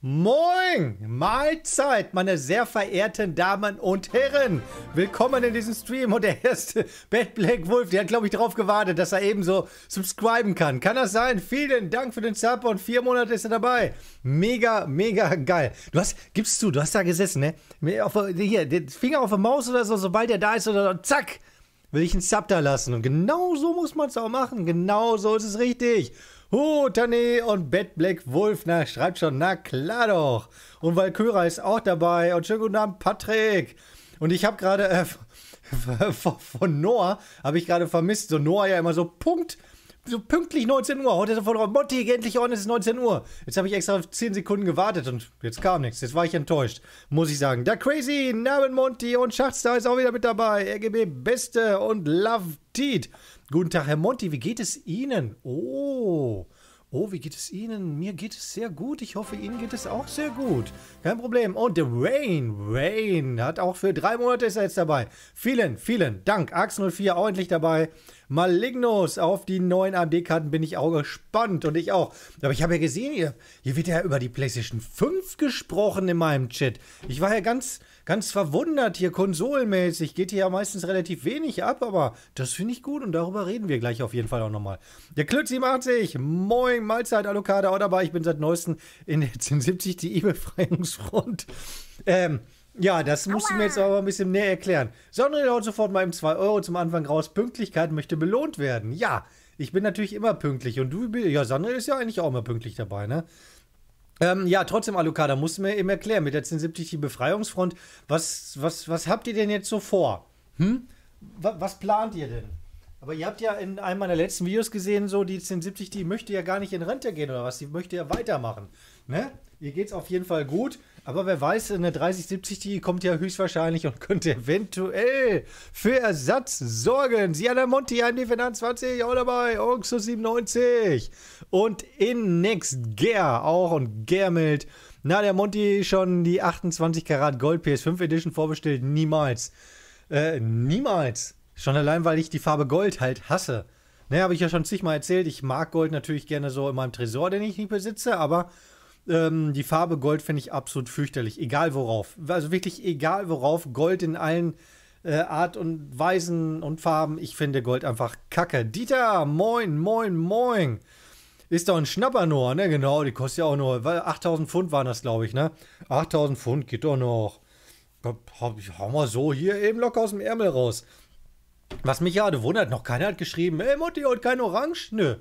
Moin! Mahlzeit, meine sehr verehrten Damen und Herren! Willkommen in diesem Stream und der erste Bad Black Wolf, der hat glaube ich darauf gewartet, dass er ebenso subscriben kann. Kann das sein? Vielen Dank für den Sub und vier Monate ist er dabei. Mega, mega geil. Du hast, gibst du, du hast da gesessen, ne? Auf, hier, den Finger auf der Maus oder so, sobald er da ist oder so, zack, will ich einen Sub da lassen. Und genau so muss man es auch machen. Genau so ist es richtig. Hutane oh, und Bad Black Wolf na, schreibt schon, na klar doch. Und Valkyra ist auch dabei. Und schönen guten Abend, Patrick. Und ich habe gerade äh, von Noah, habe ich gerade vermisst, so Noah ja immer so Punkt, so pünktlich 19 Uhr. Heute ist er von Monty, endlich on, es ist 19 Uhr. Jetzt habe ich extra 10 Sekunden gewartet und jetzt kam nichts. Jetzt war ich enttäuscht, muss ich sagen. Da Crazy, Namen Monty und Schachstar ist auch wieder mit dabei. RGB Beste und Love Teed. Guten Tag, Herr Monti, wie geht es Ihnen? Oh, oh, wie geht es Ihnen? Mir geht es sehr gut. Ich hoffe, Ihnen geht es auch sehr gut. Kein Problem. Und der Wayne, Wayne hat auch für drei Monate ist er jetzt dabei. Vielen, vielen Dank. Ax04 auch endlich dabei. Malignos, auf die neuen AMD-Karten bin ich auch gespannt und ich auch. Aber ich habe ja gesehen, hier, hier wird ja über die PlayStation 5 gesprochen in meinem Chat. Ich war ja ganz, ganz verwundert hier konsolenmäßig. Geht hier ja meistens relativ wenig ab, aber das finde ich gut und darüber reden wir gleich auf jeden Fall auch nochmal. Der klötzi sich. moin, Mahlzeit, Alucarda, auch dabei. Ich bin seit neuestem in der 1070 befreiungsfront Ähm, ja, das musst du mir jetzt aber ein bisschen näher erklären. Sondern haut sofort mal im 2 Euro zum Anfang raus. Pünktlichkeit möchte belohnt werden. Ja, ich bin natürlich immer pünktlich und du, ja, Sandra ist ja eigentlich auch immer pünktlich dabei, ne? Ähm, ja, trotzdem, Alucard, da musst du mir eben erklären, mit der 1070 die Befreiungsfront, was, was, was habt ihr denn jetzt so vor? Hm? Was, plant ihr denn? Aber ihr habt ja in einem meiner letzten Videos gesehen, so die 1070, die möchte ja gar nicht in Rente gehen oder was, die möchte ja weitermachen. Ne? Ihr geht's auf jeden Fall gut. Aber wer weiß, eine 3070 die kommt ja höchstwahrscheinlich und könnte eventuell für Ersatz sorgen. Siana Monti, AMD Finanz20, auch dabei, Oxus 97 und in Next Gear auch und Germelt. Na, der Monti schon die 28 Karat Gold PS5 Edition vorbestellt? Niemals. Äh, niemals. Schon allein, weil ich die Farbe Gold halt hasse. Ne, habe ich ja schon zigmal erzählt. Ich mag Gold natürlich gerne so in meinem Tresor, den ich nicht besitze, aber ähm, die Farbe Gold finde ich absolut fürchterlich, egal worauf. Also wirklich egal worauf, Gold in allen äh, Art und Weisen und Farben. Ich finde Gold einfach kacke. Dieter, moin, moin, moin. Ist doch ein Schnapper nur, ne? Genau, die kostet ja auch nur, weil 8000 Pfund waren das, glaube ich, ne? 8000 Pfund geht doch noch. Hau mal so hier eben locker aus dem Ärmel raus. Was mich gerade wundert, noch keiner hat geschrieben, ey Mutti, heute kein Orange? ne?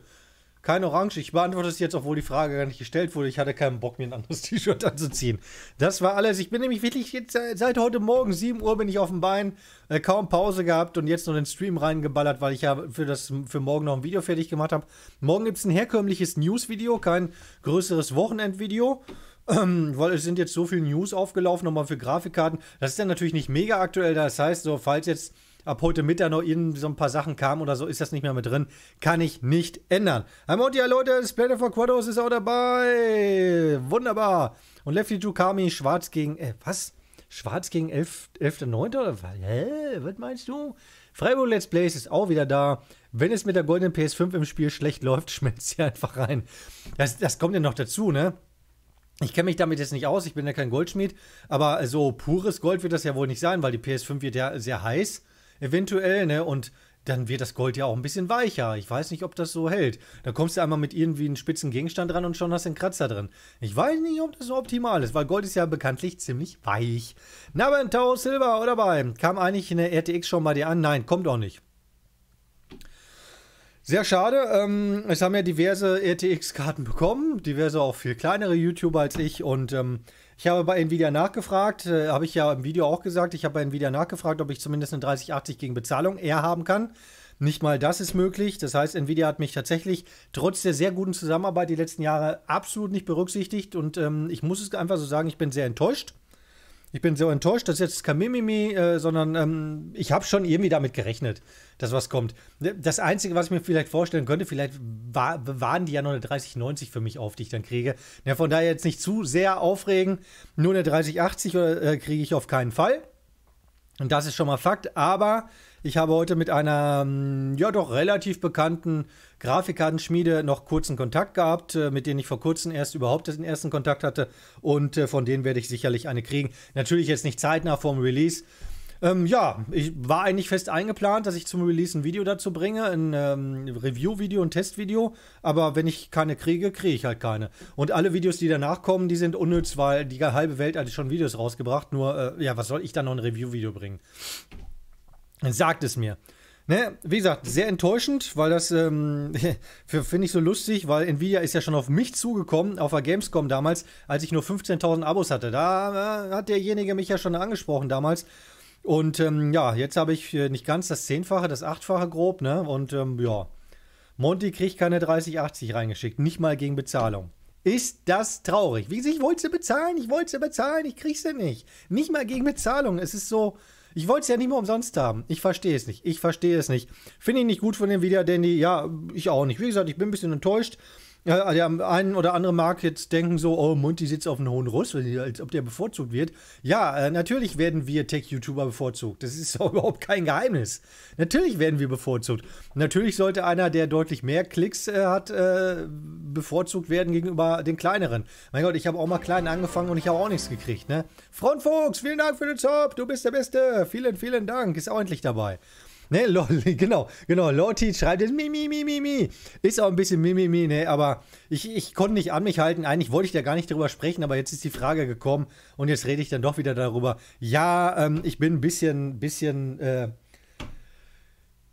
Kein Orange. Ich beantworte es jetzt, obwohl die Frage gar nicht gestellt wurde. Ich hatte keinen Bock, mir ein anderes T-Shirt anzuziehen. Das war alles. Ich bin nämlich wirklich jetzt seit heute Morgen, 7 Uhr, bin ich auf dem Bein. Äh, kaum Pause gehabt und jetzt noch den Stream reingeballert, weil ich ja für, das, für morgen noch ein Video fertig gemacht habe. Morgen gibt es ein herkömmliches News-Video, kein größeres Wochenend-Video. Ähm, weil es sind jetzt so viele News aufgelaufen, nochmal für Grafikkarten. Das ist ja natürlich nicht mega aktuell. Das heißt, so, falls jetzt ab heute Mittag noch irgendwie so ein paar Sachen kamen oder so, ist das nicht mehr mit drin. Kann ich nicht ändern. Hi ja Leute, Splatter for Quados ist auch dabei. Wunderbar. Und Lefty Jukami schwarz gegen, äh, was? Schwarz gegen 11.9. 11 oder was? Hä? Was meinst du? Freiburg Let's Plays ist auch wieder da. Wenn es mit der goldenen PS5 im Spiel schlecht läuft, schmelzt sie einfach rein. Das, das kommt ja noch dazu, ne? Ich kenne mich damit jetzt nicht aus, ich bin ja kein Goldschmied, aber so pures Gold wird das ja wohl nicht sein, weil die PS5 wird ja sehr heiß. Eventuell, ne? Und dann wird das Gold ja auch ein bisschen weicher. Ich weiß nicht, ob das so hält. Da kommst du einmal mit irgendwie einem spitzen Gegenstand dran und schon hast du einen Kratzer drin. Ich weiß nicht, ob das so optimal ist, weil Gold ist ja bekanntlich ziemlich weich. Na, aber ein Tau Silber oder bei? Kam eigentlich in der RTX schon bei dir an? Nein, kommt auch nicht. Sehr schade. Ähm, es haben ja diverse RTX-Karten bekommen, diverse auch viel kleinere YouTuber als ich und ähm, ich habe bei Nvidia nachgefragt, äh, habe ich ja im Video auch gesagt, ich habe bei Nvidia nachgefragt, ob ich zumindest eine 3080 gegen Bezahlung eher haben kann. Nicht mal das ist möglich. Das heißt, Nvidia hat mich tatsächlich trotz der sehr guten Zusammenarbeit die letzten Jahre absolut nicht berücksichtigt und ähm, ich muss es einfach so sagen, ich bin sehr enttäuscht. Ich bin so enttäuscht, das ist jetzt kein Mimimi, äh, sondern ähm, ich habe schon irgendwie damit gerechnet, dass was kommt. Ne, das Einzige, was ich mir vielleicht vorstellen könnte, vielleicht war, waren die ja noch eine 3090 für mich auf, die ich dann kriege. Ja, ne, von daher jetzt nicht zu sehr aufregen. Nur eine 3080 äh, kriege ich auf keinen Fall. Und das ist schon mal Fakt. Aber ich habe heute mit einer, hm, ja doch relativ bekannten Grafikkartenschmiede noch kurzen Kontakt gehabt, äh, mit denen ich vor kurzem erst überhaupt den ersten Kontakt hatte und äh, von denen werde ich sicherlich eine kriegen. Natürlich jetzt nicht zeitnah vorm Release. Ähm, ja, ich war eigentlich fest eingeplant, dass ich zum Release ein Video dazu bringe, ein ähm, Review-Video, ein Testvideo. Aber wenn ich keine kriege, kriege ich halt keine. Und alle Videos, die danach kommen, die sind unnütz, weil die halbe Welt hat schon Videos rausgebracht. Nur, äh, ja, was soll ich da noch ein Review-Video bringen? Sagt es mir. Ne, wie gesagt, sehr enttäuschend, weil das ähm, finde ich so lustig, weil Nvidia ist ja schon auf mich zugekommen, auf der Gamescom damals, als ich nur 15.000 Abos hatte. Da äh, hat derjenige mich ja schon angesprochen damals. Und ähm, ja, jetzt habe ich äh, nicht ganz das Zehnfache, das Achtfache grob, ne? Und ähm, ja, Monty kriegt keine 3080 reingeschickt, nicht mal gegen Bezahlung. Ist das traurig? Wie gesagt, ich wollte sie bezahlen, ich wollte sie bezahlen, ich krieg sie nicht. Nicht mal gegen Bezahlung. Es ist so, ich wollte es ja nicht mehr umsonst haben. Ich verstehe es nicht. Ich verstehe es nicht. Finde ich nicht gut von dem Video, Danny. Ja, ich auch nicht. Wie gesagt, ich bin ein bisschen enttäuscht. Ja, der einen oder andere mag jetzt denken so, oh, Monty sitzt auf einem hohen Ross, als ob der bevorzugt wird. Ja, äh, natürlich werden wir Tech-YouTuber bevorzugt. Das ist auch überhaupt kein Geheimnis. Natürlich werden wir bevorzugt. Natürlich sollte einer, der deutlich mehr Klicks äh, hat, äh, bevorzugt werden gegenüber den kleineren. Mein Gott, ich habe auch mal klein angefangen und ich habe auch nichts gekriegt, ne? Frontfuchs, vielen Dank für den Top. Du bist der Beste. Vielen, vielen Dank. Ist auch endlich dabei. Ne, Lolli, genau, genau. Lotti schreibt jetzt mi, mi, mi, mi, mi. Ist auch ein bisschen mi, mi, mi, ne, aber ich, ich konnte nicht an mich halten. Eigentlich wollte ich da gar nicht drüber sprechen, aber jetzt ist die Frage gekommen und jetzt rede ich dann doch wieder darüber. Ja, ähm, ich bin ein bisschen, bisschen, äh,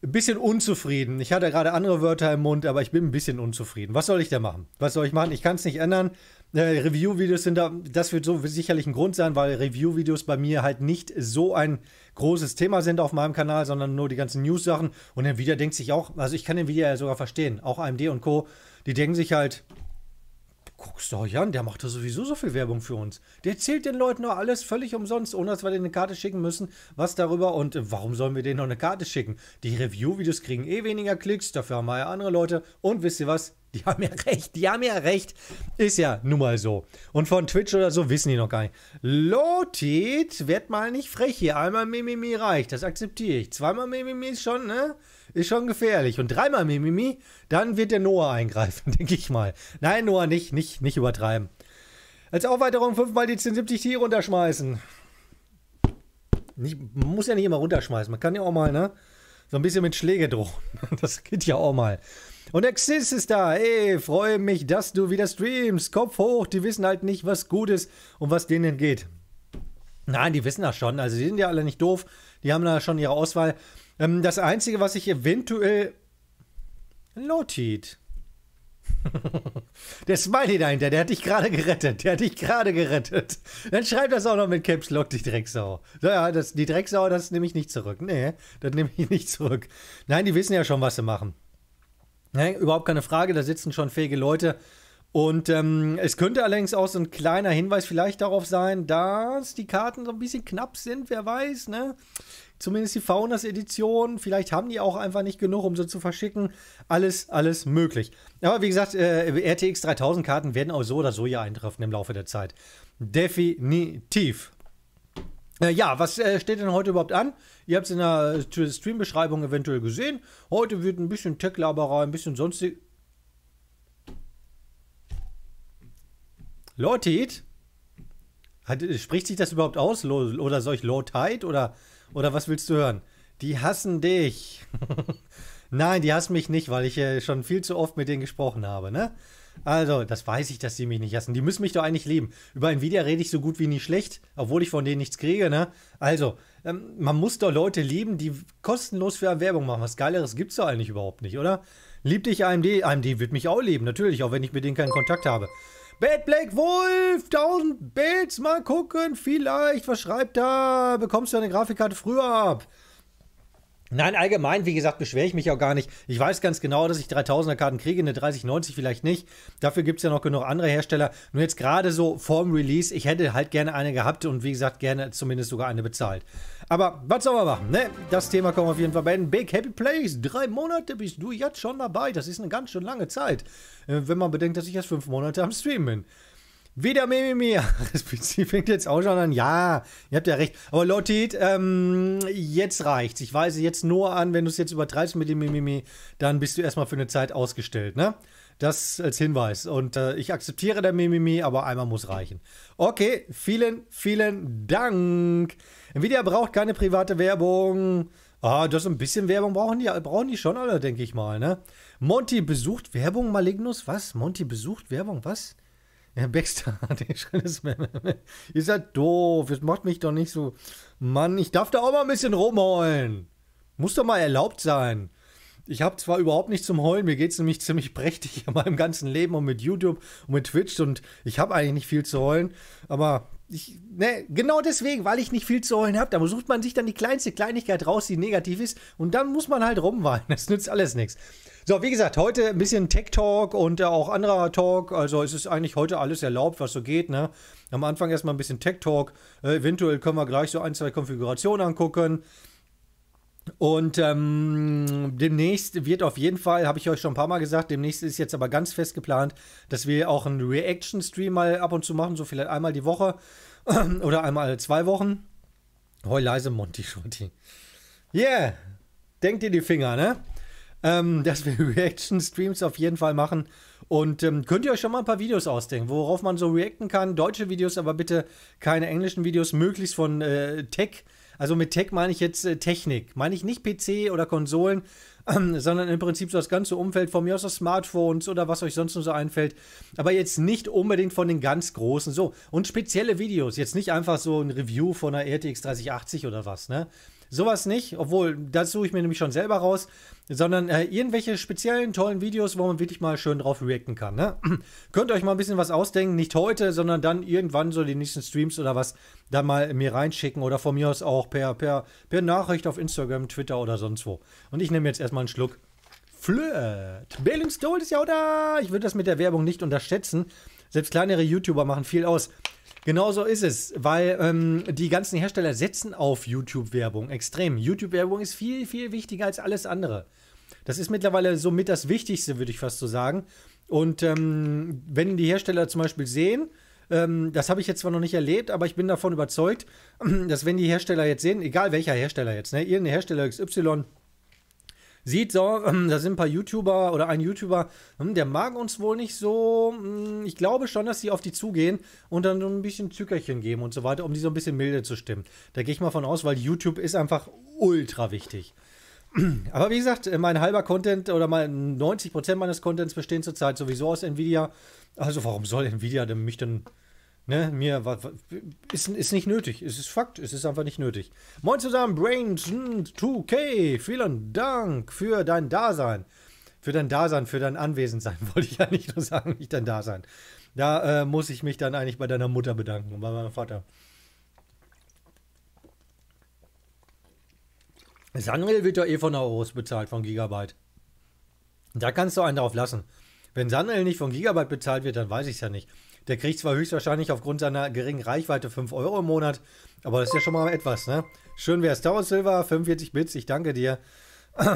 ein bisschen unzufrieden. Ich hatte gerade andere Wörter im Mund, aber ich bin ein bisschen unzufrieden. Was soll ich da machen? Was soll ich machen? Ich kann es nicht ändern äh, Review-Videos sind da, das wird so sicherlich ein Grund sein, weil Review-Videos bei mir halt nicht so ein großes Thema sind auf meinem Kanal, sondern nur die ganzen News-Sachen. Und Nvidia denkt sich auch, also ich kann Nvidia ja sogar verstehen, auch AMD und Co., die denken sich halt, guckst doch hier an, der macht doch sowieso so viel Werbung für uns. Der zählt den Leuten nur alles völlig umsonst, ohne dass wir denen eine Karte schicken müssen. Was darüber und äh, warum sollen wir denen noch eine Karte schicken? Die Review-Videos kriegen eh weniger Klicks, dafür haben wir ja andere Leute. Und wisst ihr was? Die haben ja recht, die haben ja recht. Ist ja nun mal so. Und von Twitch oder so wissen die noch gar nicht. Lotit, werd mal nicht frech hier. Einmal Mimimi reicht, das akzeptiere ich. Zweimal Mimimi ist schon, ne? Ist schon gefährlich. Und dreimal Mimimi, dann wird der Noah eingreifen, denke ich mal. Nein, Noah, nicht, nicht, nicht übertreiben. Als Aufweiterung fünfmal die 1070t runterschmeißen. Nicht, muss ja nicht immer runterschmeißen. Man kann ja auch mal, ne? So ein bisschen mit Schläge drohen. Das geht ja auch mal. Und Exis ist da. Ey, freue mich, dass du wieder streamst. Kopf hoch. Die wissen halt nicht, was gut ist und was denen geht. Nein, die wissen das schon. Also, die sind ja alle nicht doof. Die haben da schon ihre Auswahl. Ähm, das Einzige, was ich eventuell. Lotit. der Smiley dahinter, der hat dich gerade gerettet. Der hat dich gerade gerettet. Dann schreib das auch noch mit Caps Lock, die Drecksau. Naja, das, die Drecksau, das nehme ich nicht zurück. Nee, das nehme ich nicht zurück. Nein, die wissen ja schon, was sie machen. Nee, überhaupt keine Frage, da sitzen schon fähige Leute. Und ähm, es könnte allerdings auch so ein kleiner Hinweis vielleicht darauf sein, dass die Karten so ein bisschen knapp sind, wer weiß, ne? zumindest die Faunas-Edition. Vielleicht haben die auch einfach nicht genug, um sie zu verschicken. Alles, alles möglich. Aber wie gesagt, äh, RTX 3000 Karten werden auch so oder so hier eintreffen im Laufe der Zeit. Definitiv. Äh, ja, was äh, steht denn heute überhaupt an? Ihr habt es in der äh, Stream-Beschreibung eventuell gesehen. Heute wird ein bisschen Tech-Laberei, ein bisschen sonstig. Lotit? spricht sich das überhaupt aus? oder soll ich Tide? Oder oder was willst du hören? Die hassen dich. Nein, die hassen mich nicht, weil ich äh, schon viel zu oft mit denen gesprochen habe, ne? Also, das weiß ich, dass sie mich nicht hassen. Die müssen mich doch eigentlich lieben. Über Nvidia rede ich so gut wie nie schlecht, obwohl ich von denen nichts kriege, ne? Also, ähm, man muss doch Leute lieben, die kostenlos für Werbung machen. Was Geileres gibt es doch eigentlich überhaupt nicht, oder? Lieb dich AMD? AMD wird mich auch lieben, natürlich, auch wenn ich mit denen keinen Kontakt habe. Bad Black Wolf, 1000 Bits, mal gucken, vielleicht, was schreibt da? Bekommst du eine Grafikkarte früher ab? Nein, allgemein, wie gesagt, beschwere ich mich auch gar nicht. Ich weiß ganz genau, dass ich 3000er Karten kriege, eine 3090 vielleicht nicht. Dafür gibt es ja noch genug andere Hersteller. Nur jetzt gerade so vorm Release, ich hätte halt gerne eine gehabt und wie gesagt, gerne zumindest sogar eine bezahlt. Aber was soll man machen, ne? Das Thema kommen wir auf jeden Fall beenden. Big Happy Place, drei Monate bist du jetzt schon dabei. Das ist eine ganz schön lange Zeit, äh, wenn man bedenkt, dass ich erst fünf Monate am Stream bin. Wieder Mimimi. Das PC fängt jetzt auch schon an. Ja, ihr habt ja recht. Aber Lotit, ähm, jetzt reicht's. Ich weise jetzt nur an, wenn du es jetzt übertreibst mit dem Mimimi, dann bist du erstmal für eine Zeit ausgestellt, ne? Das als Hinweis. Und äh, ich akzeptiere der Mimimi, aber einmal muss reichen. Okay, vielen, vielen Dank. Nvidia braucht keine private Werbung. Ah, das ist ein bisschen Werbung brauchen die, brauchen die schon alle, denke ich mal, ne? Monty besucht Werbung, Malignus? Was? Monty besucht Werbung? Was? Herr Baxter, der schreibt es mir. Ihr seid doof, Das macht mich doch nicht so. Mann, ich darf da auch mal ein bisschen rumheulen. Muss doch mal erlaubt sein. Ich habe zwar überhaupt nicht zum Heulen, mir geht es nämlich ziemlich prächtig in meinem ganzen Leben und mit YouTube und mit Twitch und ich habe eigentlich nicht viel zu heulen, aber ich, ne, genau deswegen, weil ich nicht viel zu heulen habe, da sucht man sich dann die kleinste Kleinigkeit raus, die negativ ist, und dann muss man halt rumweinen. Das nützt alles nichts. So, wie gesagt, heute ein bisschen Tech-Talk und äh, auch anderer Talk. Also es ist eigentlich heute alles erlaubt, was so geht. Ne? Am Anfang erstmal ein bisschen Tech-Talk. Äh, eventuell können wir gleich so ein, zwei Konfigurationen angucken. Und ähm, demnächst wird auf jeden Fall, habe ich euch schon ein paar Mal gesagt, demnächst ist jetzt aber ganz fest geplant, dass wir auch einen Reaction-Stream mal ab und zu machen, so vielleicht einmal die Woche oder einmal alle zwei Wochen. Heu leise, Monty Schonti. Yeah, denkt ihr die Finger, ne? Ähm, dass wir Reaction-Streams auf jeden Fall machen. Und ähm, könnt ihr euch schon mal ein paar Videos ausdenken, worauf man so reacten kann. Deutsche Videos, aber bitte keine englischen Videos, möglichst von äh, Tech- also mit Tech meine ich jetzt äh, Technik. Meine ich nicht PC oder Konsolen, ähm, sondern im Prinzip so das ganze Umfeld von mir aus das Smartphones oder was euch sonst noch so einfällt. Aber jetzt nicht unbedingt von den ganz großen. So, und spezielle Videos. Jetzt nicht einfach so ein Review von einer RTX 3080 oder was, ne? Sowas nicht, obwohl, das suche ich mir nämlich schon selber raus, sondern äh, irgendwelche speziellen, tollen Videos, wo man wirklich mal schön drauf reacten kann. Ne? Könnt ihr euch mal ein bisschen was ausdenken, nicht heute, sondern dann irgendwann so die nächsten Streams oder was, da mal mir reinschicken oder von mir aus auch per, per, per Nachricht auf Instagram, Twitter oder sonst wo. Und ich nehme jetzt erstmal einen Schluck Flirt. Billings Gold ist ja auch da. Ich würde das mit der Werbung nicht unterschätzen. Selbst kleinere YouTuber machen viel aus. Genau so ist es, weil ähm, die ganzen Hersteller setzen auf YouTube-Werbung extrem. YouTube-Werbung ist viel, viel wichtiger als alles andere. Das ist mittlerweile somit das Wichtigste, würde ich fast so sagen. Und ähm, wenn die Hersteller zum Beispiel sehen, ähm, das habe ich jetzt zwar noch nicht erlebt, aber ich bin davon überzeugt, dass wenn die Hersteller jetzt sehen, egal welcher Hersteller jetzt, ne, irgendein Hersteller XY, sieht, so, ähm, da sind ein paar YouTuber oder ein YouTuber, hm, der mag uns wohl nicht so. Hm, ich glaube schon, dass sie auf die zugehen und dann so ein bisschen Zückerchen geben und so weiter, um die so ein bisschen milde zu stimmen. Da gehe ich mal von aus, weil YouTube ist einfach ultra wichtig. Aber wie gesagt, äh, mein halber Content oder mein 90% meines Contents bestehen zurzeit sowieso aus Nvidia. Also warum soll Nvidia denn mich denn Ne, mir was, ist, ist nicht nötig. Es ist Fakt. Es ist einfach nicht nötig. Moin zusammen, Brains 2K. Vielen Dank für dein Dasein. Für dein Dasein, für dein Anwesensein, wollte ich ja nicht nur sagen, nicht dein Dasein. Da äh, muss ich mich dann eigentlich bei deiner Mutter bedanken und bei meinem Vater. Sanriel wird ja eh von Euros bezahlt, von Gigabyte. Da kannst du einen drauf lassen. Wenn Sanriel nicht von Gigabyte bezahlt wird, dann weiß ich es ja nicht. Der kriegt zwar höchstwahrscheinlich aufgrund seiner geringen Reichweite 5 Euro im Monat, aber das ist ja schon mal etwas, ne? Schön wär's. Tower Silver, 45 Bits, ich danke dir.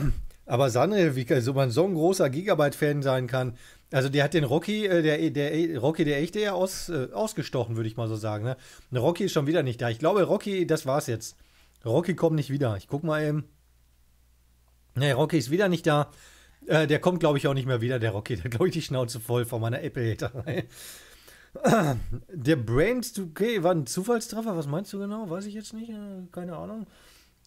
Aber Sanre, wie so man so ein großer Gigabyte-Fan sein kann, also der hat den Rocky, äh, der, der Rocky der echte ja aus, äh, ausgestochen, würde ich mal so sagen. Ne? Rocky ist schon wieder nicht da. Ich glaube, Rocky, das war's jetzt. Rocky kommt nicht wieder. Ich guck mal eben. Nee, Rocky ist wieder nicht da. Äh, der kommt, glaube ich, auch nicht mehr wieder, der Rocky. Der hat, glaube ich, die Schnauze voll von meiner Apple-Haterei. Der Brains okay, war ein Zufallstreffer? Was meinst du genau? Weiß ich jetzt nicht. Äh, keine Ahnung.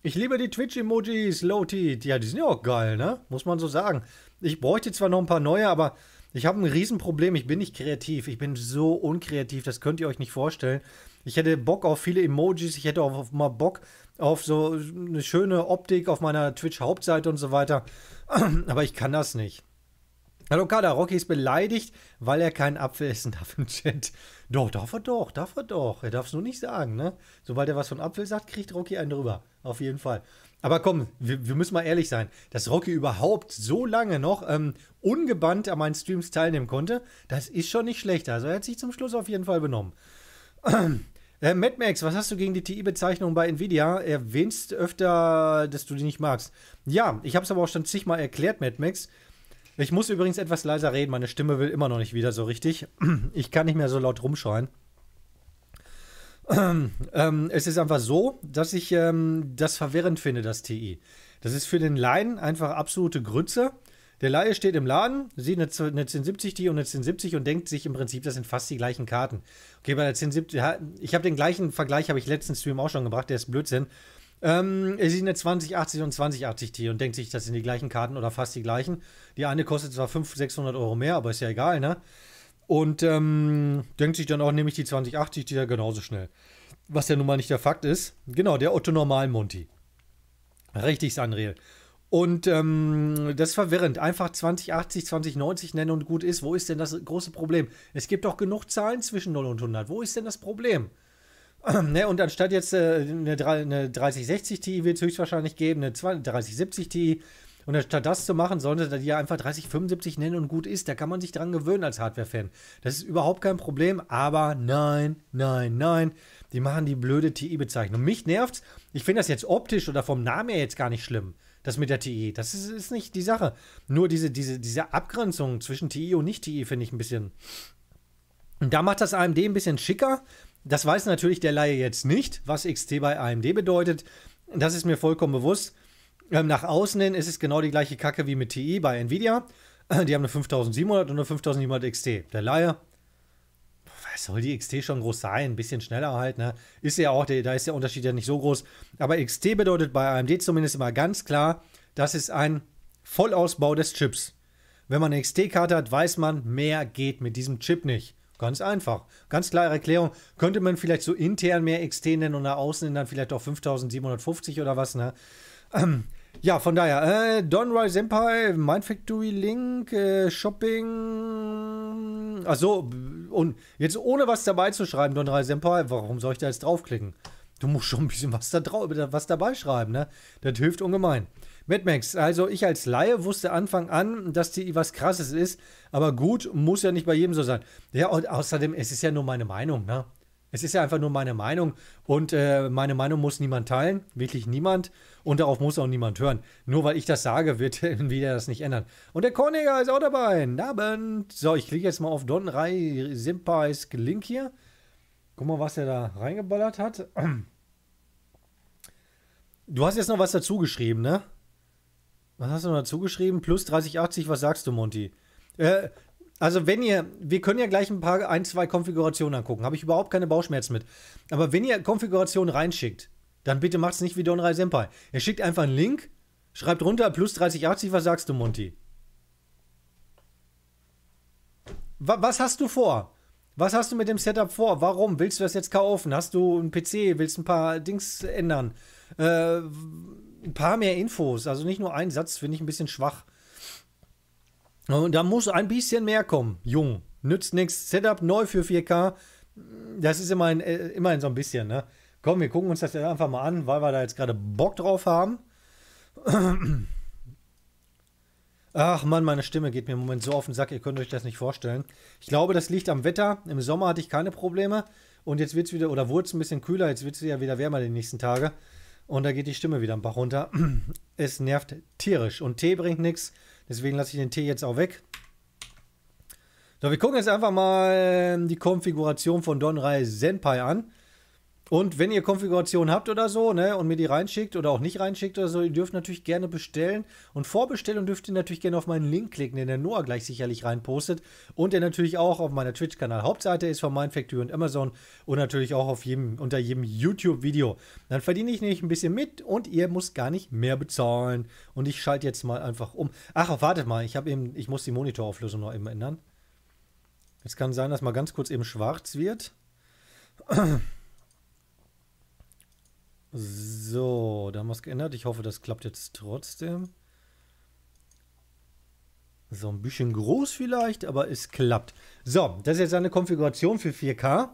Ich liebe die Twitch-Emojis, Loti. Ja, die sind ja auch geil, ne? Muss man so sagen. Ich bräuchte zwar noch ein paar neue, aber ich habe ein Riesenproblem. Ich bin nicht kreativ. Ich bin so unkreativ. Das könnt ihr euch nicht vorstellen. Ich hätte Bock auf viele Emojis. Ich hätte auch mal Bock auf so eine schöne Optik auf meiner Twitch-Hauptseite und so weiter. Aber ich kann das nicht. Hallo Kada, Rocky ist beleidigt, weil er keinen Apfel essen darf im Chat. Doch, darf er doch, darf er doch. Er darf es nur nicht sagen, ne? Sobald er was von Apfel sagt, kriegt Rocky einen drüber. Auf jeden Fall. Aber komm, wir, wir müssen mal ehrlich sein, dass Rocky überhaupt so lange noch ähm, ungebannt an meinen Streams teilnehmen konnte, das ist schon nicht schlecht. Also er hat sich zum Schluss auf jeden Fall benommen. Äh, Mad Max, was hast du gegen die TI-Bezeichnung bei Nvidia? Erwähnst öfter, dass du die nicht magst. Ja, ich habe es aber auch schon zigmal erklärt, Mad Max. Ich muss übrigens etwas leiser reden. Meine Stimme will immer noch nicht wieder so richtig. Ich kann nicht mehr so laut rumschreien. Ähm, es ist einfach so, dass ich ähm, das verwirrend finde, das TI. Das ist für den Laien einfach absolute Grütze. Der Laie steht im Laden, sieht eine, eine 1070 Ti und eine 1070 und denkt sich im Prinzip, das sind fast die gleichen Karten. Okay, bei der 1070, ich habe den gleichen Vergleich, habe ich letzten Stream auch schon gebracht, der ist Blödsinn. Ähm, er sieht eine 2080 und 2080 T und denkt sich, das sind die gleichen Karten oder fast die gleichen. Die eine kostet zwar 500, 600 Euro mehr, aber ist ja egal, ne? Und ähm, denkt sich dann auch, oh, nehme ich die 2080, die ja genauso schnell. Was ja nun mal nicht der Fakt ist. Genau, der Otto Normal Monty. Richtig, Sanriel. Und ähm, das ist verwirrend. Einfach 2080, 2090 nennen und gut ist. Wo ist denn das große Problem? Es gibt doch genug Zahlen zwischen 0 und 100. Wo ist denn das Problem? Ne, und anstatt jetzt äh, eine, eine 3060 Ti wird es höchstwahrscheinlich geben, eine 3070 Ti. Und anstatt das zu machen, sollte er ja einfach 3075 nennen und gut ist. Da kann man sich dran gewöhnen als Hardware-Fan. Das ist überhaupt kein Problem, aber nein, nein, nein. Die machen die blöde TI-Bezeichnung. Mich nervt's. Ich finde das jetzt optisch oder vom Namen her jetzt gar nicht schlimm. Das mit der TI. Das ist, ist nicht die Sache. Nur diese, diese, diese Abgrenzung zwischen TI und Nicht-TI finde ich ein bisschen. Und da macht das AMD ein bisschen schicker das weiß natürlich der Laie jetzt nicht, was XT bei AMD bedeutet. Das ist mir vollkommen bewusst. Ähm, nach außen hin ist es genau die gleiche Kacke wie mit TI bei Nvidia. Äh, die haben eine 5700 und eine 5700 XT. Der Laie, was soll die XT schon groß sein? Ein bisschen schneller halt, ne? Ist ja auch, da ist der Unterschied ja nicht so groß. Aber XT bedeutet bei AMD zumindest immer ganz klar, das ist ein Vollausbau des Chips. Wenn man eine XT-Karte hat, weiß man, mehr geht mit diesem Chip nicht. Ganz einfach. Ganz klare Erklärung. Könnte man vielleicht so intern mehr XT nennen und nach außen dann vielleicht auch 5750 oder was, ne? Ähm, ja, von daher, äh, Donrise Empire, Mindfactory Link, äh, Shopping. Achso, und jetzt ohne was dabei zu schreiben, Don Donrise Empire, warum soll ich da jetzt draufklicken? Du musst schon ein bisschen was, da was dabei schreiben, ne? Das hilft ungemein. Madmax, also ich als Laie wusste Anfang an, dass die was Krasses ist, aber gut, muss ja nicht bei jedem so sein. Ja, und außerdem, es ist ja nur meine Meinung, ne? Es ist ja einfach nur meine Meinung und äh, meine Meinung muss niemand teilen, wirklich niemand. Und darauf muss auch niemand hören. Nur weil ich das sage, wird wieder das nicht ändern. Und der Korniger ist auch dabei. Abend. So, ich klicke jetzt mal auf Donrei Simpais Link hier. Guck mal, was er da reingeballert hat. Du hast jetzt noch was dazu geschrieben, ne? Was hast du noch geschrieben? Plus 3080, was sagst du, Monty? Äh, also wenn ihr, wir können ja gleich ein paar, ein, zwei Konfigurationen angucken. Habe ich überhaupt keine Bauchschmerzen mit. Aber wenn ihr Konfigurationen reinschickt, dann bitte macht es nicht wie Donrai Senpai. Er schickt einfach einen Link, schreibt runter, plus 3080, was sagst du, Monty? W was hast du vor? Was hast du mit dem Setup vor? Warum? Willst du das jetzt kaufen? Hast du einen PC? Willst ein paar Dings ändern? Äh ein paar mehr Infos. Also nicht nur ein Satz, finde ich ein bisschen schwach. Und da muss ein bisschen mehr kommen. Jung, nützt nichts. Setup neu für 4K. Das ist immerhin, äh, immerhin so ein bisschen, ne? Komm, wir gucken uns das jetzt einfach mal an, weil wir da jetzt gerade Bock drauf haben. Ach man, meine Stimme geht mir im Moment so auf den Sack, ihr könnt euch das nicht vorstellen. Ich glaube, das liegt am Wetter. Im Sommer hatte ich keine Probleme. Und jetzt wird es wieder, oder wurde es ein bisschen kühler, jetzt wird es ja wieder wärmer die nächsten Tage. Und da geht die Stimme wieder am Bach runter. es nervt tierisch. Und Tee bringt nichts. Deswegen lasse ich den Tee jetzt auch weg. So, wir gucken jetzt einfach mal ähm, die Konfiguration von Donrai Senpai an. Und wenn ihr Konfiguration habt oder so, ne, und mir die reinschickt oder auch nicht reinschickt oder so, ihr dürft natürlich gerne bestellen und vorbestellen dürft ihr natürlich gerne auf meinen Link klicken, den der Noah gleich sicherlich reinpostet und der natürlich auch auf meiner Twitch-Kanal Hauptseite ist von Mindfactory und Amazon und natürlich auch auf jedem, unter jedem YouTube-Video. Dann verdiene ich nämlich ein bisschen mit und ihr müsst gar nicht mehr bezahlen. Und ich schalte jetzt mal einfach um. Ach, wartet mal, ich habe eben, ich muss die Monitorauflösung noch eben ändern. Es kann sein, dass mal ganz kurz eben schwarz wird. So, da haben wir es geändert. Ich hoffe, das klappt jetzt trotzdem. So ein bisschen groß vielleicht, aber es klappt. So, das ist jetzt eine Konfiguration für 4K.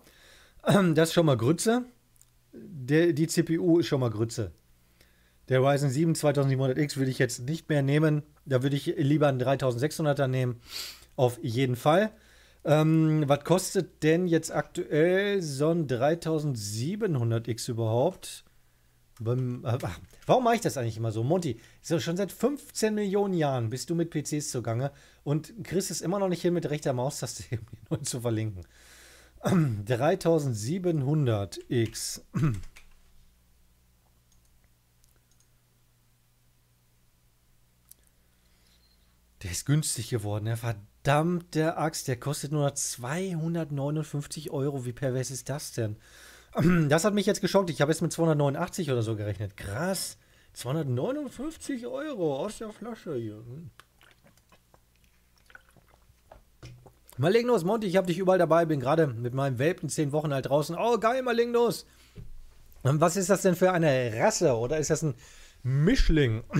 Ähm, das ist schon mal Grütze. Der, die CPU ist schon mal Grütze. Der Ryzen 7 2700X würde ich jetzt nicht mehr nehmen. Da würde ich lieber einen 3600er nehmen. Auf jeden Fall. Ähm, was kostet denn jetzt aktuell so ein 3700X überhaupt? Beim, äh, warum mache ich das eigentlich immer so? Monty, so schon seit 15 Millionen Jahren bist du mit PCs zugange und kriegst es immer noch nicht hin, mit rechter Maustaste neu zu verlinken. 3700X. Der ist günstig geworden, der verdammte Axt. Der kostet nur 259 Euro. Wie pervers ist das denn? Das hat mich jetzt geschockt. Ich habe jetzt mit 289 oder so gerechnet. Krass. 259 Euro aus der Flasche hier. Hm. Malignos, Monty, ich habe dich überall dabei. Bin gerade mit meinem Welpen 10 Wochen alt draußen. Oh, geil, Malignos. Ähm, was ist das denn für eine Rasse? Oder ist das ein Mischling?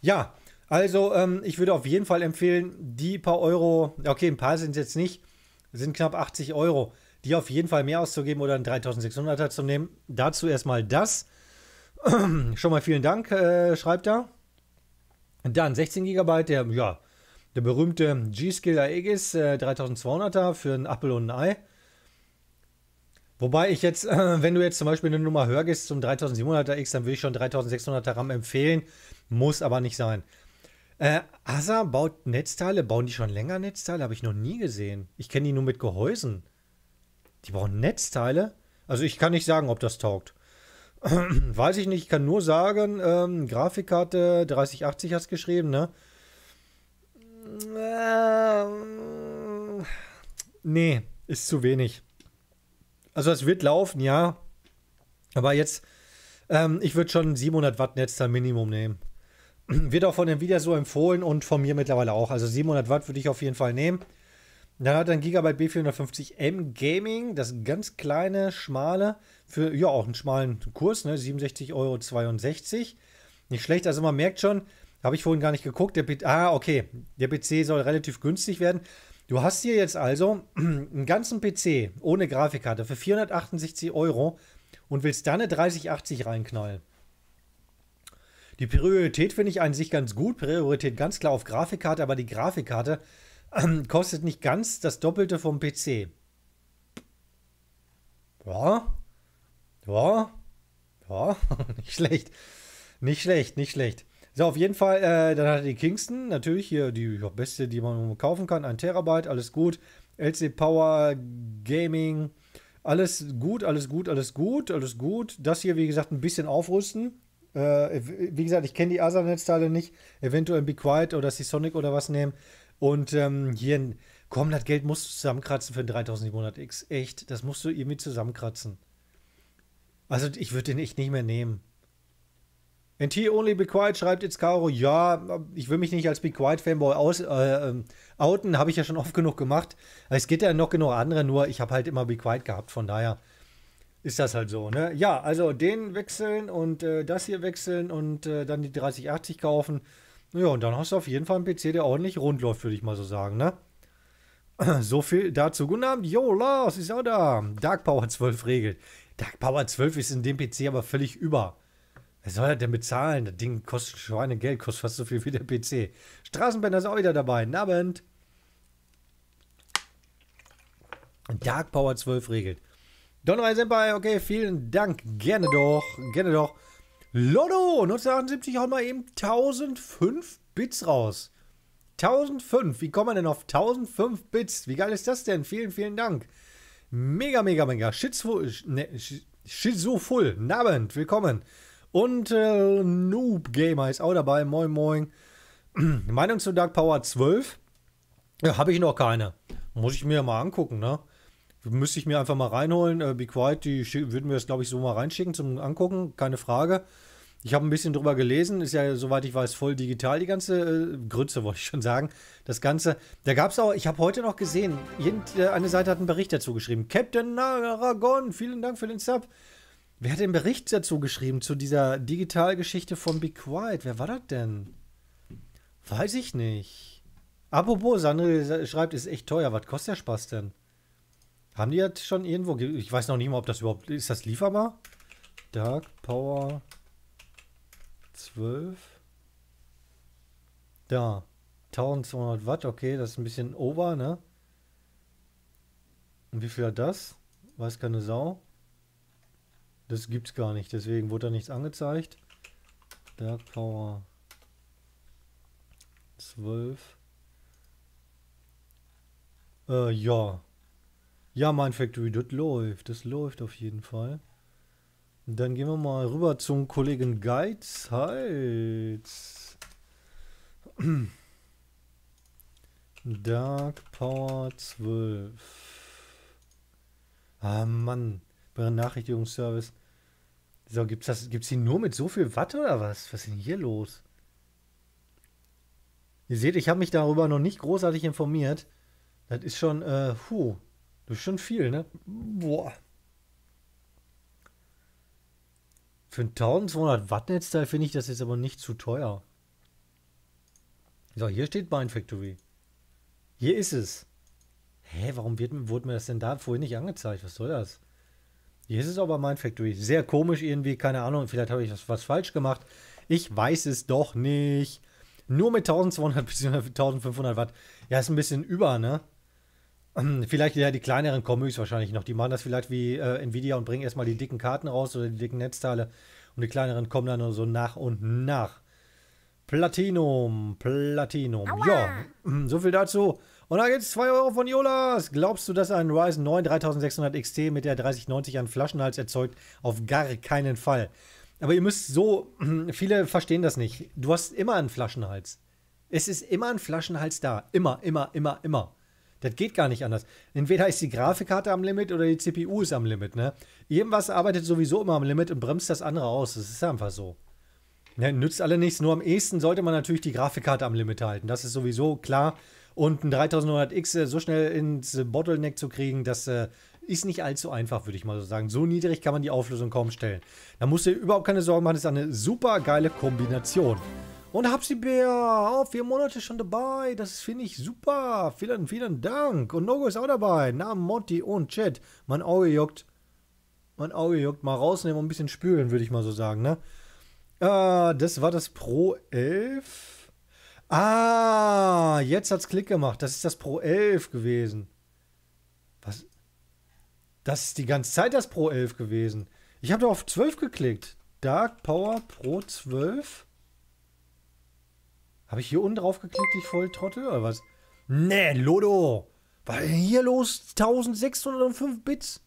Ja, also ähm, ich würde auf jeden Fall empfehlen, die paar Euro, okay, ein paar sind es jetzt nicht, sind knapp 80 Euro die auf jeden Fall mehr auszugeben oder einen 3600er zu nehmen. Dazu erstmal das. Schon mal vielen Dank, äh, schreibt er. Dann 16 GB, der, ja, der berühmte G-Skill Aegis äh, 3200er für einen Apple und ein Ei. Wobei ich jetzt, äh, wenn du jetzt zum Beispiel eine Nummer höher gehst zum 3700er X, dann würde ich schon 3600er RAM empfehlen. Muss aber nicht sein. Äh, Asa baut Netzteile. Bauen die schon länger Netzteile? Habe ich noch nie gesehen. Ich kenne die nur mit Gehäusen. Die brauchen Netzteile? Also ich kann nicht sagen, ob das taugt. Weiß ich nicht, ich kann nur sagen, ähm, Grafikkarte 3080 hast geschrieben, ne? Ähm, nee, ist zu wenig. Also es wird laufen, ja. Aber jetzt, ähm, ich würde schon 700 Watt Netzteil Minimum nehmen. wird auch von Nvidia so empfohlen und von mir mittlerweile auch. Also 700 Watt würde ich auf jeden Fall nehmen. Ja, dann Gigabyte B450M Gaming, das ganz kleine, schmale, für ja auch einen schmalen Kurs, ne, 67,62 Euro. Nicht schlecht, also man merkt schon, habe ich vorhin gar nicht geguckt, der ah, okay, der PC soll relativ günstig werden. Du hast hier jetzt also einen ganzen PC ohne Grafikkarte für 468 Euro und willst da eine 3080 reinknallen. Die Priorität finde ich an sich ganz gut. Priorität ganz klar auf Grafikkarte, aber die Grafikkarte kostet nicht ganz das Doppelte vom PC. Ja. Ja. Ja. nicht schlecht. Nicht schlecht, nicht schlecht. So, auf jeden Fall, äh, dann er die Kingston, natürlich hier die ja, beste, die man kaufen kann. Ein Terabyte, alles gut. LC Power, Gaming, alles gut, alles gut, alles gut, alles gut. Das hier, wie gesagt, ein bisschen aufrüsten. Äh, wie gesagt, ich kenne die Asa-Netzteile nicht. Eventuell Be Quiet oder Seasonic oder was nehmen. Und ähm, hier, komm, das Geld musst du zusammenkratzen für 3700X. Echt, das musst du irgendwie zusammenkratzen. Also ich würde den echt nicht mehr nehmen. And he only be quiet, schreibt jetzt Caro. Ja, ich will mich nicht als Be Quiet Fanboy aus, äh, ähm, outen, habe ich ja schon oft genug gemacht. Es geht ja noch genug andere, nur ich habe halt immer Be Quiet gehabt, von daher ist das halt so, ne? Ja, also den wechseln und äh, das hier wechseln und äh, dann die 3080 kaufen ja, und dann hast du auf jeden Fall einen PC, der ordentlich rund läuft, würde ich mal so sagen, ne? So viel dazu. Guten Abend, yo, Lars, ist auch da. Dark Power 12 regelt. Dark Power 12 ist in dem PC aber völlig über. Wer soll er denn bezahlen? Das Ding kostet Schweinegeld, kostet fast so viel wie der PC. Straßenbänder ist auch wieder dabei. Guten Abend. Dark Power 12 regelt. Donnerai Senpai, okay, vielen Dank. Gerne doch, gerne doch. Lotto, 1978 hauen wir eben 1005 Bits raus. 1005, wie kommt man denn auf 1005 Bits? Wie geil ist das denn? Vielen, vielen Dank. Mega, mega, mega. Schizofull, ne, Abend, willkommen. Und äh, Noob Gamer ist auch dabei, moin, moin. Meinung zu Dark Power 12? Ja, habe ich noch keine. Muss ich mir mal angucken, ne? Müsste ich mir einfach mal reinholen. Äh, Be Quiet, die würden wir das, glaube ich, so mal reinschicken zum Angucken, keine Frage. Ich habe ein bisschen drüber gelesen, ist ja, soweit ich weiß, voll digital, die ganze äh, Grütze, wollte ich schon sagen. Das Ganze. Da gab es auch, ich habe heute noch gesehen, äh, eine Seite hat einen Bericht dazu geschrieben. Captain Aragon, vielen Dank für den Sub. Wer hat den Bericht dazu geschrieben, zu dieser Digitalgeschichte von Be Quiet? Wer war das denn? Weiß ich nicht. Apropos, Sandre schreibt, ist echt teuer. Was kostet der Spaß denn? Haben die das schon irgendwo? Ich weiß noch nicht mal, ob das überhaupt. Ist das lieferbar? Dark Power 12. Da. 1200 Watt, okay, das ist ein bisschen over, ne? Und wie viel hat das? Weiß keine Sau. Das gibt's gar nicht, deswegen wurde da nichts angezeigt. Dark Power 12. Äh, ja. Ja, mein Factory, das läuft. Das läuft auf jeden Fall. Dann gehen wir mal rüber zum Kollegen Geiz. Heiz. Dark Power 12. Ah Mann, Benachrichtigungsservice. So, gibt's das, gibt's die nur mit so viel Watt oder was? Was ist denn hier los? Ihr seht, ich habe mich darüber noch nicht großartig informiert. Das ist schon, äh, puh, das ist schon viel, ne? Boah. Für ein 1200 Watt Netzteil finde ich das jetzt aber nicht zu teuer. So, hier steht Bind Factory. Hier ist es. Hä, warum wird, wurde mir das denn da vorhin nicht angezeigt? Was soll das? Hier ist es aber Mind Factory. Sehr komisch irgendwie, keine Ahnung. Vielleicht habe ich was, was falsch gemacht. Ich weiß es doch nicht. Nur mit 1200 bis 1500 Watt. Ja, ist ein bisschen über, ne? Vielleicht ja die kleineren Comics wahrscheinlich noch. Die machen das vielleicht wie äh, Nvidia und bringen erstmal die dicken Karten raus oder die dicken Netzteile. Und die kleineren kommen dann nur so nach und nach. Platinum, Platinum. Aua. Ja, so viel dazu. Und da gibt's 2 Euro von Jolas. Glaubst du, dass ein Ryzen 9 3600 XT mit der 3090 einen Flaschenhals erzeugt? Auf gar keinen Fall. Aber ihr müsst so, viele verstehen das nicht. Du hast immer einen Flaschenhals. Es ist immer ein Flaschenhals da. Immer, immer, immer, immer. Das geht gar nicht anders. Entweder ist die Grafikkarte am Limit oder die CPU ist am Limit, ne? Irgendwas arbeitet sowieso immer am Limit und bremst das andere aus. Das ist einfach so. Ne, nützt alle nichts. Nur am ehesten sollte man natürlich die Grafikkarte am Limit halten. Das ist sowieso klar. Und ein 3900X äh, so schnell ins Bottleneck zu kriegen, das äh, ist nicht allzu einfach, würde ich mal so sagen. So niedrig kann man die Auflösung kaum stellen. Da musst du dir überhaupt keine Sorgen machen. Das ist eine super geile Kombination. Und Hapsi-Bär, oh, vier Monate schon dabei. Das finde ich super. Vielen, vielen Dank. Und Nogo ist auch dabei. Namen Monty und Chat. Mein Auge juckt. Mein Auge juckt. Mal rausnehmen und ein bisschen spülen, würde ich mal so sagen, ne? Äh, das war das Pro 11. Ah, jetzt hat's Klick gemacht. Das ist das Pro 11 gewesen. Was? Das ist die ganze Zeit das Pro 11 gewesen. Ich habe doch auf 12 geklickt. Dark Power Pro 12. Habe ich hier unten drauf geklickt, ich voll Trottel oder was? Nee, Lodo! Was ist hier los? 1605 Bits.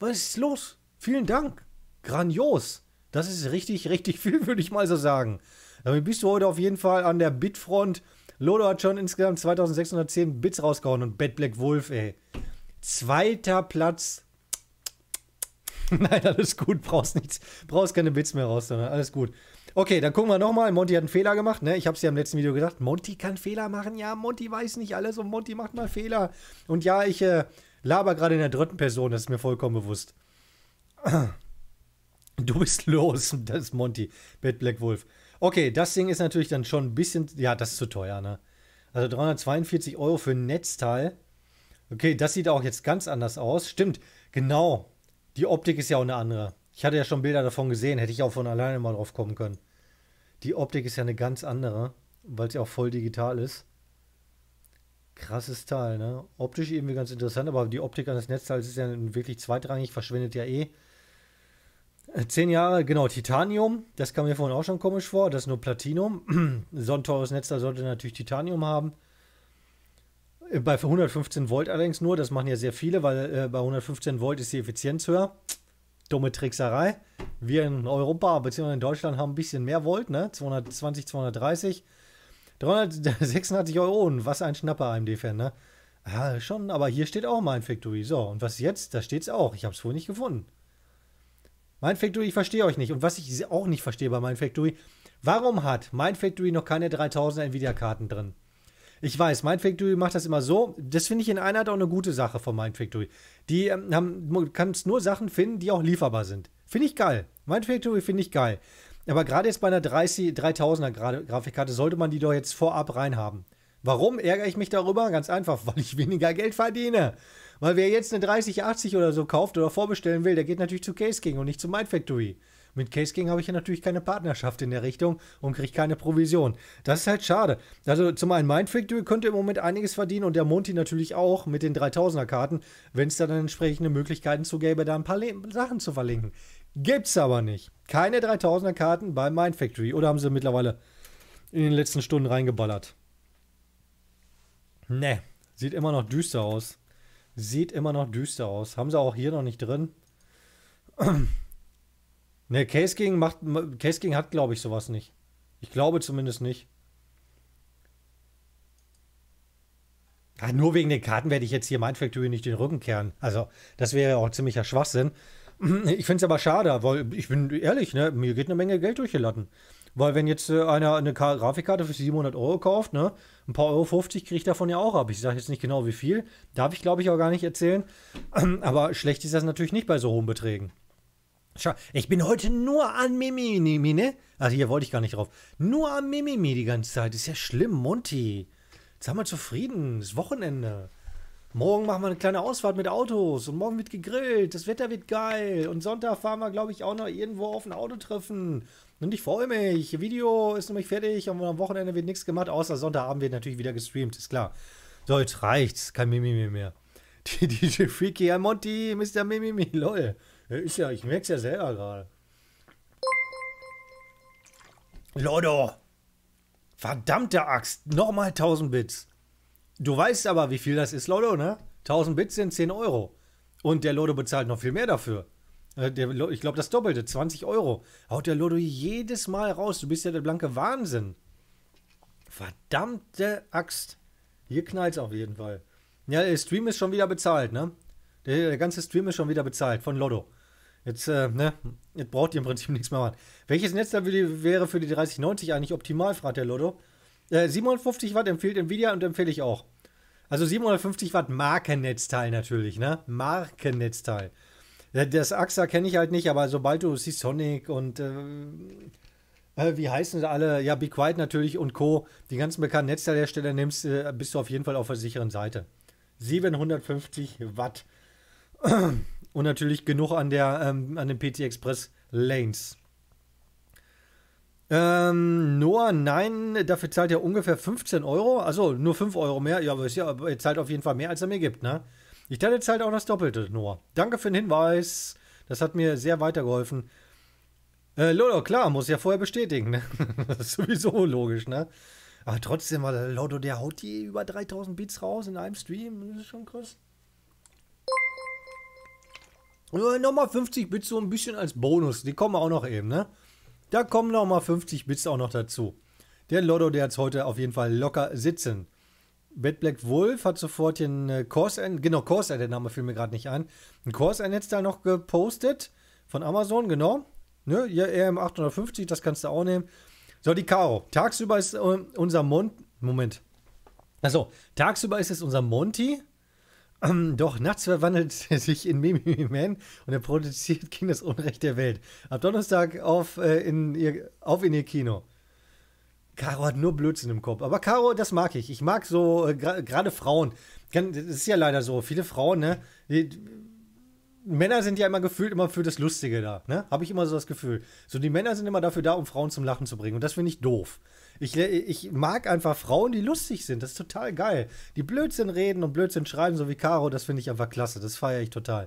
Was ist los? Vielen Dank. Grandios. Das ist richtig, richtig viel, würde ich mal so sagen. Damit bist du heute auf jeden Fall an der Bitfront. Lodo hat schon insgesamt 2610 Bits rausgehauen und Bad Black Wolf, ey. Zweiter Platz. Nein, alles gut, brauchst nichts. Brauchst keine Bits mehr raus, sondern alles gut. Okay, dann gucken wir nochmal. Monty hat einen Fehler gemacht, ne? Ich habe es ja im letzten Video gesagt. Monty kann Fehler machen. Ja, Monty weiß nicht alles und Monty macht mal Fehler. Und ja, ich äh, laber gerade in der dritten Person, das ist mir vollkommen bewusst. Du bist los, das ist Monty, Bad Black Wolf. Okay, das Ding ist natürlich dann schon ein bisschen, ja, das ist zu teuer, ne? Also 342 Euro für ein Netzteil. Okay, das sieht auch jetzt ganz anders aus. Stimmt, genau. Die Optik ist ja auch eine andere. Ich hatte ja schon Bilder davon gesehen, hätte ich auch von alleine mal drauf kommen können. Die Optik ist ja eine ganz andere, weil sie auch voll digital ist. Krasses Teil, ne? Optisch irgendwie ganz interessant, aber die Optik eines Netzteils ist ja wirklich zweitrangig, verschwindet ja eh. Äh, zehn Jahre, genau, Titanium, das kam mir vorhin auch schon komisch vor, das ist nur Platinum. so ein teures Netzteil sollte natürlich Titanium haben. Äh, bei 115 Volt allerdings nur, das machen ja sehr viele, weil äh, bei 115 Volt ist die Effizienz höher dumme Trickserei. Wir in Europa bzw. in Deutschland haben ein bisschen mehr Volt, ne? 220, 230. 386 Euro und was ein Schnapper AMD-Fan, ne? Ja, schon, aber hier steht auch mein Factory. So, und was jetzt? Da steht's auch. Ich hab's wohl nicht gefunden. Mein Factory, ich verstehe euch nicht. Und was ich auch nicht verstehe bei mein Factory, warum hat mein Factory noch keine 3000er Nvidia-Karten drin? Ich weiß, Mindfactory macht das immer so. Das finde ich in Einheit auch eine gute Sache von Mindfactory. Die ähm, haben, kannst nur Sachen finden, die auch lieferbar sind. Finde ich geil. Mindfactory finde ich geil. Aber gerade jetzt bei einer 30, 3000er Grafikkarte sollte man die doch jetzt vorab reinhaben. Warum ärgere ich mich darüber? Ganz einfach, weil ich weniger Geld verdiene. Weil wer jetzt eine 3080 oder so kauft oder vorbestellen will, der geht natürlich zu Case King und nicht zu Mindfactory. Factory. Mit Case King habe ich ja natürlich keine Partnerschaft in der Richtung und kriege keine Provision. Das ist halt schade. Also zum einen Mind Factory könnte im Moment einiges verdienen und der Monty natürlich auch mit den 3000er Karten, wenn es da dann entsprechende Möglichkeiten zu gäbe, da ein paar Le Sachen zu verlinken. Gibt's aber nicht. Keine 3000er Karten bei Mind Factory. Oder haben sie mittlerweile in den letzten Stunden reingeballert? Ne, sieht immer noch düster aus. Sieht immer noch düster aus. Haben sie auch hier noch nicht drin. Ne, Case King macht. Case King hat, glaube ich, sowas nicht. Ich glaube zumindest nicht. Ach, nur wegen den Karten werde ich jetzt hier Mind Factory nicht den Rücken kehren. Also, das wäre ja auch ziemlicher Schwachsinn. Ich finde es aber schade, weil ich bin ehrlich, ne, mir geht eine Menge Geld durch die Latten. Weil wenn jetzt äh, einer eine Grafikkarte für 700 Euro kauft, ne, ein paar Euro 50 kriege ich davon ja auch ab. Ich sage jetzt nicht genau wie viel, darf ich glaube ich auch gar nicht erzählen. Aber schlecht ist das natürlich nicht bei so hohen Beträgen. Schau, ich bin heute nur an Mimimi, ne? Also hier wollte ich gar nicht drauf. Nur an Mimimi die ganze Zeit. Ist ja schlimm, Monty. Sei mal zufrieden. Ist Wochenende. Morgen machen wir eine kleine Ausfahrt mit Autos und morgen wird gegrillt. Das Wetter wird geil. Und Sonntag fahren wir, glaube ich, auch noch irgendwo auf ein Auto treffen. Und ich freue mich. Video ist nämlich fertig und am Wochenende wird nichts gemacht, außer Sonntagabend wird natürlich wieder gestreamt, ist klar. So, jetzt reicht's. Kein Mimimi mehr. DJ Freaky, Monty, Mr. Mimimi, lol ist ja, ich merke es ja selber gerade. Lodo! Verdammte Axt! Nochmal 1000 Bits. Du weißt aber, wie viel das ist, Lodo, ne? 1000 Bits sind 10 Euro. Und der Lodo bezahlt noch viel mehr dafür. Äh, der, ich glaube, das Doppelte, 20 Euro. Haut der Lodo jedes Mal raus. Du bist ja der blanke Wahnsinn. Verdammte Axt. Hier knallt es auf jeden Fall. Ja, der Stream ist schon wieder bezahlt, ne? Der, der ganze Stream ist schon wieder bezahlt von Lodo. Jetzt, äh, ne, jetzt braucht ihr im Prinzip nichts mehr machen. Welches Netzteil wäre für die 3090 eigentlich optimal, fragt der Lotto. Äh, 750 Watt empfiehlt Nvidia und empfehle ich auch. Also 750 Watt Markennetzteil natürlich, ne? Markennetzteil. Äh, das AXA kenne ich halt nicht, aber sobald du Seasonic und äh, äh, wie heißen sie alle? Ja, Be Quiet natürlich und Co. Die ganzen bekannten Netzteilhersteller nimmst, äh, bist du auf jeden Fall auf der sicheren Seite. 750 Watt. und natürlich genug an, der, ähm, an den PT Express Lanes. Ähm, Noah, nein, dafür zahlt er ungefähr 15 Euro. Also nur 5 Euro mehr. Ja, aber ja, er zahlt auf jeden Fall mehr, als er mir gibt, ne? Ich teile jetzt halt auch das Doppelte, Noah. Danke für den Hinweis. Das hat mir sehr weitergeholfen. Äh, Lodo, klar, muss ja vorher bestätigen, ne? Das ist sowieso logisch, ne? Aber trotzdem, weil Lodo, der haut die über 3000 Beats raus in einem Stream. Das ist schon krass. Nochmal 50 Bits so ein bisschen als Bonus. Die kommen auch noch eben, ne? Da kommen nochmal 50 Bits auch noch dazu. Der Lotto, der hat heute auf jeden Fall locker sitzen. Bad Black Wolf hat sofort den äh, Corsair, genau, Corsair, der Name fiel mir gerade nicht ein. Ein corsair da noch gepostet von Amazon, genau. Ne, ja, RM850, das kannst du auch nehmen. So, die Caro. Tagsüber ist äh, unser Mont. Moment. Achso, tagsüber ist es unser Monty. Ähm, doch nachts verwandelt er sich in Mimi Man und er produziert gegen das Unrecht der Welt. Ab Donnerstag auf, äh, in, ihr, auf in ihr Kino. Caro hat nur Blödsinn im Kopf. Aber Caro, das mag ich. Ich mag so äh, gerade Frauen. Das ist ja leider so. Viele Frauen, ne? Die, Männer sind ja immer gefühlt immer für das Lustige da, ne? Habe ich immer so das Gefühl. So, die Männer sind immer dafür da, um Frauen zum Lachen zu bringen. Und das finde ich doof. Ich, äh, ich mag einfach Frauen, die lustig sind. Das ist total geil. Die Blödsinn reden und Blödsinn schreiben, so wie Caro, das finde ich einfach klasse. Das feiere ich total.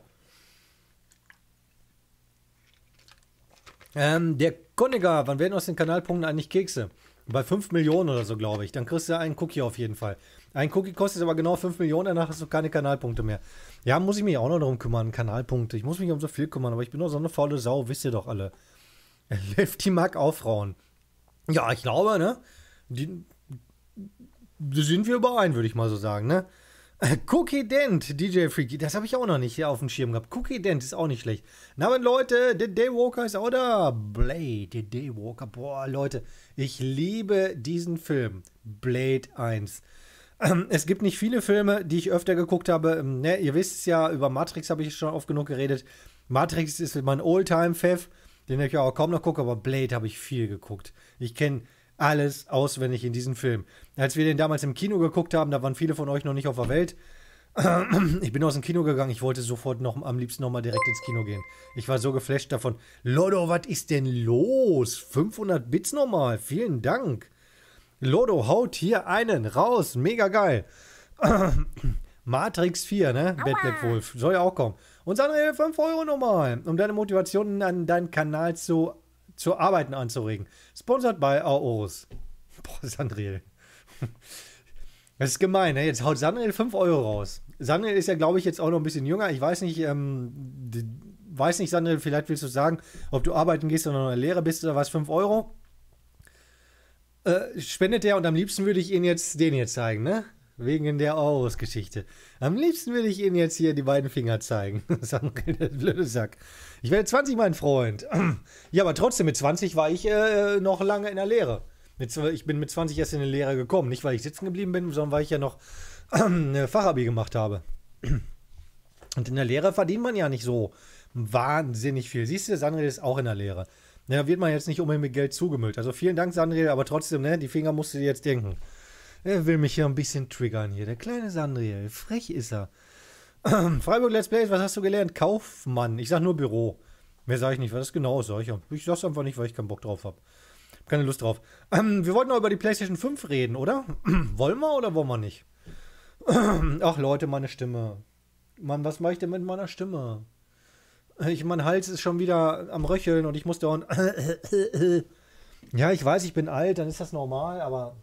Ähm, der Konniger, wann werden aus den Kanalpunkten eigentlich Kekse? Bei 5 Millionen oder so, glaube ich. Dann kriegst du ja einen Cookie auf jeden Fall. Ein Cookie kostet aber genau 5 Millionen, danach hast du keine Kanalpunkte mehr. Ja, muss ich mich auch noch darum kümmern, Kanalpunkte. Ich muss mich um so viel kümmern, aber ich bin doch so eine faule Sau, wisst ihr doch alle. Lefty mag aufrauen. Ja, ich glaube, ne? Die, die sind wir überein, würde ich mal so sagen, ne? Cookie Dent, DJ Freaky, das habe ich auch noch nicht hier auf dem Schirm gehabt. Cookie Dent ist auch nicht schlecht. Na, Leute, der Daywalker ist auch da. Blade, der Daywalker. Boah, Leute, ich liebe diesen Film. Blade 1. Ähm, es gibt nicht viele Filme, die ich öfter geguckt habe. Ähm, ne, ihr wisst es ja, über Matrix habe ich schon oft genug geredet. Matrix ist mein Oldtime-Pfeff, den ich auch kaum noch gucke, aber Blade habe ich viel geguckt. Ich kenne alles auswendig in diesem Film. Als wir den damals im Kino geguckt haben, da waren viele von euch noch nicht auf der Welt. Ich bin aus dem Kino gegangen, ich wollte sofort noch am liebsten nochmal direkt ins Kino gehen. Ich war so geflasht davon. Lodo, was ist denn los? 500 Bits nochmal, vielen Dank. Lodo haut hier einen raus. Mega geil. Matrix 4, ne? Battlep Wolf. Soll ja auch kommen. Und Sandra, 5 Euro nochmal, um deine Motivation an deinen Kanal zu, zu arbeiten anzuregen. Sponsored by AOs. Boah, Sandriel. Das ist gemein, ne? Jetzt haut Sandriel 5 Euro raus. Sandriel ist ja, glaube ich, jetzt auch noch ein bisschen jünger. Ich weiß nicht, ähm, weiß nicht, Sandriel, vielleicht willst du sagen, ob du arbeiten gehst oder noch der Lehre bist oder was, 5 Euro? Äh, spendet er und am liebsten würde ich Ihnen jetzt den hier zeigen, ne? Wegen der Horus-Geschichte. Am liebsten würde ich Ihnen jetzt hier die beiden Finger zeigen. der blöde Sack. Ich werde 20, mein Freund. ja, aber trotzdem, mit 20 war ich äh, noch lange in der Lehre. Mit, ich bin mit 20 erst in die Lehre gekommen. Nicht, weil ich sitzen geblieben bin, sondern weil ich ja noch eine Fachabi gemacht habe. Und in der Lehre verdient man ja nicht so wahnsinnig viel. Siehst du, Sandra ist auch in der Lehre. Ja, wird man jetzt nicht unbedingt mit Geld zugemüllt. Also vielen Dank, Sandriel, aber trotzdem, ne, die Finger musst du dir jetzt denken. Er will mich hier ein bisschen triggern hier. Der kleine Sandriel, frech ist er. Freiburg Let's Plays, was hast du gelernt? Kaufmann. Ich sag nur Büro. Mehr sage ich nicht, was das genau ist, sag ich. Ich sag's einfach nicht, weil ich keinen Bock drauf habe. Keine Lust drauf. Ähm, wir wollten auch über die PlayStation 5 reden, oder? wollen wir oder wollen wir nicht? Ach Leute, meine Stimme. Mann, was mache ich denn mit meiner Stimme? Ich, mein Hals ist schon wieder am Röcheln und ich muss dauernd. ja, ich weiß, ich bin alt, dann ist das normal, aber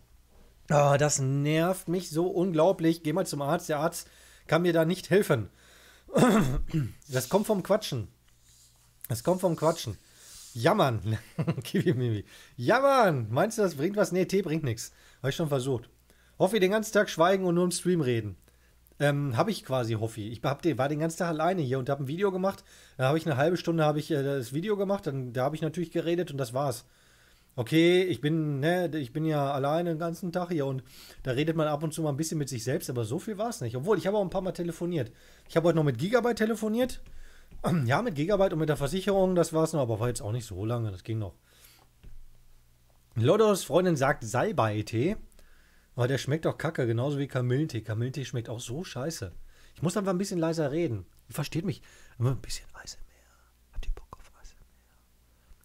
oh, das nervt mich so unglaublich. Geh mal zum Arzt, der Arzt kann mir da nicht helfen. das kommt vom Quatschen. Das kommt vom Quatschen. Jammern. Jammern. Meinst du, das bringt was? Nee, Tee bringt nichts. Habe ich schon versucht. Hoffe, den ganzen Tag schweigen und nur im Stream reden. Ähm, habe ich quasi Hoffi. Ich hab war den ganzen Tag alleine hier und habe ein Video gemacht. Da habe ich eine halbe Stunde habe ich äh, das Video gemacht, dann da habe ich natürlich geredet und das war's. Okay, ich bin ne, ich bin ja alleine den ganzen Tag hier und da redet man ab und zu mal ein bisschen mit sich selbst, aber so viel war's nicht. Obwohl ich habe auch ein paar mal telefoniert. Ich habe heute noch mit Gigabyte telefoniert. Ja, mit Gigabyte und mit der Versicherung, das war's noch, aber war jetzt auch nicht so lange, das ging noch. Lodos Freundin sagt Salbei-Tee. Aber der schmeckt auch kacke, genauso wie Kamillentee. Kamillentee schmeckt auch so scheiße. Ich muss einfach ein bisschen leiser reden. versteht mich. Immer ein bisschen ASMR. Habt ihr Bock auf ASMR?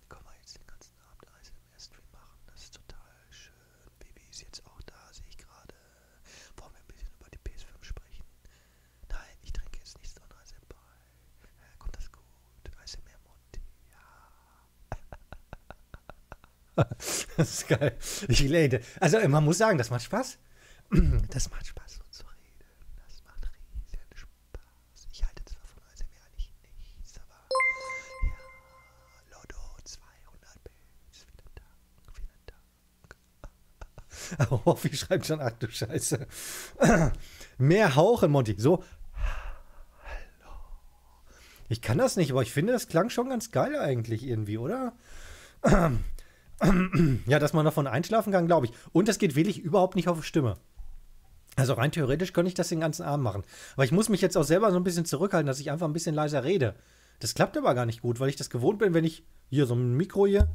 Können wir jetzt den ganzen Abend ASMR-Stream machen? Das ist total schön. Baby ist jetzt auch da, sehe ich gerade. Wollen wir ein bisschen über die PS5 sprechen? Nein, ich trinke jetzt nichts von ASMR. Kommt das gut? ASMR-Monti, ja. Das ist geil. Ich lade. Also äh, man muss sagen, das macht Spaß. Das macht Spaß, so zu reden. Das macht riesen Spaß. Ich halte es davon, als ehrlich nichts, aber ja, Lodo 200 Bits. Vielen Dank, vielen Dank. Aber oh, Hoffi schreibt schon, ach du Scheiße. Mehr hauchen, Monty. So, Hallo. ich kann das nicht, aber ich finde, das klang schon ganz geil eigentlich irgendwie, oder? ja, dass man davon einschlafen kann, glaube ich. Und das geht wirklich überhaupt nicht auf Stimme. Also rein theoretisch könnte ich das den ganzen Abend machen. Aber ich muss mich jetzt auch selber so ein bisschen zurückhalten, dass ich einfach ein bisschen leiser rede. Das klappt aber gar nicht gut, weil ich das gewohnt bin, wenn ich hier so ein Mikro hier,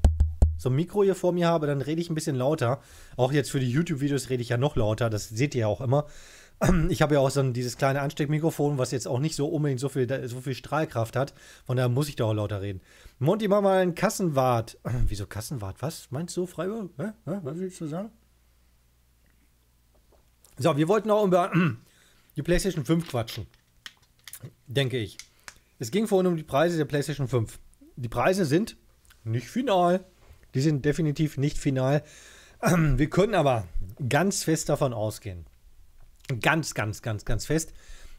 so ein Mikro hier vor mir habe, dann rede ich ein bisschen lauter. Auch jetzt für die YouTube-Videos rede ich ja noch lauter, das seht ihr ja auch immer. Ich habe ja auch so ein, dieses kleine Ansteckmikrofon, was jetzt auch nicht so unbedingt so viel, so viel Strahlkraft hat. Von daher muss ich da auch lauter reden. Monty, mach mal einen Kassenwart. Wieso Kassenwart? Was? Meinst du, Freiburg? Hä? Hä? Was willst du sagen? So, wir wollten auch über die PlayStation 5 quatschen. Denke ich. Es ging vorhin um die Preise der PlayStation 5. Die Preise sind nicht final. Die sind definitiv nicht final. Wir können aber ganz fest davon ausgehen, ganz, ganz, ganz, ganz fest,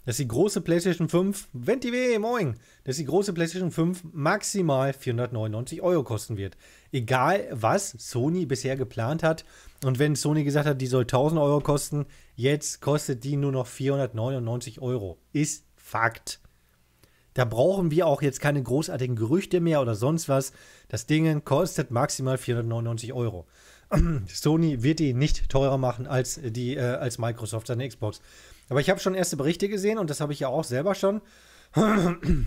dass die große PlayStation 5, Ventiwe, moin, dass die große PlayStation 5 maximal 499 Euro kosten wird. Egal, was Sony bisher geplant hat. Und wenn Sony gesagt hat, die soll 1000 Euro kosten, jetzt kostet die nur noch 499 Euro. Ist Fakt. Da brauchen wir auch jetzt keine großartigen Gerüchte mehr oder sonst was. Das Ding kostet maximal 499 Euro. Sony wird die nicht teurer machen als, die, äh, als Microsoft seine Xbox. Aber ich habe schon erste Berichte gesehen und das habe ich ja auch selber schon.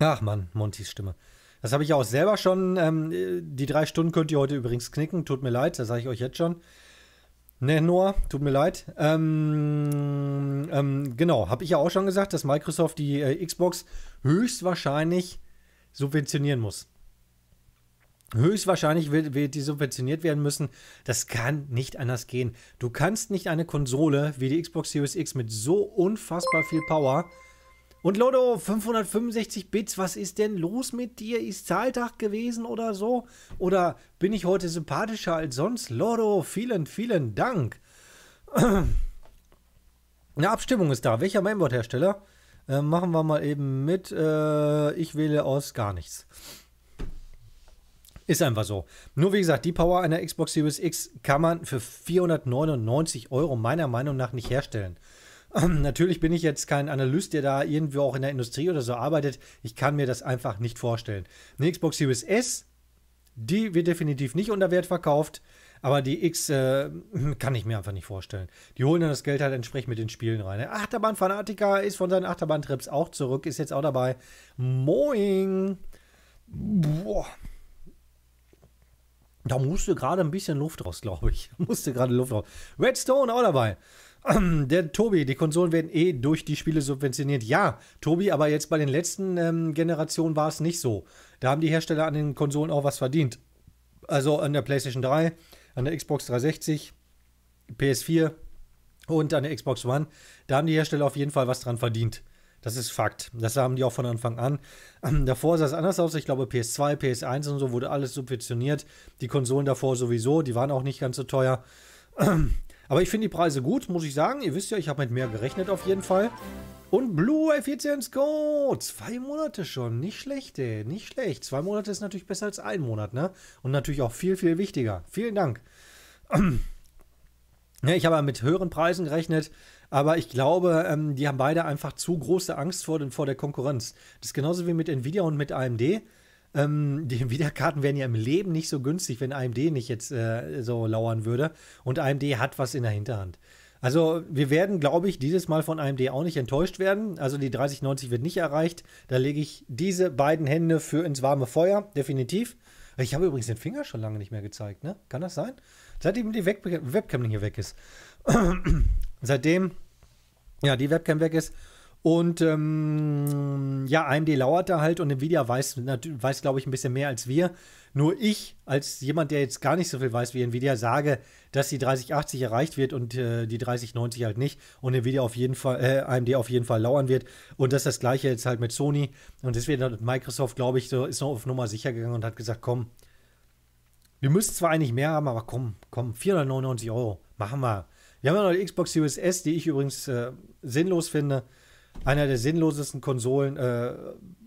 Ach man, Montys Stimme. Das habe ich auch selber schon. Ähm, die drei Stunden könnt ihr heute übrigens knicken. Tut mir leid, das sage ich euch jetzt schon. Ne, Noah, tut mir leid. Ähm, ähm, genau, habe ich ja auch schon gesagt, dass Microsoft die äh, Xbox höchstwahrscheinlich subventionieren muss. Höchstwahrscheinlich wird, wird, die subventioniert werden müssen. Das kann nicht anders gehen. Du kannst nicht eine Konsole wie die Xbox Series X mit so unfassbar viel Power. Und Lodo, 565 Bits, was ist denn los mit dir? Ist Zahltag gewesen oder so? Oder bin ich heute sympathischer als sonst? Lodo, vielen, vielen Dank. Eine Abstimmung ist da. Welcher Mainboard-Hersteller? Äh, machen wir mal eben mit. Äh, ich wähle aus gar nichts. Ist einfach so. Nur wie gesagt, die Power einer Xbox Series X kann man für 499 Euro meiner Meinung nach nicht herstellen. natürlich bin ich jetzt kein Analyst, der da irgendwo auch in der Industrie oder so arbeitet. Ich kann mir das einfach nicht vorstellen. Eine Xbox Series S, die wird definitiv nicht unter Wert verkauft. Aber die X äh, kann ich mir einfach nicht vorstellen. Die holen dann das Geld halt entsprechend mit den Spielen rein. Der fanatiker ist von seinen Achterbahntrips auch zurück, ist jetzt auch dabei. Moing! Boah, da musste gerade ein bisschen Luft raus, glaube ich. musste gerade Luft raus. Redstone auch dabei. Der Tobi, die Konsolen werden eh durch die Spiele subventioniert. Ja, Tobi, aber jetzt bei den letzten ähm, Generationen war es nicht so. Da haben die Hersteller an den Konsolen auch was verdient. Also an der PlayStation 3, an der Xbox 360, PS4 und an der Xbox One. Da haben die Hersteller auf jeden Fall was dran verdient. Das ist Fakt. Das haben die auch von Anfang an. Ähm, davor sah es anders aus. Ich glaube, PS2, PS1 und so wurde alles subventioniert. Die Konsolen davor sowieso, die waren auch nicht ganz so teuer. aber ich finde die Preise gut, muss ich sagen. Ihr wisst ja, ich habe mit mehr gerechnet auf jeden Fall. Und Blue Effizienz Go. Zwei Monate schon. Nicht schlecht, ey. Nicht schlecht. Zwei Monate ist natürlich besser als ein Monat, ne? Und natürlich auch viel, viel wichtiger. Vielen Dank. Ja, ich habe mit höheren Preisen gerechnet. Aber ich glaube, ähm, die haben beide einfach zu große Angst vor, den, vor der Konkurrenz. Das ist genauso wie mit Nvidia und mit AMD. Ähm, die Nvidia-Karten wären ja im Leben nicht so günstig, wenn AMD nicht jetzt äh, so lauern würde. Und AMD hat was in der Hinterhand. Also wir werden, glaube ich, dieses Mal von AMD auch nicht enttäuscht werden. Also die 3090 wird nicht erreicht. Da lege ich diese beiden Hände für ins warme Feuer, definitiv. Ich habe übrigens den Finger schon lange nicht mehr gezeigt, ne? Kann das sein? Seitdem die Webcam hier weg ist. Seitdem ja, die Webcam weg ist. Und ähm, ja, AMD lauert da halt und Nvidia weiß, weiß glaube ich, ein bisschen mehr als wir. Nur ich, als jemand, der jetzt gar nicht so viel weiß wie Nvidia, sage, dass die 3080 erreicht wird und äh, die 3090 halt nicht. Und Nvidia auf jeden Fall, äh, AMD auf jeden Fall lauern wird. Und das ist das gleiche jetzt halt mit Sony. Und deswegen hat Microsoft, glaube ich, so, ist noch auf Nummer sicher gegangen und hat gesagt, komm, wir müssen zwar eigentlich mehr haben, aber komm, komm, 499 Euro, machen wir. Wir haben ja noch die Xbox Series S, die ich übrigens äh, sinnlos finde. Einer der sinnlosesten Konsolen äh,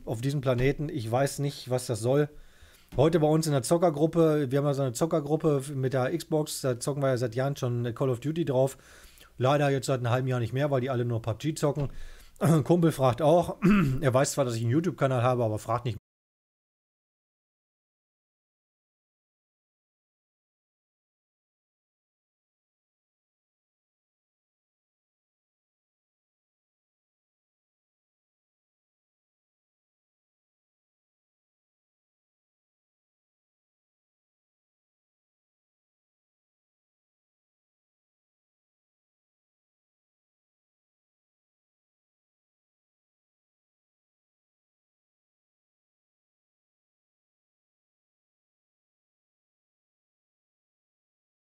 auf diesem Planeten. Ich weiß nicht, was das soll. Heute bei uns in der Zockergruppe, wir haben ja so eine Zockergruppe mit der Xbox, da zocken wir ja seit Jahren schon Call of Duty drauf. Leider jetzt seit einem halben Jahr nicht mehr, weil die alle nur PUBG zocken. Ein Kumpel fragt auch, er weiß zwar, dass ich einen YouTube-Kanal habe, aber fragt nicht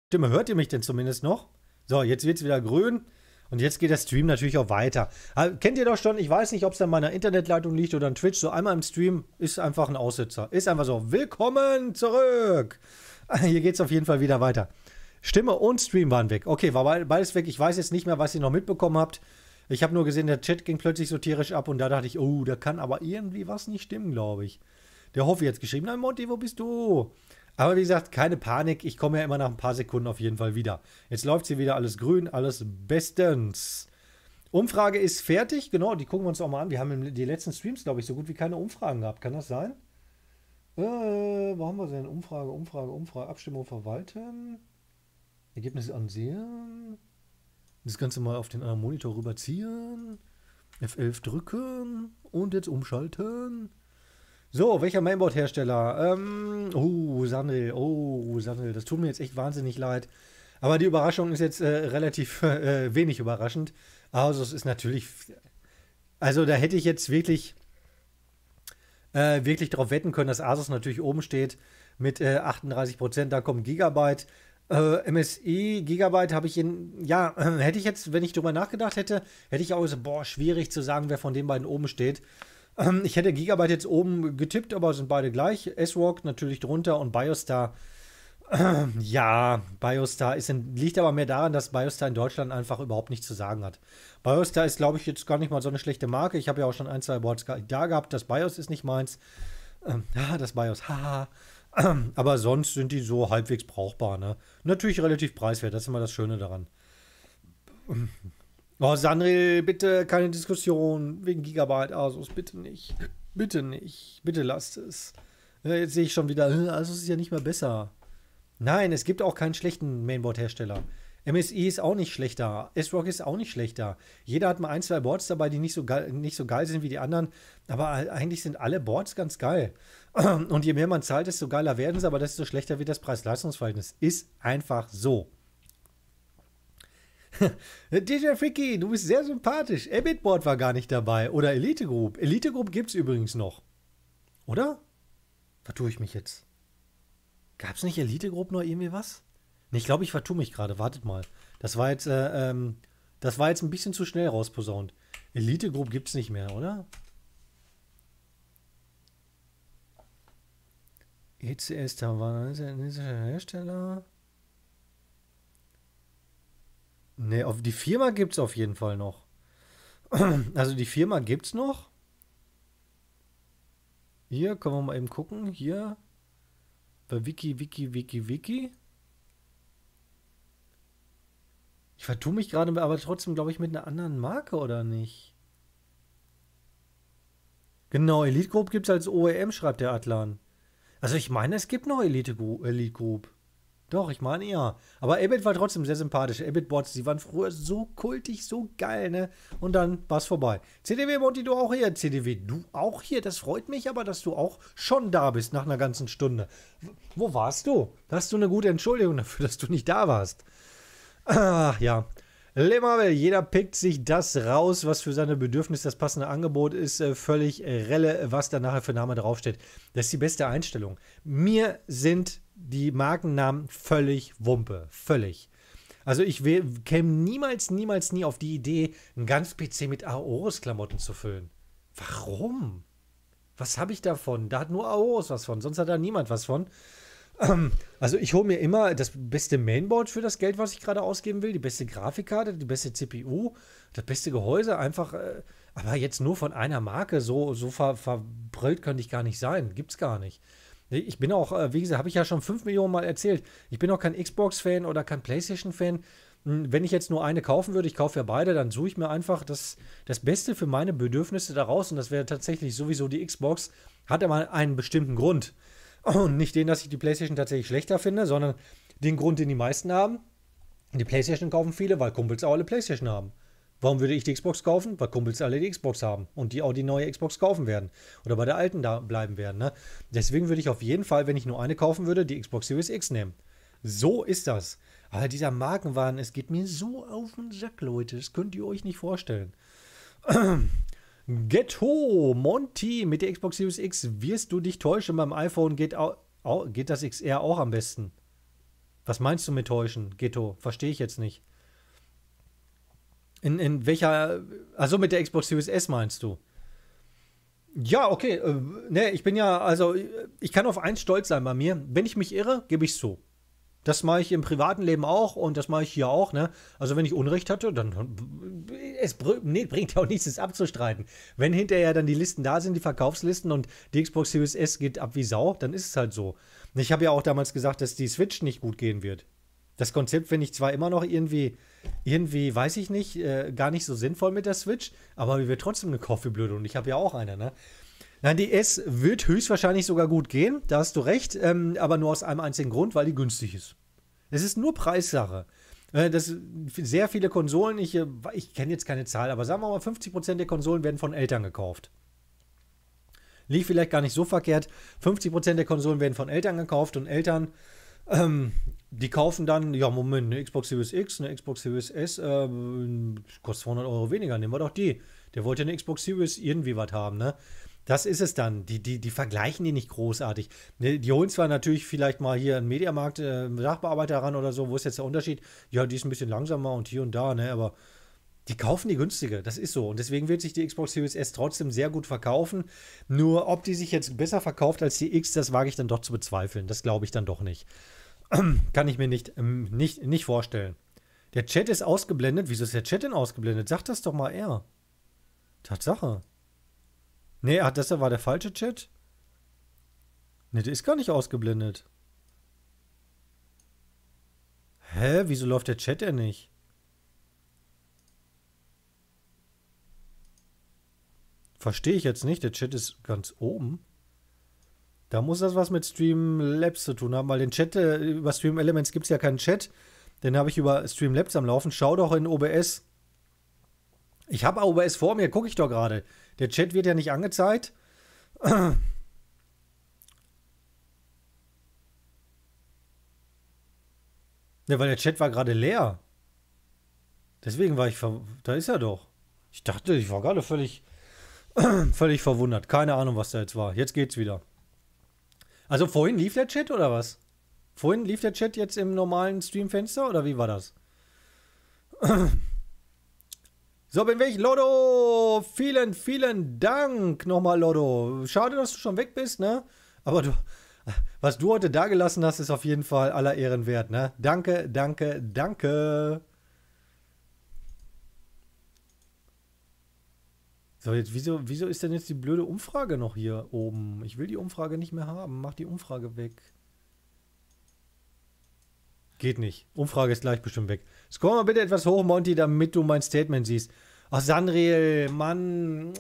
Stimme, hört ihr mich denn zumindest noch? So, jetzt wird es wieder grün. Und jetzt geht der Stream natürlich auch weiter. Ah, kennt ihr doch schon, ich weiß nicht, ob es an meiner Internetleitung liegt oder an Twitch. So einmal im Stream ist einfach ein Aussitzer. Ist einfach so. Willkommen zurück. Hier geht es auf jeden Fall wieder weiter. Stimme und Stream waren weg. Okay, war beides weg. Ich weiß jetzt nicht mehr, was ihr noch mitbekommen habt. Ich habe nur gesehen, der Chat ging plötzlich so tierisch ab und da dachte ich, oh, da kann aber irgendwie was nicht stimmen, glaube ich. Der Hoffi hat geschrieben, nein Monty, wo bist du? Aber wie gesagt, keine Panik. Ich komme ja immer nach ein paar Sekunden auf jeden Fall wieder. Jetzt läuft hier wieder alles grün, alles bestens. Umfrage ist fertig. Genau, die gucken wir uns auch mal an. Wir haben in den letzten Streams, glaube ich, so gut wie keine Umfragen gehabt. Kann das sein? Äh, wo haben wir denn? Umfrage, Umfrage, Umfrage, Abstimmung verwalten. Ergebnisse ansehen. Das Ganze mal auf den anderen Monitor rüberziehen. F11 drücken und jetzt umschalten. So, welcher Mainboard-Hersteller? Ähm, uh, oh, Sandel, oh, Sandel, das tut mir jetzt echt wahnsinnig leid. Aber die Überraschung ist jetzt äh, relativ äh, wenig überraschend. Also es ist natürlich, also da hätte ich jetzt wirklich, äh, wirklich darauf wetten können, dass Asus natürlich oben steht mit äh, 38 Da kommt Gigabyte. Äh, MSI Gigabyte habe ich in, ja, hätte ich jetzt, wenn ich drüber nachgedacht hätte, hätte ich auch so, boah, schwierig zu sagen, wer von den beiden oben steht. Ähm, ich hätte Gigabyte jetzt oben getippt, aber sind beide gleich. s walk natürlich drunter und Biostar. ja, Biostar ist in, liegt aber mehr daran, dass Biostar in Deutschland einfach überhaupt nichts zu sagen hat. Biostar ist, glaube ich, jetzt gar nicht mal so eine schlechte Marke. Ich habe ja auch schon ein, zwei Boards da gehabt. Das Bios ist nicht meins. ja, ähm, das BIOS, haha. Aber sonst sind die so halbwegs brauchbar. Ne? Natürlich relativ preiswert, das ist immer das Schöne daran. Oh, Sanril, bitte keine Diskussion wegen Gigabyte Asus, bitte nicht. Bitte nicht. Bitte lasst es. Jetzt sehe ich schon wieder, äh, Asus ist ja nicht mehr besser. Nein, es gibt auch keinen schlechten Mainboard-Hersteller. MSI ist auch nicht schlechter. S-Rock ist auch nicht schlechter. Jeder hat mal ein, zwei Boards dabei, die nicht so, geil, nicht so geil sind wie die anderen. Aber eigentlich sind alle Boards ganz geil. Und je mehr man zahlt, desto geiler werden sie, aber desto schlechter wird das Preis-Leistungs-Verhältnis. Ist einfach so. DJ Freaky, du bist sehr sympathisch. Ebitboard war gar nicht dabei. Oder Elite Group. Elite Group gibt's übrigens noch. Oder? Vertue ich mich jetzt? Gab's nicht Elite Group noch irgendwie was? Nee, ich glaube, ich vertue mich gerade. Wartet mal. Das war jetzt, äh, ähm, das war jetzt ein bisschen zu schnell rausposaunt. Elite Group gibt's nicht mehr, oder? ECS, da war ein Hersteller. Nee, auf die Firma gibt es auf jeden Fall noch. Also die Firma gibt es noch. Hier, können wir mal eben gucken. Hier. Bei Wiki, Wiki, Wiki, Wiki. Ich vertue mich gerade, aber trotzdem, glaube ich, mit einer anderen Marke, oder nicht? Genau, Elite Group gibt es als OEM, schreibt der Atlan. Also ich meine, es gibt noch Elite Elite Group. Doch, ich meine ja. Aber Abbott war trotzdem sehr sympathisch. Abbott-Bots, die waren früher so kultig, so geil, ne? Und dann war's vorbei. CDW Monty, du auch hier. CDW, du auch hier. Das freut mich aber, dass du auch schon da bist nach einer ganzen Stunde. Wo warst du? Hast du eine gute Entschuldigung dafür, dass du nicht da warst? Ach ja. Le jeder pickt sich das raus, was für seine Bedürfnisse das passende Angebot ist. Äh, völlig Relle, was da nachher für Name draufsteht. Das ist die beste Einstellung. Mir sind die Markennamen völlig Wumpe. Völlig. Also ich käme niemals, niemals, nie auf die Idee, ein ganz PC mit Aorus-Klamotten zu füllen. Warum? Was habe ich davon? Da hat nur Aorus was von, sonst hat da niemand was von. Ähm, also ich hole mir immer das beste Mainboard für das Geld, was ich gerade ausgeben will, die beste Grafikkarte, die beste CPU, das beste Gehäuse, einfach, äh, aber jetzt nur von einer Marke, so, so ver verbrüllt könnte ich gar nicht sein, gibt's gar nicht. Ich bin auch, äh, wie gesagt, habe ich ja schon 5 Millionen Mal erzählt. Ich bin auch kein Xbox-Fan oder kein PlayStation-Fan. Hm, wenn ich jetzt nur eine kaufen würde, ich kaufe ja beide, dann suche ich mir einfach das, das Beste für meine Bedürfnisse daraus. Und das wäre tatsächlich sowieso die Xbox. Hat aber einen bestimmten Grund. Und nicht den, dass ich die PlayStation tatsächlich schlechter finde, sondern den Grund, den die meisten haben. Die PlayStation kaufen viele, weil Kumpels auch alle PlayStation haben. Warum würde ich die Xbox kaufen? Weil Kumpels alle die Xbox haben und die auch die neue Xbox kaufen werden oder bei der alten da bleiben werden. Ne? Deswegen würde ich auf jeden Fall, wenn ich nur eine kaufen würde, die Xbox Series X nehmen. So ist das. Aber dieser Markenwahn, es geht mir so auf den Sack, Leute. Das könnt ihr euch nicht vorstellen. Ghetto, Monty, mit der Xbox Series X wirst du dich täuschen. Beim iPhone geht, au, geht das XR auch am besten. Was meinst du mit täuschen, Ghetto? Verstehe ich jetzt nicht. In, in welcher. Also mit der Xbox Series S meinst du? Ja, okay. Äh, ne, ich bin ja, also ich kann auf eins stolz sein bei mir. Wenn ich mich irre, gebe ich es zu. Das mache ich im privaten Leben auch und das mache ich hier auch, ne? Also wenn ich Unrecht hatte, dann es nee, bringt ja auch nichts, es abzustreiten. Wenn hinterher dann die Listen da sind, die Verkaufslisten und die Xbox Series S geht ab wie Sau, dann ist es halt so. Ich habe ja auch damals gesagt, dass die Switch nicht gut gehen wird. Das Konzept finde ich zwar immer noch irgendwie, irgendwie, weiß ich nicht, äh, gar nicht so sinnvoll mit der Switch, aber mir wird trotzdem gekauft wie blöd und ich habe ja auch eine, ne? Nein, die S wird höchstwahrscheinlich sogar gut gehen, da hast du recht, ähm, aber nur aus einem einzigen Grund, weil die günstig ist. Es ist nur Preissache. Äh, das, sehr viele Konsolen, ich, äh, ich kenne jetzt keine Zahl, aber sagen wir mal, 50% der Konsolen werden von Eltern gekauft. Liegt vielleicht gar nicht so verkehrt. 50% der Konsolen werden von Eltern gekauft und Eltern ähm, die kaufen dann, ja, Moment, eine Xbox Series X, eine Xbox Series S, äh, kostet 200 Euro weniger, nehmen wir doch die. Der wollte eine Xbox Series irgendwie was haben, ne? Das ist es dann. Die, die, die vergleichen die nicht großartig. Die, ne, die holen zwar natürlich vielleicht mal hier einen Mediamarkt, äh, Sachbearbeiter ran oder so, wo ist jetzt der Unterschied? Ja, die ist ein bisschen langsamer und hier und da, ne? Aber die kaufen die günstige, das ist so. Und deswegen wird sich die Xbox Series S trotzdem sehr gut verkaufen. Nur ob die sich jetzt besser verkauft als die X, das wage ich dann doch zu bezweifeln. Das glaube ich dann doch nicht. Kann ich mir nicht, ähm, nicht, nicht vorstellen. Der Chat ist ausgeblendet. Wieso ist der Chat denn ausgeblendet? Sag das doch mal er. Tatsache. Nee, ach, das war der falsche Chat? Nee, der ist gar nicht ausgeblendet. Hä? Wieso läuft der Chat denn nicht? Verstehe ich jetzt nicht. Der Chat ist ganz oben. Da muss das was mit Streamlabs zu tun haben, weil den Chat, äh, über Stream Elements gibt es ja keinen Chat. Den habe ich über Streamlabs am Laufen. Schau doch in OBS. Ich habe OBS vor mir, gucke ich doch gerade. Der Chat wird ja nicht angezeigt. ja, ne, weil der Chat war gerade leer. Deswegen war ich ver Da ist er doch. Ich dachte, ich war gerade völlig, völlig verwundert. Keine Ahnung, was da jetzt war. Jetzt geht's wieder. Also vorhin lief der Chat oder was? Vorhin lief der Chat jetzt im normalen Streamfenster oder wie war das? So bin ich, Lotto. Vielen, vielen Dank nochmal, Lotto. Schade, dass du schon weg bist, ne? Aber du, was du heute dagelassen hast, ist auf jeden Fall aller Ehren wert, ne? Danke, danke, danke. So, jetzt, wieso, wieso ist denn jetzt die blöde Umfrage noch hier oben? Ich will die Umfrage nicht mehr haben. Mach die Umfrage weg. Geht nicht. Umfrage ist gleich bestimmt weg. Scroll mal bitte etwas hoch, Monty, damit du mein Statement siehst. Ach, Sanriel, Mann.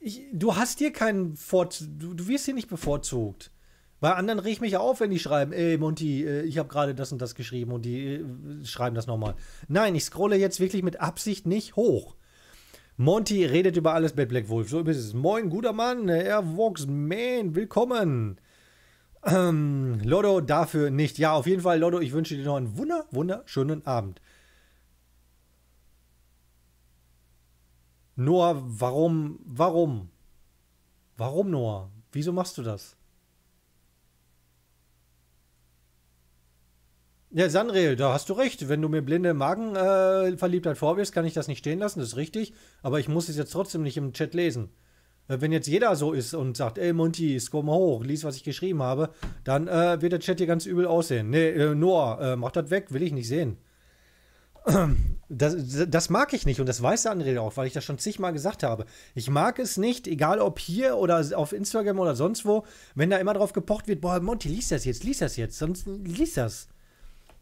Ich, du hast hier keinen Vorzug. Du, du, wirst hier nicht bevorzugt. Bei anderen riech ich mich auf, wenn die schreiben, ey, Monty, äh, ich habe gerade das und das geschrieben und die äh, schreiben das nochmal. Nein, ich scrolle jetzt wirklich mit Absicht nicht hoch. Monty redet über alles mit Black Wolf. So ist es. Moin, guter Mann, Airvox Man, willkommen. Ähm, Lotto dafür nicht. Ja, auf jeden Fall, Lotto, ich wünsche dir noch einen wunder, wunderschönen Abend. Noah, warum, warum? Warum, Noah? Wieso machst du das? Ja, Sanriel, da hast du recht. Wenn du mir blinde Magenverliebtheit äh, vorwirfst, kann ich das nicht stehen lassen, das ist richtig. Aber ich muss es jetzt trotzdem nicht im Chat lesen. Äh, wenn jetzt jeder so ist und sagt, ey Monty, scroll mal hoch, lies, was ich geschrieben habe, dann äh, wird der Chat hier ganz übel aussehen. Nee, äh, Noah, äh, mach das weg, will ich nicht sehen. Das, das, mag ich nicht und das weiß der André auch, weil ich das schon zigmal gesagt habe. Ich mag es nicht, egal ob hier oder auf Instagram oder sonst wo, wenn da immer drauf gepocht wird, boah, Monty, lies das jetzt, lies das jetzt, sonst lies das.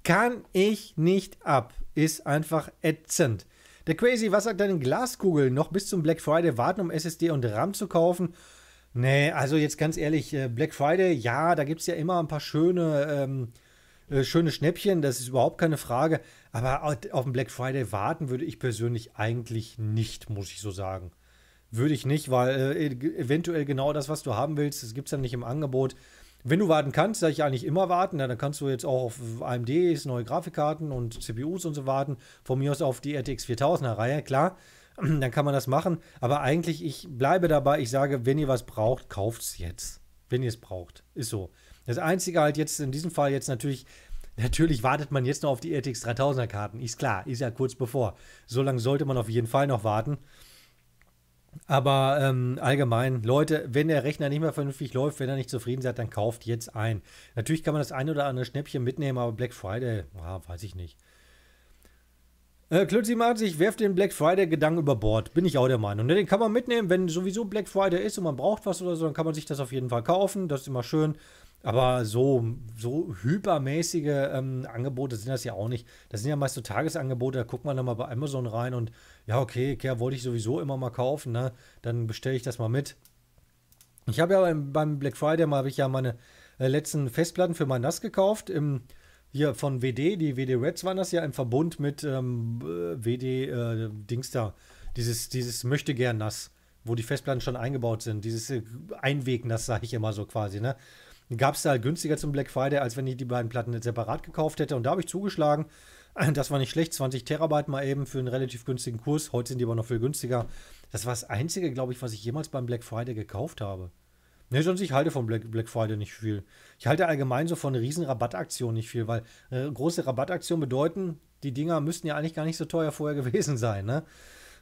Kann ich nicht ab. Ist einfach ätzend. Der Crazy, was sagt deine Glaskugel? Noch bis zum Black Friday warten, um SSD und RAM zu kaufen? Nee, also jetzt ganz ehrlich, äh, Black Friday, ja, da gibt es ja immer ein paar schöne, ähm, äh, schöne Schnäppchen, das ist überhaupt keine Frage. Aber auf den Black Friday warten würde ich persönlich eigentlich nicht, muss ich so sagen. Würde ich nicht, weil äh, e-, eventuell genau das, was du haben willst, das gibt es dann nicht im Angebot. Wenn du warten kannst, sage ich eigentlich immer warten, dann kannst du jetzt auch auf AMDs, neue Grafikkarten und CPUs und so warten. Von mir aus auf die RTX 4000er Reihe, klar. Dann kann man das machen. Aber eigentlich, ich bleibe dabei. Ich sage, wenn ihr was braucht, kauft es jetzt. Wenn ihr es braucht. Ist so. Das Einzige halt jetzt in diesem Fall jetzt natürlich, natürlich wartet man jetzt noch auf die RTX 3000er Karten. Ist klar, ist ja kurz bevor. So lange sollte man auf jeden Fall noch warten. Aber ähm, allgemein, Leute, wenn der Rechner nicht mehr vernünftig läuft, wenn er nicht zufrieden seid, dann kauft jetzt ein. Natürlich kann man das ein oder andere Schnäppchen mitnehmen, aber Black Friday, ah, weiß ich nicht. Äh, Klötzi macht sich, werft den Black Friday-Gedanken über Bord. Bin ich auch der Meinung. Ne, den kann man mitnehmen, wenn sowieso Black Friday ist und man braucht was oder so, dann kann man sich das auf jeden Fall kaufen. Das ist immer schön. Aber so, so hypermäßige ähm, Angebote sind das ja auch nicht. Das sind ja meist so Tagesangebote, da guckt man dann mal bei Amazon rein und ja, okay, Ikea wollte ich sowieso immer mal kaufen, ne? Dann bestelle ich das mal mit. Ich habe ja beim, beim, Black Friday mal habe ich ja meine äh, letzten Festplatten für mein NAS gekauft. Im, hier von WD, die WD Reds waren das ja im Verbund mit ähm, äh, WD äh, Dings da. Dieses, dieses möchte gern NAS, wo die Festplatten schon eingebaut sind. Dieses äh, Einweg-NAS, sage ich immer so quasi, ne? Gab es da halt günstiger zum Black Friday, als wenn ich die beiden Platten separat gekauft hätte. Und da habe ich zugeschlagen. Das war nicht schlecht, 20 Terabyte mal eben für einen relativ günstigen Kurs. Heute sind die aber noch viel günstiger. Das war das Einzige, glaube ich, was ich jemals beim Black Friday gekauft habe. Ne, sonst ich halte von Black, Black Friday nicht viel. Ich halte allgemein so von riesen Rabattaktionen nicht viel, weil äh, große Rabattaktionen bedeuten, die Dinger müssten ja eigentlich gar nicht so teuer vorher gewesen sein, ne?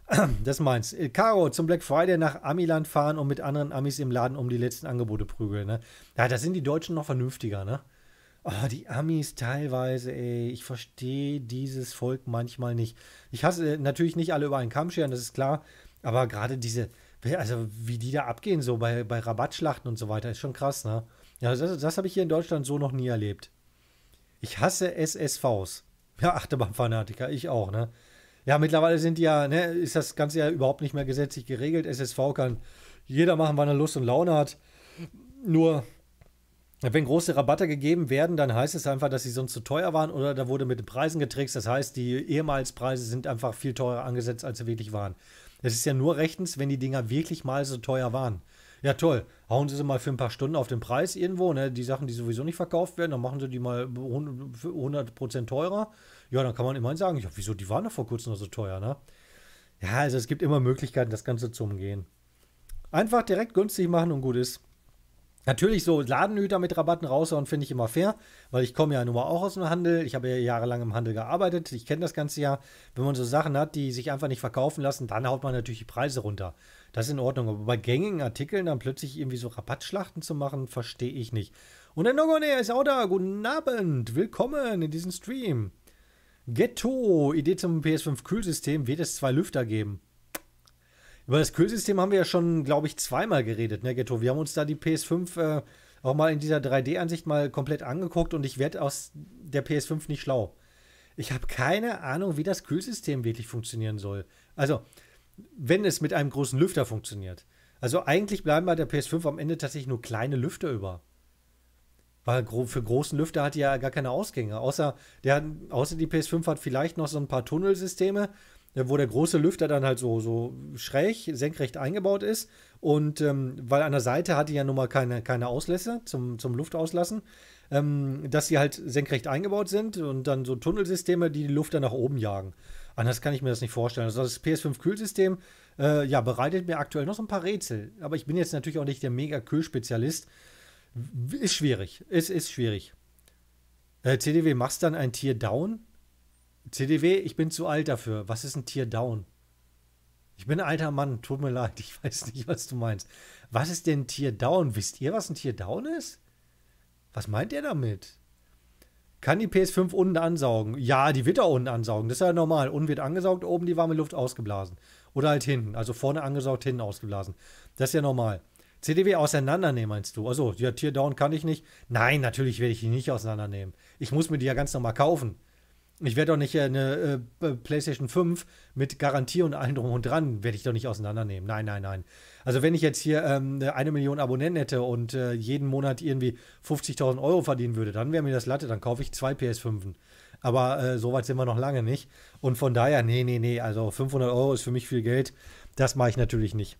Das meins. Äh, Caro, zum Black Friday nach Amiland fahren und mit anderen Amis im Laden um die letzten Angebote prügeln, ne? Ja, da sind die Deutschen noch vernünftiger, ne? Oh, die Amis teilweise, ey. Ich verstehe dieses Volk manchmal nicht. Ich hasse äh, natürlich nicht alle über einen Kamm scheren, das ist klar. Aber gerade diese, also wie die da abgehen, so bei, bei Rabattschlachten und so weiter, ist schon krass, ne? Ja, das, das habe ich hier in Deutschland so noch nie erlebt. Ich hasse SSVs. Ja, Achterbahnfanatiker, ich auch, ne? Ja, mittlerweile sind die ja, ne, ist das Ganze ja überhaupt nicht mehr gesetzlich geregelt. SSV kann jeder machen, wann er Lust und Laune hat. Nur, wenn große Rabatte gegeben werden, dann heißt es einfach, dass sie sonst zu teuer waren oder da wurde mit den Preisen getrickst. Das heißt, die ehemals Preise sind einfach viel teurer angesetzt, als sie wirklich waren. Es ist ja nur rechtens, wenn die Dinger wirklich mal so teuer waren. Ja, toll. Hauen sie sie mal für ein paar Stunden auf den Preis irgendwo, ne? Die Sachen, die sowieso nicht verkauft werden, dann machen sie die mal 100% teurer. Ja, dann kann man immerhin sagen, ja, wieso, die waren doch vor kurzem noch so teuer, ne? Ja, also es gibt immer Möglichkeiten, das Ganze zu umgehen. Einfach direkt günstig machen und gut ist. Natürlich so Ladenhüter mit Rabatten raushauen, finde ich immer fair, weil ich komme ja nun mal auch aus dem Handel. Ich habe ja jahrelang im Handel gearbeitet. Ich kenne das ganze ja. Wenn man so Sachen hat, die sich einfach nicht verkaufen lassen, dann haut man natürlich die Preise runter. Das ist in Ordnung. Aber bei gängigen Artikeln dann plötzlich irgendwie so Rabattschlachten zu machen, verstehe ich nicht. Und der Nogone ist auch da. Guten Abend. Willkommen in diesem Stream. Ghetto. Idee zum PS5 Kühlsystem. Wird es zwei Lüfter geben? Über das Kühlsystem haben wir ja schon, glaube ich, zweimal geredet, ne, Ghetto? Wir haben uns da die PS5 äh, auch mal in dieser 3D-Ansicht mal komplett angeguckt und ich werde aus der PS5 nicht schlau. Ich habe keine Ahnung, wie das Kühlsystem wirklich funktionieren soll. Also, wenn es mit einem großen Lüfter funktioniert. Also eigentlich bleiben bei der PS5 am Ende tatsächlich nur kleine Lüfter über. Weil für großen Lüfter hat die ja gar keine Ausgänge. Außer, der, außer die PS5 hat vielleicht noch so ein paar Tunnelsysteme, wo der große Lüfter dann halt so, so schräg, senkrecht eingebaut ist. Und ähm, weil an der Seite hatte ja nun mal keine, keine Auslässe zum, zum Luftauslassen, ähm, dass sie halt senkrecht eingebaut sind und dann so Tunnelsysteme, die die Luft dann nach oben jagen. Anders kann ich mir das nicht vorstellen. Also das PS5-Kühlsystem, äh, ja, bereitet mir aktuell noch so ein paar Rätsel. Aber ich bin jetzt natürlich auch nicht der Mega-Kühlspezialist. Ist schwierig. Ist, ist schwierig. Äh, CDW, machst dann ein Tier down? CDW, ich bin zu alt dafür. Was ist ein Tier Down? Ich bin ein alter Mann, tut mir leid, ich weiß nicht, was du meinst. Was ist denn Tier Down? Wisst ihr, was ein Tier Down ist? Was meint ihr damit? Kann die PS5 unten ansaugen? Ja, die wird da unten ansaugen. Das ist ja normal. Unten wird angesaugt, oben die warme Luft ausgeblasen. Oder halt hinten. Also vorne angesaugt, hinten ausgeblasen. Das ist ja normal. CDW auseinandernehmen, meinst du? Also, ja, Tier Down kann ich nicht. Nein, natürlich werde ich die nicht auseinandernehmen. Ich muss mir die ja ganz normal kaufen. Ich werde doch nicht äh, eine äh, äh PlayStation 5 mit Garantie und allem drum und dran, werde ich doch nicht auseinandernehmen. Nein, nein, nein. Also wenn ich jetzt hier ähm, eine Million Abonnenten hätte und äh, jeden Monat irgendwie 50.000 Euro verdienen würde, dann wäre mir das Latte, dann kaufe ich zwei PS5. Aber äh, so weit sind wir noch lange nicht. Und von daher, nee, nee, nee, also 500 Euro ist für mich viel Geld. Das mache ich natürlich nicht.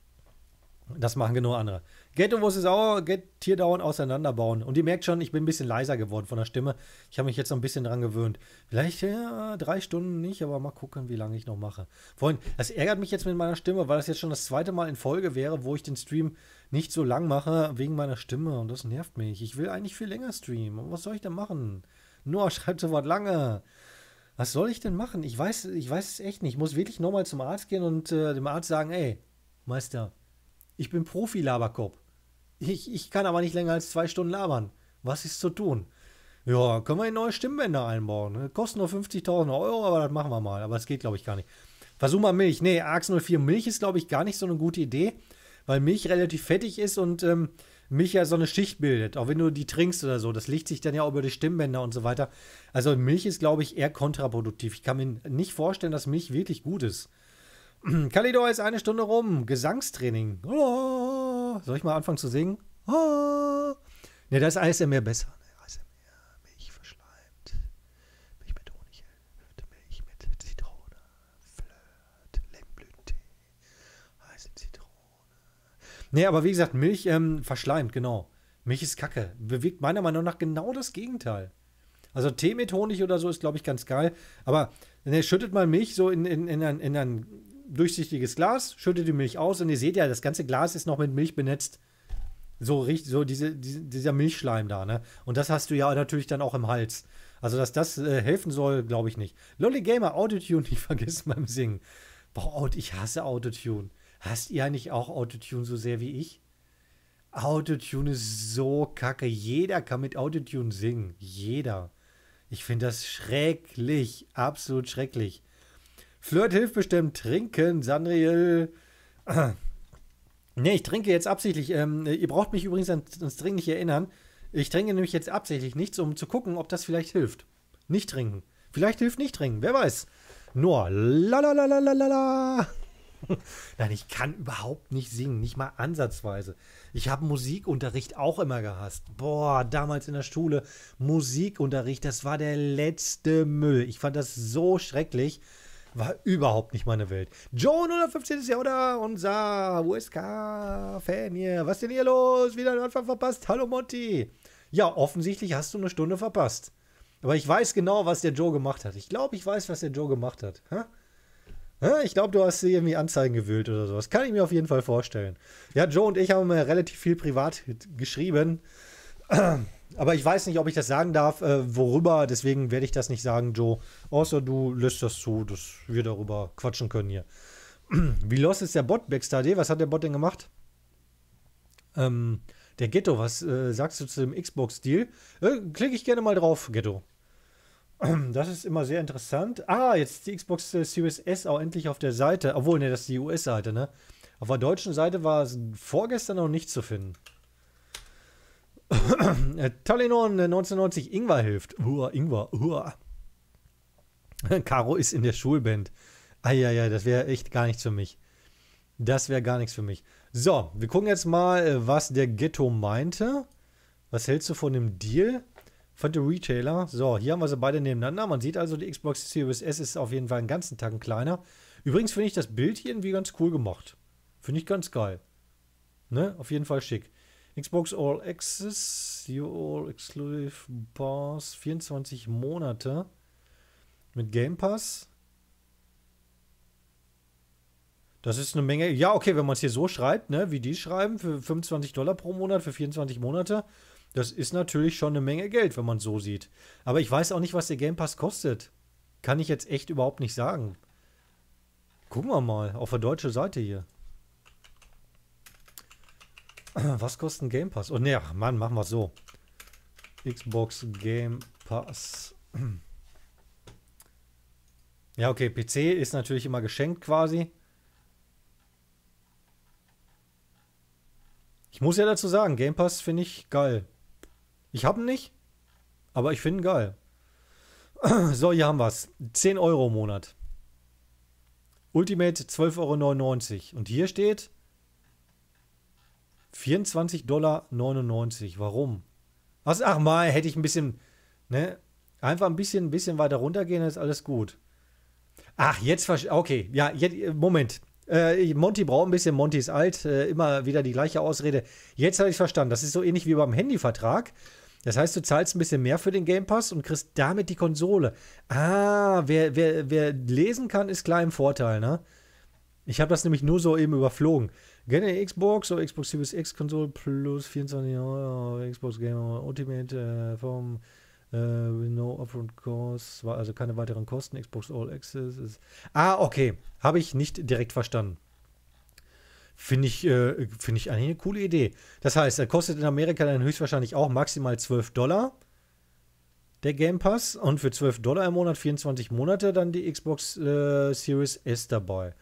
Das machen genau andere. Ghetto und wo sie sauer, geht Teardown auseinanderbauen. Und ihr merkt schon, ich bin ein bisschen leiser geworden von der Stimme. Ich habe mich jetzt noch ein bisschen dran gewöhnt. Vielleicht ja, drei Stunden nicht, aber mal gucken, wie lange ich noch mache. Vorhin, das ärgert mich jetzt mit meiner Stimme, weil das jetzt schon das zweite Mal in Folge wäre, wo ich den Stream nicht so lang mache, wegen meiner Stimme. Und das nervt mich. Ich will eigentlich viel länger streamen. was soll ich denn machen? Noah schreibt sofort lange. Was soll ich denn machen? Ich weiß, ich weiß es echt nicht. Ich muss wirklich nochmal zum Arzt gehen und äh, dem Arzt sagen, ey, Meister, ich bin Profi-Laberkopf. Ich, ich kann aber nicht länger als zwei Stunden labern. Was ist zu tun? Ja, können wir neue Stimmbänder einbauen. Ne? Kosten nur 50.000 Euro, aber das machen wir mal. Aber das geht, glaube ich, gar nicht. Versuch mal Milch. Nee, AX 04 Milch ist, glaube ich, gar nicht so eine gute Idee, weil Milch relativ fettig ist und ähm, Milch ja so eine Schicht bildet. Auch wenn du die trinkst oder so. Das legt sich dann ja auch über die Stimmbänder und so weiter. Also Milch ist, glaube ich, eher kontraproduktiv. Ich kann mir nicht vorstellen, dass Milch wirklich gut ist. Kalidor ist eine Stunde rum. Gesangstraining. Oh soll ich mal anfangen zu singen? Oh. Ne, da ist ASMR besser. Ne, ASMR, also Milch verschleimt, Milch mit Honig, Milch mit Zitrone, Flirt, Lemblütee, heiße Zitrone. Ne, aber wie gesagt, Milch ähm, verschleimt, genau. Milch ist kacke. Bewegt meiner Meinung nach genau das Gegenteil. Also Tee mit Honig oder so ist, glaube ich, ganz geil. Aber ne, schüttet mal Milch so in, in, in, ein, in ein durchsichtiges Glas, schüttet die Milch aus und ihr seht ja, das ganze Glas ist noch mit Milch benetzt. So richtig, so diese, diese, dieser Milchschleim da, ne? Und das hast du ja natürlich dann auch im Hals. Also, dass das äh, helfen soll, glaube ich nicht. Lolly Gamer, Autotune nicht vergessen beim Singen. Boah, ich hasse Autotune. Hast ihr eigentlich auch Autotune so sehr wie ich? Autotune ist so kacke. Jeder kann mit Autotune singen. Jeder. Ich finde das schrecklich. Absolut schrecklich. Flirt hilft bestimmt. Trinken, Sanriel. Ne, ich trinke jetzt absichtlich. Ähm, ihr braucht mich übrigens ans dringlich erinnern. Ich trinke nämlich jetzt absichtlich nichts, um zu gucken, ob das vielleicht hilft. Nicht trinken. Vielleicht hilft nicht trinken. Wer weiß. Nur la la. Nein, ich kann überhaupt nicht singen, nicht mal ansatzweise. Ich habe Musikunterricht auch immer gehasst. Boah, damals in der Schule Musikunterricht, das war der letzte Müll. Ich fand das so schrecklich war überhaupt nicht meine Welt. Joe 015 ist ja oder unser USK-Fan hier. Was ist denn hier los? Wieder einen Anfang verpasst. Hallo Monty. Ja, offensichtlich hast du eine Stunde verpasst. Aber ich weiß genau, was der Joe gemacht hat. Ich glaube, ich weiß, was der Joe gemacht hat. Hä? Ich glaube, du hast sie irgendwie Anzeigen gewühlt oder sowas. Kann ich mir auf jeden Fall vorstellen. Ja, Joe und ich haben mir äh, relativ viel privat geschrieben. Aber ich weiß nicht, ob ich das sagen darf, äh, worüber. Deswegen werde ich das nicht sagen, Joe. Außer du lässt das zu, dass wir darüber quatschen können hier. Wie los ist der Bot, Backstade? Was hat der Bot denn gemacht? Ähm, der Ghetto, was äh, sagst du zu dem Xbox-Deal? Äh, klicke ich gerne mal drauf, Ghetto. Das ist immer sehr interessant. Ah, jetzt ist die Xbox äh, Series S auch endlich auf der Seite. Obwohl, ne, das ist die US-Seite, ne? Auf der deutschen Seite war es vorgestern noch nicht zu finden. Äh, Talinon äh, 1990, Ingwer hilft. Uah, Ingwer, uah. Caro ist in der Schulband. Eieiei, das wäre echt gar nichts für mich. Das wäre gar nichts für mich. So, wir gucken jetzt mal, äh, was der Ghetto meinte. Was hältst du von dem Deal? Von der Retailer. So, hier haben wir sie beide nebeneinander. Man sieht also, die Xbox Series S ist auf jeden Fall einen ganzen Tacken kleiner. Übrigens finde ich das Bild hier irgendwie ganz cool gemacht. Finde ich ganz geil. Ne? Auf jeden Fall schick. Xbox All Access, You All Exclusive Pass, 24 Monate mit Game Pass. Das ist eine Menge. Ja, okay, wenn man es hier so schreibt, ne, wie die schreiben, für 25 Dollar pro Monat, für 24 Monate, das ist natürlich schon eine Menge Geld, wenn man es so sieht. Aber ich weiß auch nicht, was der Game Pass kostet. Kann ich jetzt echt überhaupt nicht sagen. Gucken wir mal auf der deutschen Seite hier. Was kostet ein Game Pass? Oh ne, Mann, machen wir so. Xbox Game Pass. Ja, okay, PC ist natürlich immer geschenkt quasi. Ich muss ja dazu sagen, Game Pass finde ich geil. Ich habe ihn nicht, aber ich finde ihn geil. So, hier haben wir es. 10 Euro im Monat. Ultimate 12,99 Euro. Und hier steht 24,99 Dollar. Warum? Was? Ach mal, hätte ich ein bisschen, ne? Einfach ein bisschen, ein bisschen weiter runtergehen, dann ist alles gut. Ach, jetzt verstehe Okay, ja, jetzt, Moment. Äh, Monty braucht ein bisschen, Monty ist alt, äh, immer wieder die gleiche Ausrede. Jetzt habe ich verstanden. Das ist so ähnlich wie beim Handyvertrag. Das heißt, du zahlst ein bisschen mehr für den Game Pass und kriegst damit die Konsole. Ah, wer, wer, wer lesen kann, ist klar im Vorteil, ne? Ich habe das nämlich nur so eben überflogen. Gerne Xbox oder Xbox Series X Konsole plus 24 Euro Xbox Gamer Ultimate äh, vom äh, No Upfront Cost, also keine weiteren Kosten. Xbox All Access ist. Ah, okay. Habe ich nicht direkt verstanden. Finde ich, äh, find ich eigentlich eine coole Idee. Das heißt, er kostet in Amerika dann höchstwahrscheinlich auch maximal 12 Dollar, der Game Pass. Und für 12 Dollar im Monat, 24 Monate, dann die Xbox äh, Series S dabei.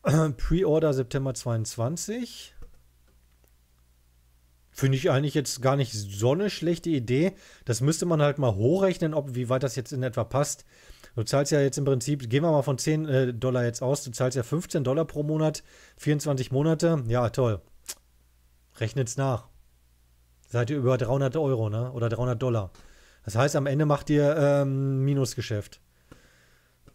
Pre-Order September 22. Finde ich eigentlich jetzt gar nicht so eine schlechte Idee. Das müsste man halt mal hochrechnen, ob, wie weit das jetzt in etwa passt. Du zahlst ja jetzt im Prinzip, gehen wir mal von 10 äh, Dollar jetzt aus, du zahlst ja 15 Dollar pro Monat, 24 Monate. Ja, toll. Rechnet's nach. Seid ihr über 300 Euro, ne? Oder 300 Dollar. Das heißt, am Ende macht ihr ähm, Minusgeschäft.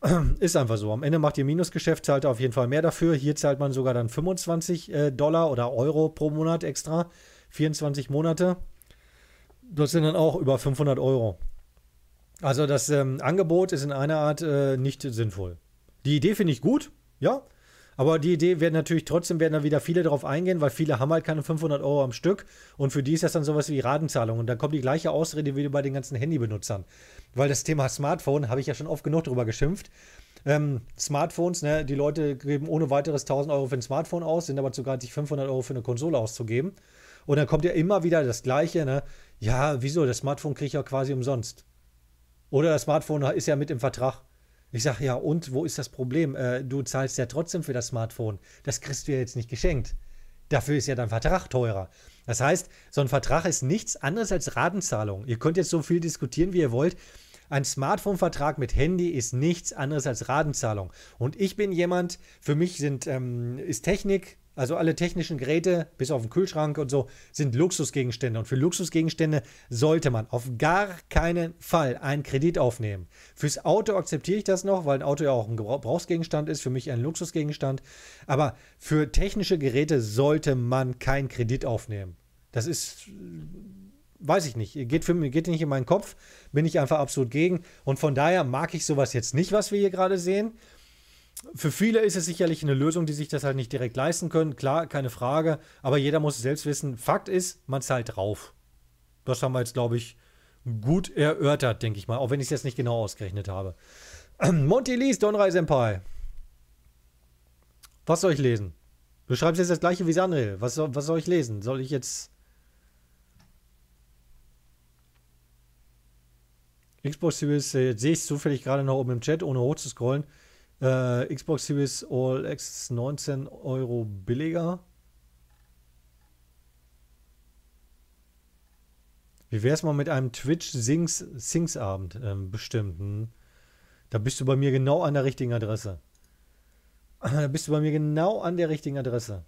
Ist einfach so. Am Ende macht ihr Minusgeschäft, zahlt auf jeden Fall mehr dafür. Hier zahlt man sogar dann 25 äh, Dollar oder Euro pro Monat extra. 24 Monate. Das sind dann auch über 500 Euro. Also das ähm, Angebot ist in einer Art äh, nicht sinnvoll. Die Idee finde ich gut, ja. Aber die Idee wird natürlich trotzdem werden da wieder viele darauf eingehen, weil viele haben halt keine 500 Euro am Stück und für die ist das dann sowas wie Ratenzahlung und dann kommt die gleiche Ausrede wie bei den ganzen Handybenutzern. Weil das Thema Smartphone habe ich ja schon oft genug drüber geschimpft. Ähm, Smartphones, ne, die Leute geben ohne weiteres 1000 Euro für ein Smartphone aus, sind aber zu gar 500 Euro für eine Konsole auszugeben. Und dann kommt ja immer wieder das Gleiche, ne? Ja, wieso? Das Smartphone kriege ich ja quasi umsonst. Oder das Smartphone ist ja mit im Vertrag. Ich sage, ja, und wo ist das Problem? Äh, du zahlst ja trotzdem für das Smartphone. Das kriegst du ja jetzt nicht geschenkt. Dafür ist ja dein Vertrag teurer. Das heißt, so ein Vertrag ist nichts anderes als Ratenzahlung. Ihr könnt jetzt so viel diskutieren, wie ihr wollt. Ein Smartphone-Vertrag mit Handy ist nichts anderes als Ratenzahlung. Und ich bin jemand, für mich sind, ähm, ist Technik also alle technischen Geräte, bis auf den Kühlschrank und so, sind Luxusgegenstände. Und für Luxusgegenstände sollte man auf gar keinen Fall einen Kredit aufnehmen. Fürs Auto akzeptiere ich das noch, weil ein Auto ja auch ein Gebrauchsgegenstand ist, für mich ein Luxusgegenstand. Aber für technische Geräte sollte man keinen Kredit aufnehmen. Das ist, weiß ich nicht, geht, für, geht nicht in meinen Kopf, bin ich einfach absolut gegen. Und von daher mag ich sowas jetzt nicht, was wir hier gerade sehen für viele ist es sicherlich eine Lösung, die sich das halt nicht direkt leisten können. Klar, keine Frage. Aber jeder muss es selbst wissen. Fakt ist, man zahlt drauf. Das haben wir jetzt, glaube ich, gut erörtert, denke ich mal. Auch wenn ich es jetzt nicht genau ausgerechnet habe. Monty Lees, Donrai Senpai. Was soll ich lesen? Du schreibst jetzt das gleiche wie Sanre. Was, was soll ich lesen? Soll ich jetzt. Xbox Series, äh, jetzt sehe ich es zufällig gerade noch oben im Chat, ohne hochzuscrollen. zu scrollen. Äh, Xbox Series All X 19 Euro billiger. Wie wäre es mal mit einem Twitch Sings, Sings Abend ähm, bestimmt? Hm? Da bist du bei mir genau an der richtigen Adresse. Da bist du bei mir genau an der richtigen Adresse.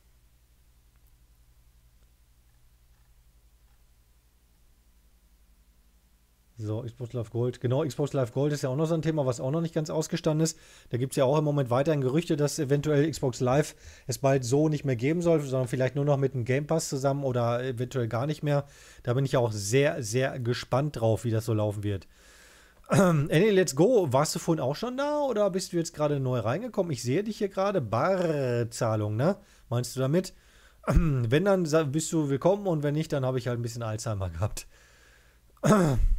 So, Xbox Live Gold. Genau, Xbox Live Gold ist ja auch noch so ein Thema, was auch noch nicht ganz ausgestanden ist. Da gibt es ja auch im Moment weiterhin Gerüchte, dass eventuell Xbox Live es bald so nicht mehr geben soll, sondern vielleicht nur noch mit einem Game Pass zusammen oder eventuell gar nicht mehr. Da bin ich ja auch sehr, sehr gespannt drauf, wie das so laufen wird. Ähm, anyway, let's go. Warst du vorhin auch schon da oder bist du jetzt gerade neu reingekommen? Ich sehe dich hier gerade. Barzahlung, ne? Meinst du damit? Ähm, wenn, dann bist du willkommen und wenn nicht, dann habe ich halt ein bisschen Alzheimer gehabt.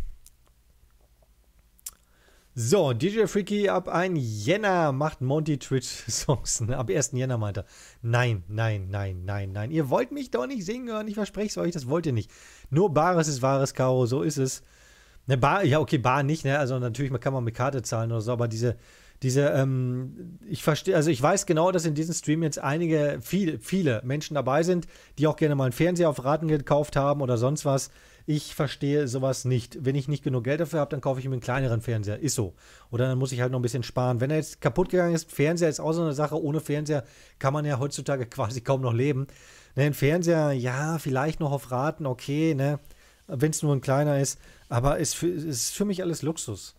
So, DJ Freaky ab 1 Jänner macht Monty Twitch-Songs. Ab 1. Jänner meinte er. Nein, nein, nein, nein, nein. Ihr wollt mich doch nicht singen hören. Ich verspreche es euch, das wollt ihr nicht. Nur Bares ist wahres, Caro. So ist es. Ne, Bar, ja, okay, Bar nicht. Ne? Also natürlich kann man mit Karte zahlen oder so, aber diese, diese, ähm, ich verstehe, also ich weiß genau, dass in diesem Stream jetzt einige, viele, viele Menschen dabei sind, die auch gerne mal einen Fernseher auf Raten gekauft haben oder sonst was. Ich verstehe sowas nicht. Wenn ich nicht genug Geld dafür habe, dann kaufe ich mir einen kleineren Fernseher. Ist so. Oder dann muss ich halt noch ein bisschen sparen. Wenn er jetzt kaputt gegangen ist, Fernseher ist auch so eine Sache. Ohne Fernseher kann man ja heutzutage quasi kaum noch leben. Ne, ein Fernseher, ja, vielleicht noch auf Raten, okay, ne? Wenn es nur ein kleiner ist. Aber es ist, ist für mich alles Luxus.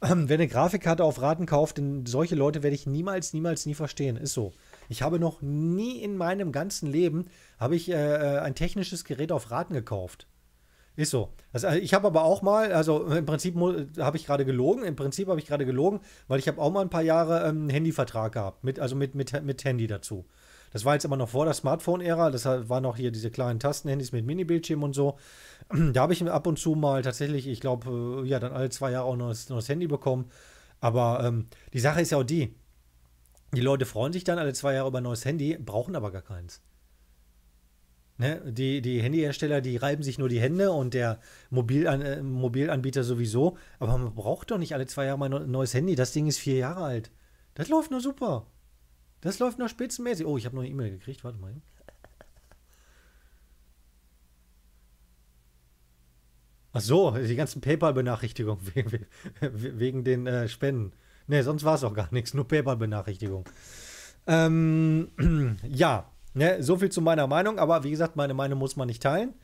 Ähm, wer eine Grafikkarte auf Raten kauft, denn solche Leute werde ich niemals, niemals, nie verstehen. Ist so. Ich habe noch nie in meinem ganzen Leben habe ich äh, äh ein technisches Gerät auf Raten gekauft. Ist so. Also, also ich habe aber auch mal, also äh, im Prinzip habe ich gerade gelogen, im Prinzip habe ich gerade gelogen, weil ich habe auch mal ein paar Jahre einen ähm, Handyvertrag gehabt, mit, also mit, mit, mit Handy dazu. Das war jetzt immer noch vor der Smartphone-Ära, das waren noch hier diese kleinen Tastenhandys mit Mini-Bildschirm und so. Da habe ich ab und zu mal tatsächlich, ich glaube, äh, ja, dann alle zwei Jahre auch noch das, noch das Handy bekommen. Aber ähm, die Sache ist ja auch die, die Leute freuen sich dann alle zwei Jahre über ein neues Handy, brauchen aber gar keins. Ne? Die, die Handyhersteller, die reiben sich nur die Hände und der Mobilan äh, Mobilanbieter sowieso. Aber man braucht doch nicht alle zwei Jahre mal ein neues Handy. Das Ding ist vier Jahre alt. Das läuft nur super. Das läuft nur spitzenmäßig. Oh, ich habe noch eine E-Mail gekriegt. Warte mal. Ach so, die ganzen PayPal-Benachrichtigungen wegen, wegen den äh, Spenden. Nee, sonst war es auch gar nichts, nur paypal benachrichtigungen Ähm, ja, Ne, so viel zu meiner Meinung, aber wie gesagt, meine Meinung muss man nicht teilen.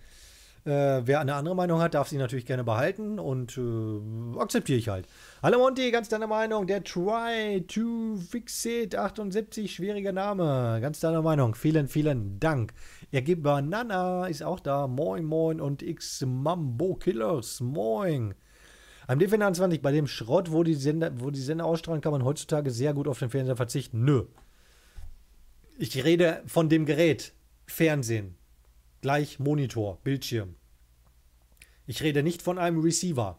Äh, wer eine andere Meinung hat, darf sie natürlich gerne behalten und äh, akzeptiere ich halt. Hallo Monty, ganz deine Meinung. Der Try to Fixit 78, schwieriger Name. Ganz deine Meinung. Vielen, vielen Dank. Er gibt Banana, ist auch da. Moin, moin. Und X Mambo Killers. Moin. Am D24, bei dem Schrott, wo die Sender, wo die Sender ausstrahlen, kann man heutzutage sehr gut auf den Fernseher verzichten. Nö. Ich rede von dem Gerät. Fernsehen. Gleich Monitor, Bildschirm. Ich rede nicht von einem Receiver.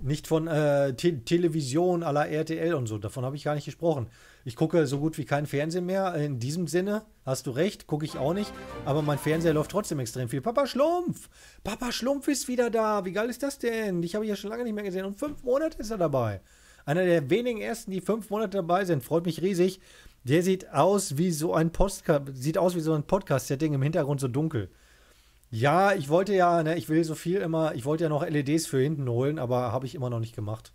Nicht von äh, Te Television aller RTL und so. Davon habe ich gar nicht gesprochen. Ich gucke so gut wie kein Fernsehen mehr. In diesem Sinne, hast du recht, gucke ich auch nicht. Aber mein Fernseher läuft trotzdem extrem viel. Papa Schlumpf! Papa Schlumpf ist wieder da. Wie geil ist das denn? Ich habe ihn ja schon lange nicht mehr gesehen. Und fünf Monate ist er dabei. Einer der wenigen ersten, die fünf Monate dabei sind. Freut mich riesig. Der sieht aus wie so ein Podcast, sieht aus wie so ein Podcast-Setting im Hintergrund so dunkel. Ja, ich wollte ja, ne, ich will so viel immer, ich wollte ja noch LEDs für hinten holen, aber habe ich immer noch nicht gemacht.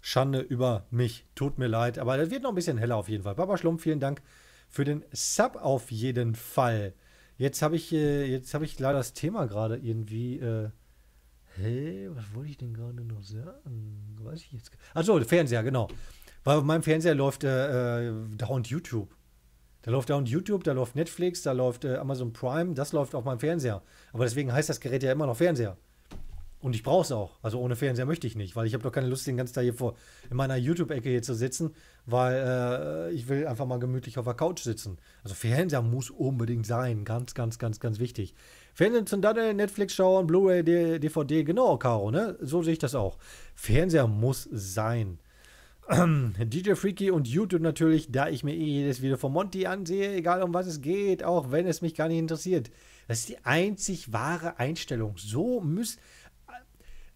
Schande über mich, tut mir leid, aber das wird noch ein bisschen heller auf jeden Fall. Papa Schlumpf, vielen Dank für den Sub auf jeden Fall. Jetzt habe ich, äh, jetzt habe ich leider das Thema gerade irgendwie. Äh, hey, was wollte ich denn gerade noch sagen? Weiß ich jetzt. Achso, Fernseher, genau. Weil auf meinem Fernseher läuft äh, äh dauernd YouTube. Da läuft dauernd YouTube, da läuft Netflix, da läuft äh, Amazon Prime, das läuft auf meinem Fernseher. Aber deswegen heißt das Gerät ja immer noch Fernseher. Und ich brauche es auch. Also ohne Fernseher möchte ich nicht, weil ich habe doch keine Lust, den ganzen Tag hier vor in meiner YouTube-Ecke hier zu sitzen, weil äh, ich will einfach mal gemütlich auf der Couch sitzen. Also Fernseher muss unbedingt sein. Ganz, ganz, ganz, ganz wichtig. Fernsehen zum Daddeln, Netflix schauen, Blu-ray, DVD, genau, Caro, ne? So sehe ich das auch. Fernseher muss sein. DJ Freaky und YouTube natürlich, da ich mir eh jedes Video von Monty ansehe, egal um was es geht, auch wenn es mich gar nicht interessiert. Das ist die einzig wahre Einstellung. So müssen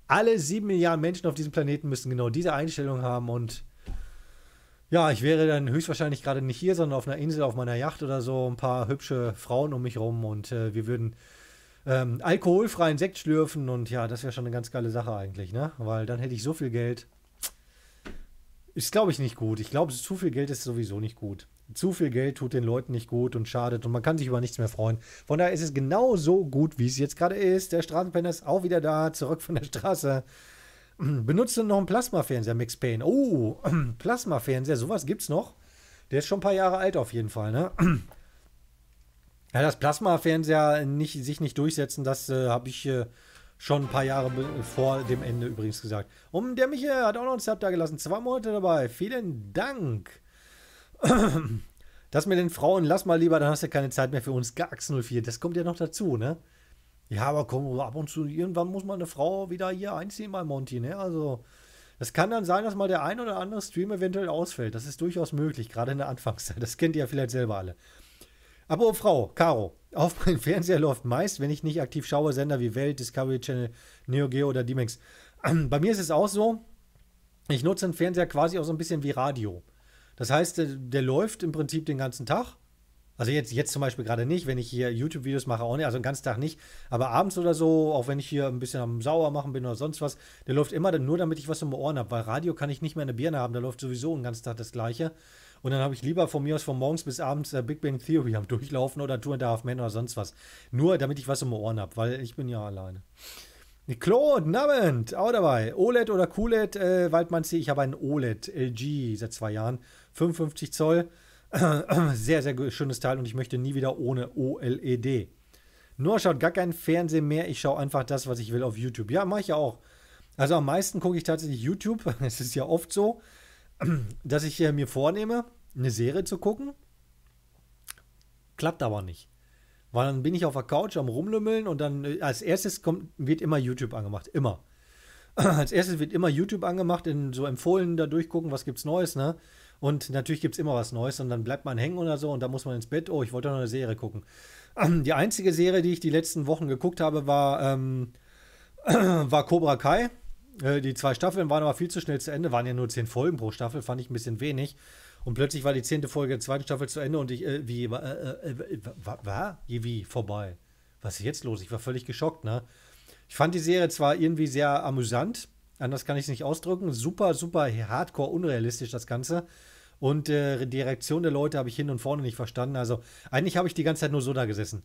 alle sieben Milliarden Menschen auf diesem Planeten müssen genau diese Einstellung haben und ja, ich wäre dann höchstwahrscheinlich gerade nicht hier, sondern auf einer Insel, auf meiner Yacht oder so, ein paar hübsche Frauen um mich rum und äh, wir würden ähm, alkoholfreien Sekt schlürfen und ja, das wäre schon eine ganz geile Sache eigentlich, ne? Weil dann hätte ich so viel Geld. Ist, glaube ich, nicht gut. Ich glaube, zu viel Geld ist sowieso nicht gut. Zu viel Geld tut den Leuten nicht gut und schadet und man kann sich über nichts mehr freuen. Von daher ist es genau so gut, wie es jetzt gerade ist. Der Straßenpenner ist auch wieder da, zurück von der Straße. Benutzt du noch einen Plasmafernseher, Max Payne? Oh, Plasmafernseher, sowas gibt's noch. Der ist schon ein paar Jahre alt auf jeden Fall, ne? Ja, das Plasmafernseher nicht, sich nicht durchsetzen, das äh, habe ich äh, Schon ein paar Jahre vor dem Ende übrigens gesagt. Und der Michael hat auch noch einen Sub da gelassen. Zwei Monate dabei. Vielen Dank. Das mit den Frauen, lass mal lieber, dann hast du keine Zeit mehr für uns. Gax 04, das kommt ja noch dazu, ne? Ja, aber komm, ab und zu, irgendwann muss mal eine Frau wieder hier einziehen bei Monty, ne? Also, das kann dann sein, dass mal der ein oder andere Stream eventuell ausfällt. Das ist durchaus möglich, gerade in der Anfangszeit. Das kennt ihr ja vielleicht selber alle. Aber Frau, Caro, auf meinem Fernseher läuft meist, wenn ich nicht aktiv schaue, Sender wie Welt, Discovery Channel, Neo Geo oder D-Max. Bei mir ist es auch so, ich nutze den Fernseher quasi auch so ein bisschen wie Radio. Das heißt, der, äh, der läuft im Prinzip den ganzen Tag. Also jetzt, jetzt zum Beispiel gerade nicht, wenn ich hier YouTube-Videos mache, auch nicht, also den ganzen Tag nicht. Aber abends oder so, auch wenn ich hier ein bisschen am Sauer machen bin oder sonst was, der läuft immer nur, damit ich was im Ohren habe. Weil Radio kann ich nicht mehr eine Birne haben, da läuft sowieso den ganzen Tag das Gleiche. Und dann habe ich lieber von mir aus von morgens bis abends äh, Big Bang Theory am Durchlaufen oder Two and a Half Men oder sonst was. Nur damit ich was um die Ohren habe, weil ich bin ja alleine. Claude, Nabend, auch dabei. OLED oder QLED, äh, Waldmannsee, ich habe einen OLED LG seit zwei Jahren, 55 Zoll. sehr, sehr schönes Teil und ich möchte nie wieder ohne OLED. Nur schaut gar kein Fernsehen mehr, ich schaue einfach das, was ich will auf YouTube. Ja, mache ich ja auch. Also am meisten gucke ich tatsächlich YouTube, es ist ja oft so dass ich äh, mir vornehme, eine Serie zu gucken. Klappt aber nicht. Weil dann bin ich auf der Couch am Rumlümmeln und dann äh, als erstes kommt, wird immer YouTube angemacht. Immer. Als erstes wird immer YouTube angemacht, in so empfohlen, da durchgucken, was gibt's Neues, ne? Und natürlich gibt es immer was Neues und dann bleibt man hängen oder so und dann muss man ins Bett. Oh, ich wollte noch eine Serie gucken. Die einzige Serie, die ich die letzten Wochen geguckt habe, war, ähm, war Cobra Kai. Äh, die zwei Staffeln waren aber viel zu schnell zu Ende, waren ja nur zehn Folgen pro Staffel, fand ich ein bisschen wenig. Und plötzlich war die zehnte Folge der zweiten Staffel zu Ende und ich, äh, wie, äh, äh, äh, war, wie, vorbei. Was ist jetzt los? Ich war völlig geschockt, ne? Ich fand die Serie zwar irgendwie sehr amüsant, anders kann ich es nicht ausdrücken, super, super hardcore unrealistisch das Ganze. Und äh, die Reaktion der Leute habe ich hin und vorne nicht verstanden. Also eigentlich habe ich die ganze Zeit nur so da gesessen.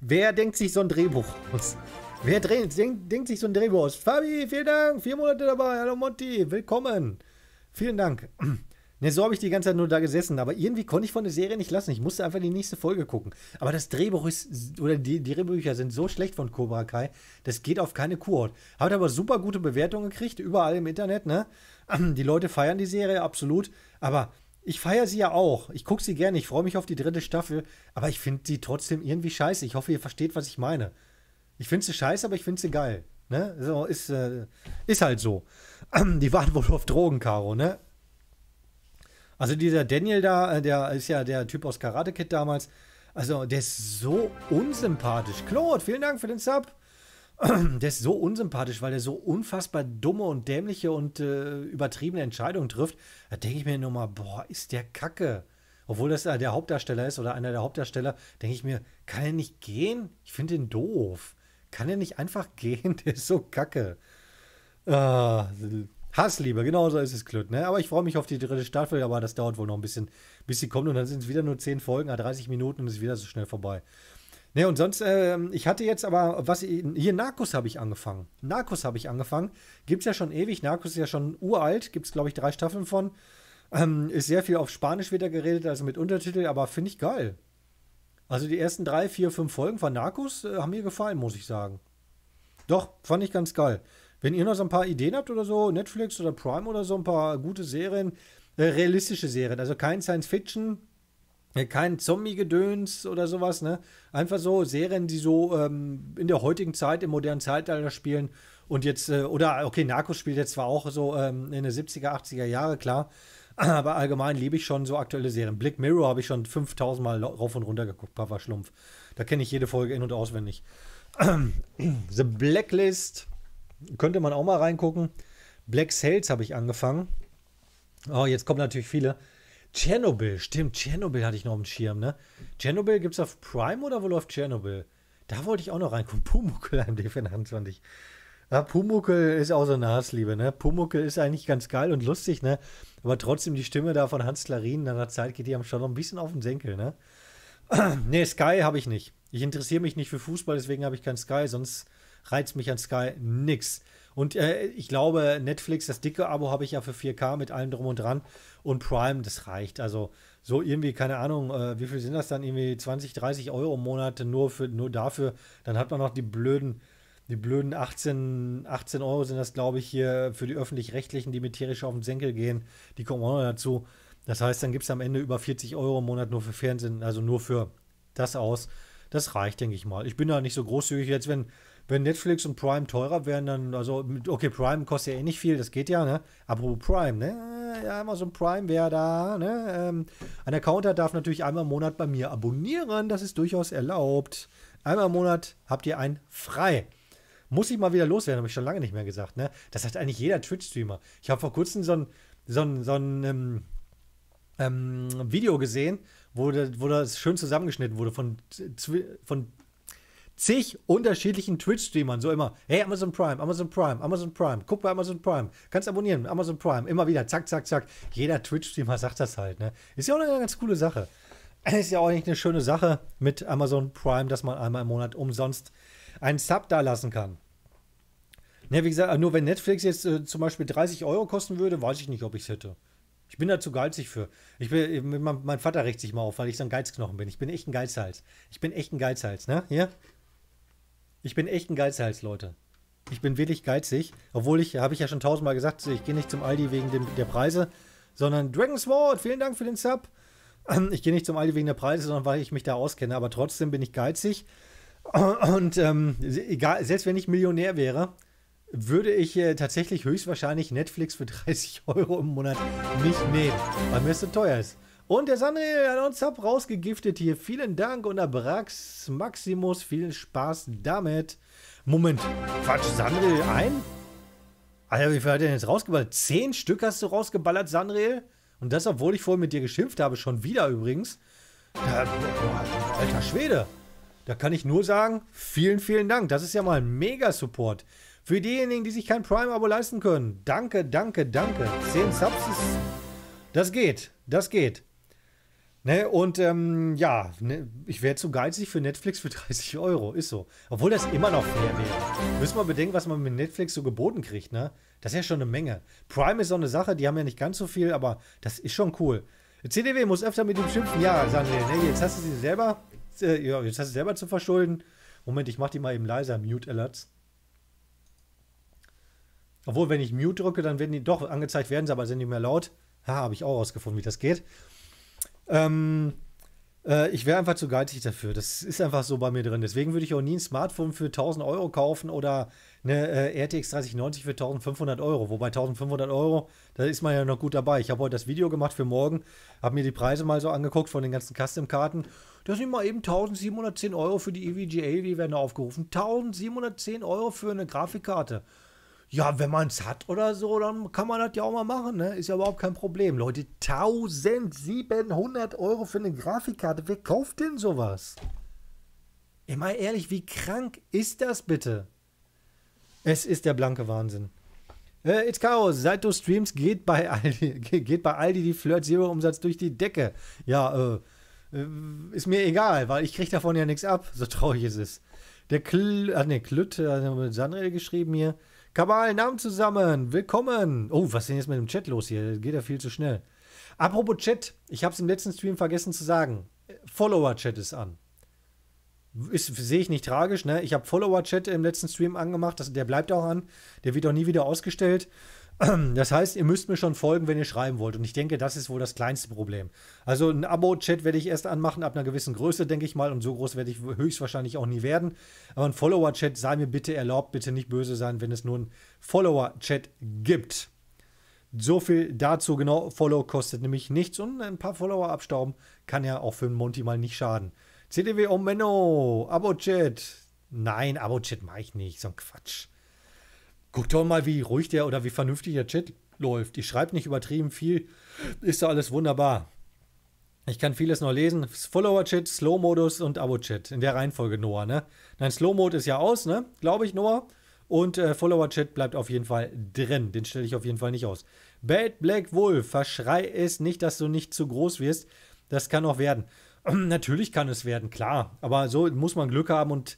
Wer denkt sich so ein Drehbuch aus? Wer dreht, denkt, denkt sich so ein Drehbuch aus? Fabi, vielen Dank. Vier Monate dabei. Hallo Monty, willkommen. Vielen Dank. Ne, so habe ich die ganze Zeit nur da gesessen, aber irgendwie konnte ich von der Serie nicht lassen. Ich musste einfach die nächste Folge gucken. Aber das Drehbuch ist, oder die, die Drehbücher sind so schlecht von Cobra Kai, das geht auf keine Kurort. Hat aber super gute Bewertungen gekriegt, überall im Internet, ne? Die Leute feiern die Serie, absolut. Aber ich feiere sie ja auch. Ich gucke sie gerne, ich freue mich auf die dritte Staffel, aber ich finde sie trotzdem irgendwie scheiße. Ich hoffe, ihr versteht, was ich meine. Ich finde sie scheiße, aber ich finde sie geil. Ne? So, ist, äh, ist halt so. die waren wohl auf Drogen, Caro, ne? Also dieser Daniel da, äh, der ist ja der Typ aus Karate Kid damals. Also der ist so unsympathisch. Claude, vielen Dank für den Sub. der ist so unsympathisch, weil er so unfassbar dumme und dämliche und äh, übertriebene Entscheidungen trifft. Da denke ich mir nur mal, boah, ist der Kacke. Obwohl das der Hauptdarsteller ist oder einer der Hauptdarsteller, denke ich mir, kann er nicht gehen? Ich finde ihn doof. Kann er nicht einfach gehen? Der ist so kacke. Ah, äh, Hassliebe, genau so ist es, Klütt. Ne? Aber ich freue mich auf die dritte Staffel, aber das dauert wohl noch ein bisschen, bis sie kommt. Und dann sind es wieder nur 10 Folgen, 30 ah, Minuten und ist wieder so schnell vorbei. Ne, und sonst, äh, ich hatte jetzt aber, was hier, Narcos habe ich angefangen. Narcos habe ich angefangen. Gibt es ja schon ewig. Narcos ist ja schon uralt. Gibt es, glaube ich, drei Staffeln von. Ähm, ist sehr viel auf Spanisch wieder geredet, also mit Untertitel, aber finde ich geil. Also die ersten drei, vier, fünf Folgen von Narcos äh, haben mir gefallen, muss ich sagen. Doch, fand ich ganz geil. Wenn ihr noch so ein paar Ideen habt oder so, Netflix oder Prime oder so, ein paar gute Serien, äh, realistische Serien, also kein Science-Fiction, kein Zombie-Gedöns oder sowas, ne? Einfach so Serien, die so ähm, in der heutigen Zeit, im modernen Zeitalter spielen und jetzt, äh, oder okay, Narcos spielt jetzt zwar auch so ähm, in den 70er, 80er Jahre, klar, aber allgemein liebe ich schon so aktuelle Serien. Blick Mirror habe ich schon 5000 Mal rauf und runter geguckt, Papa Schlumpf. Da kenne ich jede Folge in- und auswendig. The Blacklist könnte man auch mal reingucken. Black Sales habe ich angefangen. Oh, jetzt kommen natürlich viele. Tschernobyl, stimmt. Tschernobyl hatte ich noch im Schirm, ne? Tschernobyl es auf Prime oder wo läuft Tschernobyl? Da wollte ich auch noch reinkommen. Pumuckel am d 21. Ja, Pumuckel ist auch so eine Hassliebe, ne? Pumuckel ist eigentlich ganz geil und lustig, ne? Aber trotzdem die Stimme da von Hans Klarin in einer Zeit geht die am schon noch ein bisschen auf den Senkel, ne? ne, Sky habe ich nicht. Ich interessiere mich nicht für Fußball, deswegen habe ich kein Sky, sonst reizt mich an Sky nix. Und äh, ich glaube, Netflix, das dicke Abo habe ich ja für 4K mit allem drum und dran. Und Prime, das reicht. Also so irgendwie, keine Ahnung, äh, wie viel sind das dann? Irgendwie 20, 30 Euro im Monat nur, für, nur dafür. Dann hat man noch die blöden, die blöden 18, 18 Euro sind das, glaube ich, hier für die Öffentlich-Rechtlichen, die mir tierisch auf den Senkel gehen. Die kommen auch noch dazu. Das heißt, dann gibt es am Ende über 40 Euro im Monat nur für Fernsehen, also nur für das aus. Das reicht, denke ich mal. Ich bin da nicht so großzügig jetzt, wenn wenn Netflix und Prime teurer wären, dann, also, okay, Prime kostet ja eh nicht viel, das geht ja, ne? Apropos Prime, ne? Ja, Amazon Prime wäre da, ne? Ähm, ein Accounter darf natürlich einmal im Monat bei mir abonnieren, das ist durchaus erlaubt. Einmal im Monat habt ihr einen frei. Muss ich mal wieder loswerden, habe ich schon lange nicht mehr gesagt, ne? Das hat eigentlich jeder Twitch-Streamer. Ich habe vor kurzem so ein, so ein, so ein, ähm, ähm, Video gesehen, wo, wo das schön zusammengeschnitten wurde von, von zig unterschiedlichen Twitch-Streamern. So immer, hey, Amazon Prime, Amazon Prime, Amazon Prime, guck bei Amazon Prime, kannst abonnieren, Amazon Prime, immer wieder, zack, zack, zack. Jeder Twitch-Streamer sagt das halt, ne? Ist ja auch eine ganz coole Sache. Ist ja auch nicht eine schöne Sache mit Amazon Prime, dass man einmal im Monat umsonst einen Sub da lassen kann. Ne, wie gesagt, nur wenn Netflix jetzt äh, zum Beispiel 30 Euro kosten würde, weiß ich nicht, ob ich es hätte. Ich bin da zu geizig für. Ich bin, mein, Vater regt sich mal auf, weil ich so ein Geizknochen bin. Ich bin echt ein Geizhals. Ich bin echt ein Geizhals, ne? Hier, ich bin echt ein Geizhals, Leute. Ich bin wirklich geizig. Obwohl ich, habe ich ja schon tausendmal gesagt, ich gehe nicht zum Aldi wegen dem, der Preise, sondern Dragon Sword, vielen Dank für den Sub. Ich gehe nicht zum Aldi wegen der Preise, sondern weil ich mich da auskenne. Aber trotzdem bin ich geizig. Und ähm, egal, selbst wenn ich Millionär wäre, würde ich äh, tatsächlich höchstwahrscheinlich Netflix für 30 Euro im Monat nicht nehmen, weil mir es zu so teuer ist. Und der Sandre hat uns hab rausgegiftet hier. Vielen Dank und Abrax Maximus. Viel Spaß damit. Moment. Quatsch, Sandre ein? Alter, wie viel hat er denn jetzt rausgeballert? Zehn Stück hast du rausgeballert, Sanriel? Und das, obwohl ich vorhin mit dir geschimpft habe, schon wieder übrigens. Da, boah, alter Schwede. Da kann ich nur sagen, vielen, vielen Dank. Das ist ja mal ein Mega-Support. Für diejenigen, die sich kein Prime-Abo leisten können. Danke, danke, danke. Zehn Subs ist... Das geht, das geht. Ne, und ähm, ja, ne, ich wäre zu geizig für Netflix für 30 Euro. Ist so. Obwohl das immer noch fair wäre. Müssen wir bedenken, was man mit Netflix so geboten kriegt, ne? Das ist ja schon eine Menge. Prime ist so eine Sache, die haben ja nicht ganz so viel, aber das ist schon cool. CDW muss öfter mit ihm schimpfen. Ja, Sandra, ne, jetzt hast du sie selber. Äh, jetzt hast du selber zu verschulden. Moment, ich mach die mal eben leiser. Mute Alerts. Obwohl, wenn ich Mute drücke, dann werden die doch angezeigt, werden sie aber sind nicht mehr laut. Ha, habe ich auch rausgefunden, wie das geht. Ähm, äh, ich wäre einfach zu geizig dafür. Das ist einfach so bei mir drin. Deswegen würde ich auch nie ein Smartphone für 1000 Euro kaufen oder eine äh, RTX 3090 für 1500 Euro. Wobei 1500 Euro, da ist man ja noch gut dabei. Ich habe heute das Video gemacht für morgen, habe mir die Preise mal so angeguckt von den ganzen Custom-Karten. Das sind mal eben 1710 Euro für die EVGA, die werden aufgerufen. 1710 Euro für eine Grafikkarte ja, wenn man es hat oder so, dann kann man das ja auch mal machen, ne? Ist ja überhaupt kein Problem. Leute, 1700 Euro für eine Grafikkarte. Wer kauft denn sowas? Immer ehrlich, wie krank ist das bitte? Es ist der blanke Wahnsinn. Äh, It's Chaos, seit du streamst, geht bei Aldi, geht bei Aldi die Flirt Zero Umsatz durch die Decke. Ja, äh, äh ist mir egal, weil ich krieg davon ja nichts ab, so traurig ist es Der Kl, ah ne, Klüt, äh, hat Sandra geschrieben hier. Kabal, Namen zusammen. Willkommen. Oh, was ist denn jetzt mit dem Chat los hier? geht ja viel zu schnell. Apropos Chat, ich habe es im letzten Stream vergessen zu sagen. Follower-Chat ist an. Ist, Sehe ich nicht tragisch, ne? Ich habe Follower-Chat im letzten Stream angemacht, das, der bleibt auch an. Der wird auch nie wieder ausgestellt. Das heißt, ihr müsst mir schon folgen, wenn ihr schreiben wollt. Und ich denke, das ist wohl das kleinste Problem. Also ein Abo-Chat werde ich erst anmachen, ab einer gewissen Größe, denke ich mal. Und so groß werde ich höchstwahrscheinlich auch nie werden. Aber ein Follower-Chat sei mir bitte erlaubt, bitte nicht böse sein, wenn es nur ein Follower-Chat gibt. So viel dazu. Genau, Follow kostet nämlich nichts. Und ein paar Follower abstauben kann ja auch für einen Monty mal nicht schaden. CDW Omeno, Abo-Chat. Nein, Abo-Chat mache ich nicht. So ein Quatsch. Guck doch mal, wie ruhig der oder wie vernünftig der Chat läuft. Ich schreibe nicht übertrieben viel. Ist doch alles wunderbar. Ich kann vieles noch lesen. Follower-Chat, Slow-Modus und Abo-Chat. In der Reihenfolge, Noah, ne? Nein, Slow-Mode ist ja aus, ne? Glaube ich, Noah. Und äh, Follower-Chat bleibt auf jeden Fall drin. Den stelle ich auf jeden Fall nicht aus. Bad Black Wolf, verschrei es nicht, dass du nicht zu groß wirst. Das kann auch werden. Natürlich kann es werden, klar. Aber so muss man Glück haben und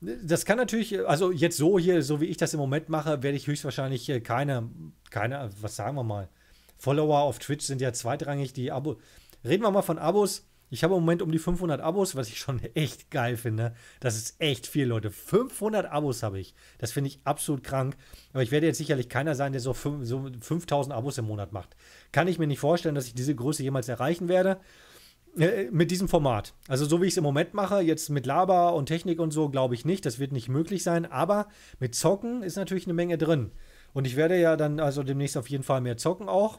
das kann natürlich, also jetzt so hier, so wie ich das im Moment mache, werde ich höchstwahrscheinlich äh, keine, keine, was sagen wir mal, Follower auf Twitch sind ja zweitrangig, die Abo. Reden wir mal von Abos. Ich habe im Moment um die 500 Abos, was ich schon echt geil finde. Das ist echt viel, Leute. 500 Abos habe ich. Das finde ich absolut krank. Aber ich werde jetzt sicherlich keiner sein, der so, 5, so 5000 Abos im Monat macht. Kann ich mir nicht vorstellen, dass ich diese Größe jemals erreichen werde. Äh, mit diesem Format. Also so wie ich es im Moment mache, jetzt mit Laber und Technik und so, glaube ich nicht. Das wird nicht möglich sein. Aber mit Zocken ist natürlich eine Menge drin. Und ich werde ja dann also demnächst auf jeden Fall mehr zocken auch.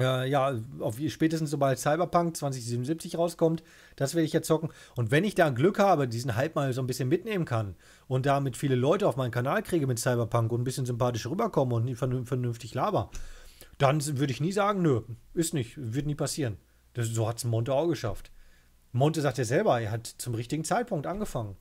Äh, ja, auf, spätestens sobald Cyberpunk 2077 rauskommt, das werde ich ja zocken. Und wenn ich da Glück habe, diesen Hype mal so ein bisschen mitnehmen kann und damit viele Leute auf meinen Kanal kriege mit Cyberpunk und ein bisschen sympathisch rüberkommen und vernünftig laber, dann würde ich nie sagen, nö, ist nicht, wird nie passieren. Das, so hat es Monte auch geschafft. Monte sagt ja selber, er hat zum richtigen Zeitpunkt angefangen.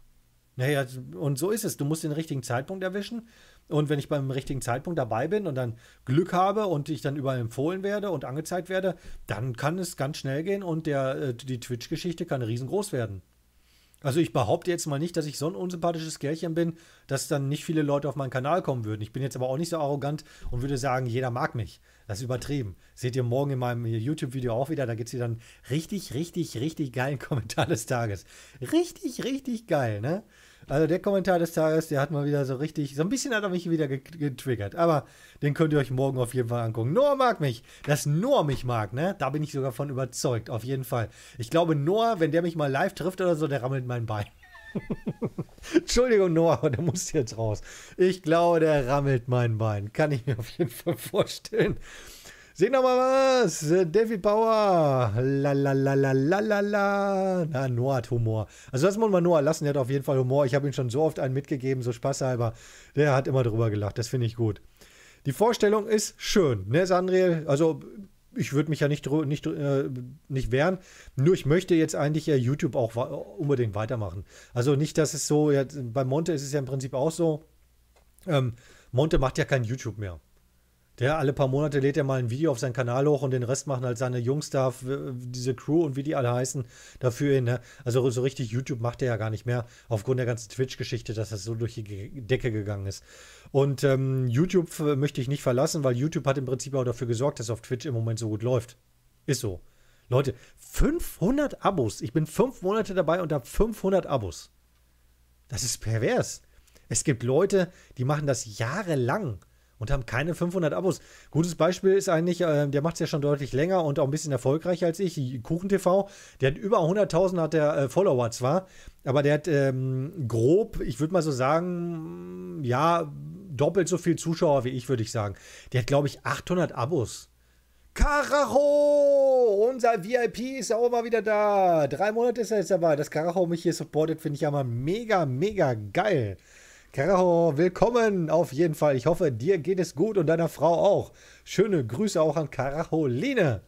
Naja, und so ist es. Du musst den richtigen Zeitpunkt erwischen. Und wenn ich beim richtigen Zeitpunkt dabei bin und dann Glück habe und ich dann überall empfohlen werde und angezeigt werde, dann kann es ganz schnell gehen und der, äh, die Twitch-Geschichte kann riesengroß werden. Also ich behaupte jetzt mal nicht, dass ich so ein unsympathisches Kerlchen bin, dass dann nicht viele Leute auf meinen Kanal kommen würden. Ich bin jetzt aber auch nicht so arrogant und würde sagen, jeder mag mich. Das ist übertrieben. Seht ihr morgen in meinem YouTube-Video auch wieder. Da gibt es hier dann richtig, richtig, richtig geilen Kommentar des Tages. Richtig, richtig geil, ne? Also der Kommentar des Tages, der hat mal wieder so richtig, so ein bisschen hat er mich wieder getriggert. Aber den könnt ihr euch morgen auf jeden Fall angucken. Noah mag mich. Dass Noah mich mag, ne? Da bin ich sogar von überzeugt. Auf jeden Fall. Ich glaube, Noah, wenn der mich mal live trifft oder so, der rammelt mein Bein. Entschuldigung, Noah, aber der muss jetzt raus. Ich glaube, der rammelt mein Bein. Kann ich mir auf jeden Fall vorstellen. Sehen wir mal was. David Bauer. La la la la la la la. Na, Noah hat Humor. Also das muss man Noah lassen. Der hat auf jeden Fall Humor. Ich habe ihm schon so oft einen mitgegeben, so spaßhalber. Der hat immer drüber gelacht. Das finde ich gut. Die Vorstellung ist schön, ne, Sandriel? Also ich würde mich ja nicht, nicht, äh, nicht wehren. Nur ich möchte jetzt eigentlich ja YouTube auch unbedingt weitermachen. Also nicht, dass es so, ja, bei Monte ist es ja im Prinzip auch so. Ähm, Monte macht ja kein YouTube mehr. Der alle paar Monate lädt er mal ein Video auf seinen Kanal hoch und den Rest machen halt seine Jungs da, diese Crew und wie die alle heißen, dafür ihn. Ne? Also so richtig YouTube macht er ja gar nicht mehr, aufgrund der ganzen Twitch-Geschichte, dass das so durch die Decke gegangen ist. Und ähm, YouTube äh, möchte ich nicht verlassen, weil YouTube hat im Prinzip auch dafür gesorgt, dass auf Twitch im Moment so gut läuft. Ist so. Leute, 500 Abos. Ich bin fünf Monate dabei und habe 500 Abos. Das ist pervers. Es gibt Leute, die machen das jahrelang und haben keine 500 Abos. Gutes Beispiel ist eigentlich, äh, der macht es ja schon deutlich länger und auch ein bisschen erfolgreicher als ich, KuchenTV. Der hat über 100.000 hat der äh, Follower zwar, aber der hat ähm, grob, ich würde mal so sagen, ja, doppelt so viel Zuschauer wie ich, würde ich sagen. Der hat, glaube ich, 800 Abos. Karacho! Unser VIP ist auch mal wieder da. Drei Monate ist er jetzt dabei. Das Karacho mich hier supportet, finde ich ja mal mega, mega geil. Carajo, willkommen auf jeden Fall. Ich hoffe, dir geht es gut und deiner Frau auch. Schöne Grüße auch an Carajoline.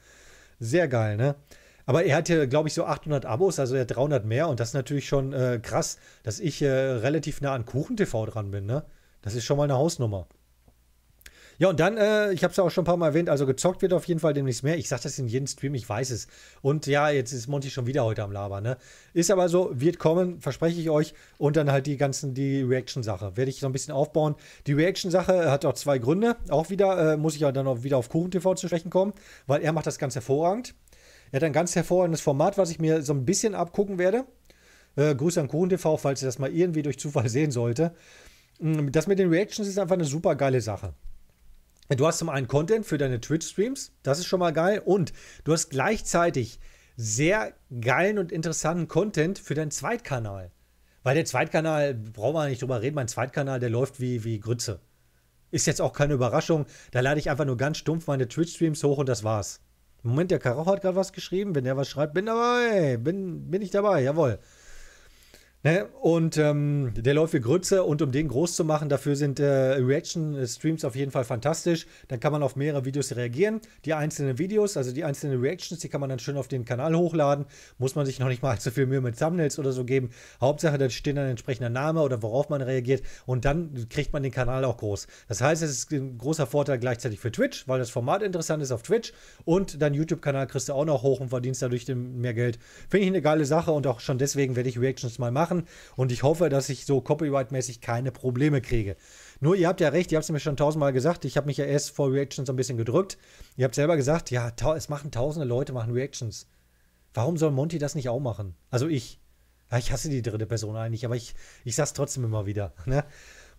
Sehr geil, ne? Aber er hat ja, glaube ich, so 800 Abos, also er hat 300 mehr. Und das ist natürlich schon äh, krass, dass ich äh, relativ nah an KuchenTV dran bin, ne? Das ist schon mal eine Hausnummer. Ja, und dann, äh, ich habe es ja auch schon ein paar Mal erwähnt, also gezockt wird auf jeden Fall demnächst mehr. Ich sage das in jedem Stream, ich weiß es. Und ja, jetzt ist Monty schon wieder heute am Labern, ne? Ist aber so, wird kommen, verspreche ich euch. Und dann halt die ganzen, die Reaction-Sache. Werde ich so ein bisschen aufbauen. Die Reaction-Sache äh, hat auch zwei Gründe. Auch wieder, äh, muss ich ja dann auch wieder auf KuchenTV zu sprechen kommen, weil er macht das ganz hervorragend. Er hat ein ganz hervorragendes Format, was ich mir so ein bisschen abgucken werde. Äh, Grüße an KuchenTV, falls ihr das mal irgendwie durch Zufall sehen sollte. Mm, das mit den Reactions ist einfach eine super geile Sache. Du hast zum einen Content für deine Twitch-Streams, das ist schon mal geil. Und du hast gleichzeitig sehr geilen und interessanten Content für deinen Zweitkanal. Weil der Zweitkanal, brauchen wir nicht drüber reden, mein Zweitkanal, der läuft wie, wie Grütze. Ist jetzt auch keine Überraschung. Da lade ich einfach nur ganz stumpf meine Twitch-Streams hoch und das war's. Moment, der Karacho hat gerade was geschrieben. Wenn der was schreibt, bin dabei. Bin, bin ich dabei, jawohl. Ne? Und ähm, der läuft wie Grütze und um den groß zu machen, dafür sind äh, Reaction-Streams auf jeden Fall fantastisch. Dann kann man auf mehrere Videos reagieren. Die einzelnen Videos, also die einzelnen Reactions, die kann man dann schön auf den Kanal hochladen. Muss man sich noch nicht mal zu viel Mühe mit Thumbnails oder so geben. Hauptsache, da steht dann ein entsprechender Name oder worauf man reagiert und dann kriegt man den Kanal auch groß. Das heißt, es ist ein großer Vorteil gleichzeitig für Twitch, weil das Format interessant ist auf Twitch und dein YouTube-Kanal kriegst du auch noch hoch und verdienst dadurch mehr Geld. Finde ich eine geile Sache und auch schon deswegen werde ich Reactions mal machen machen und ich hoffe, dass ich so copyright-mäßig keine Probleme kriege. Nur, ihr habt ja recht, ihr habt es mir schon tausendmal gesagt, ich habe mich ja erst vor Reactions so ein bisschen gedrückt. Ihr habt selber gesagt, ja, es machen tausende Leute, machen Reactions. Warum soll Monty das nicht auch machen? Also ich. Ja, ich hasse die dritte Person eigentlich, aber ich, ich sag's trotzdem immer wieder. Ne?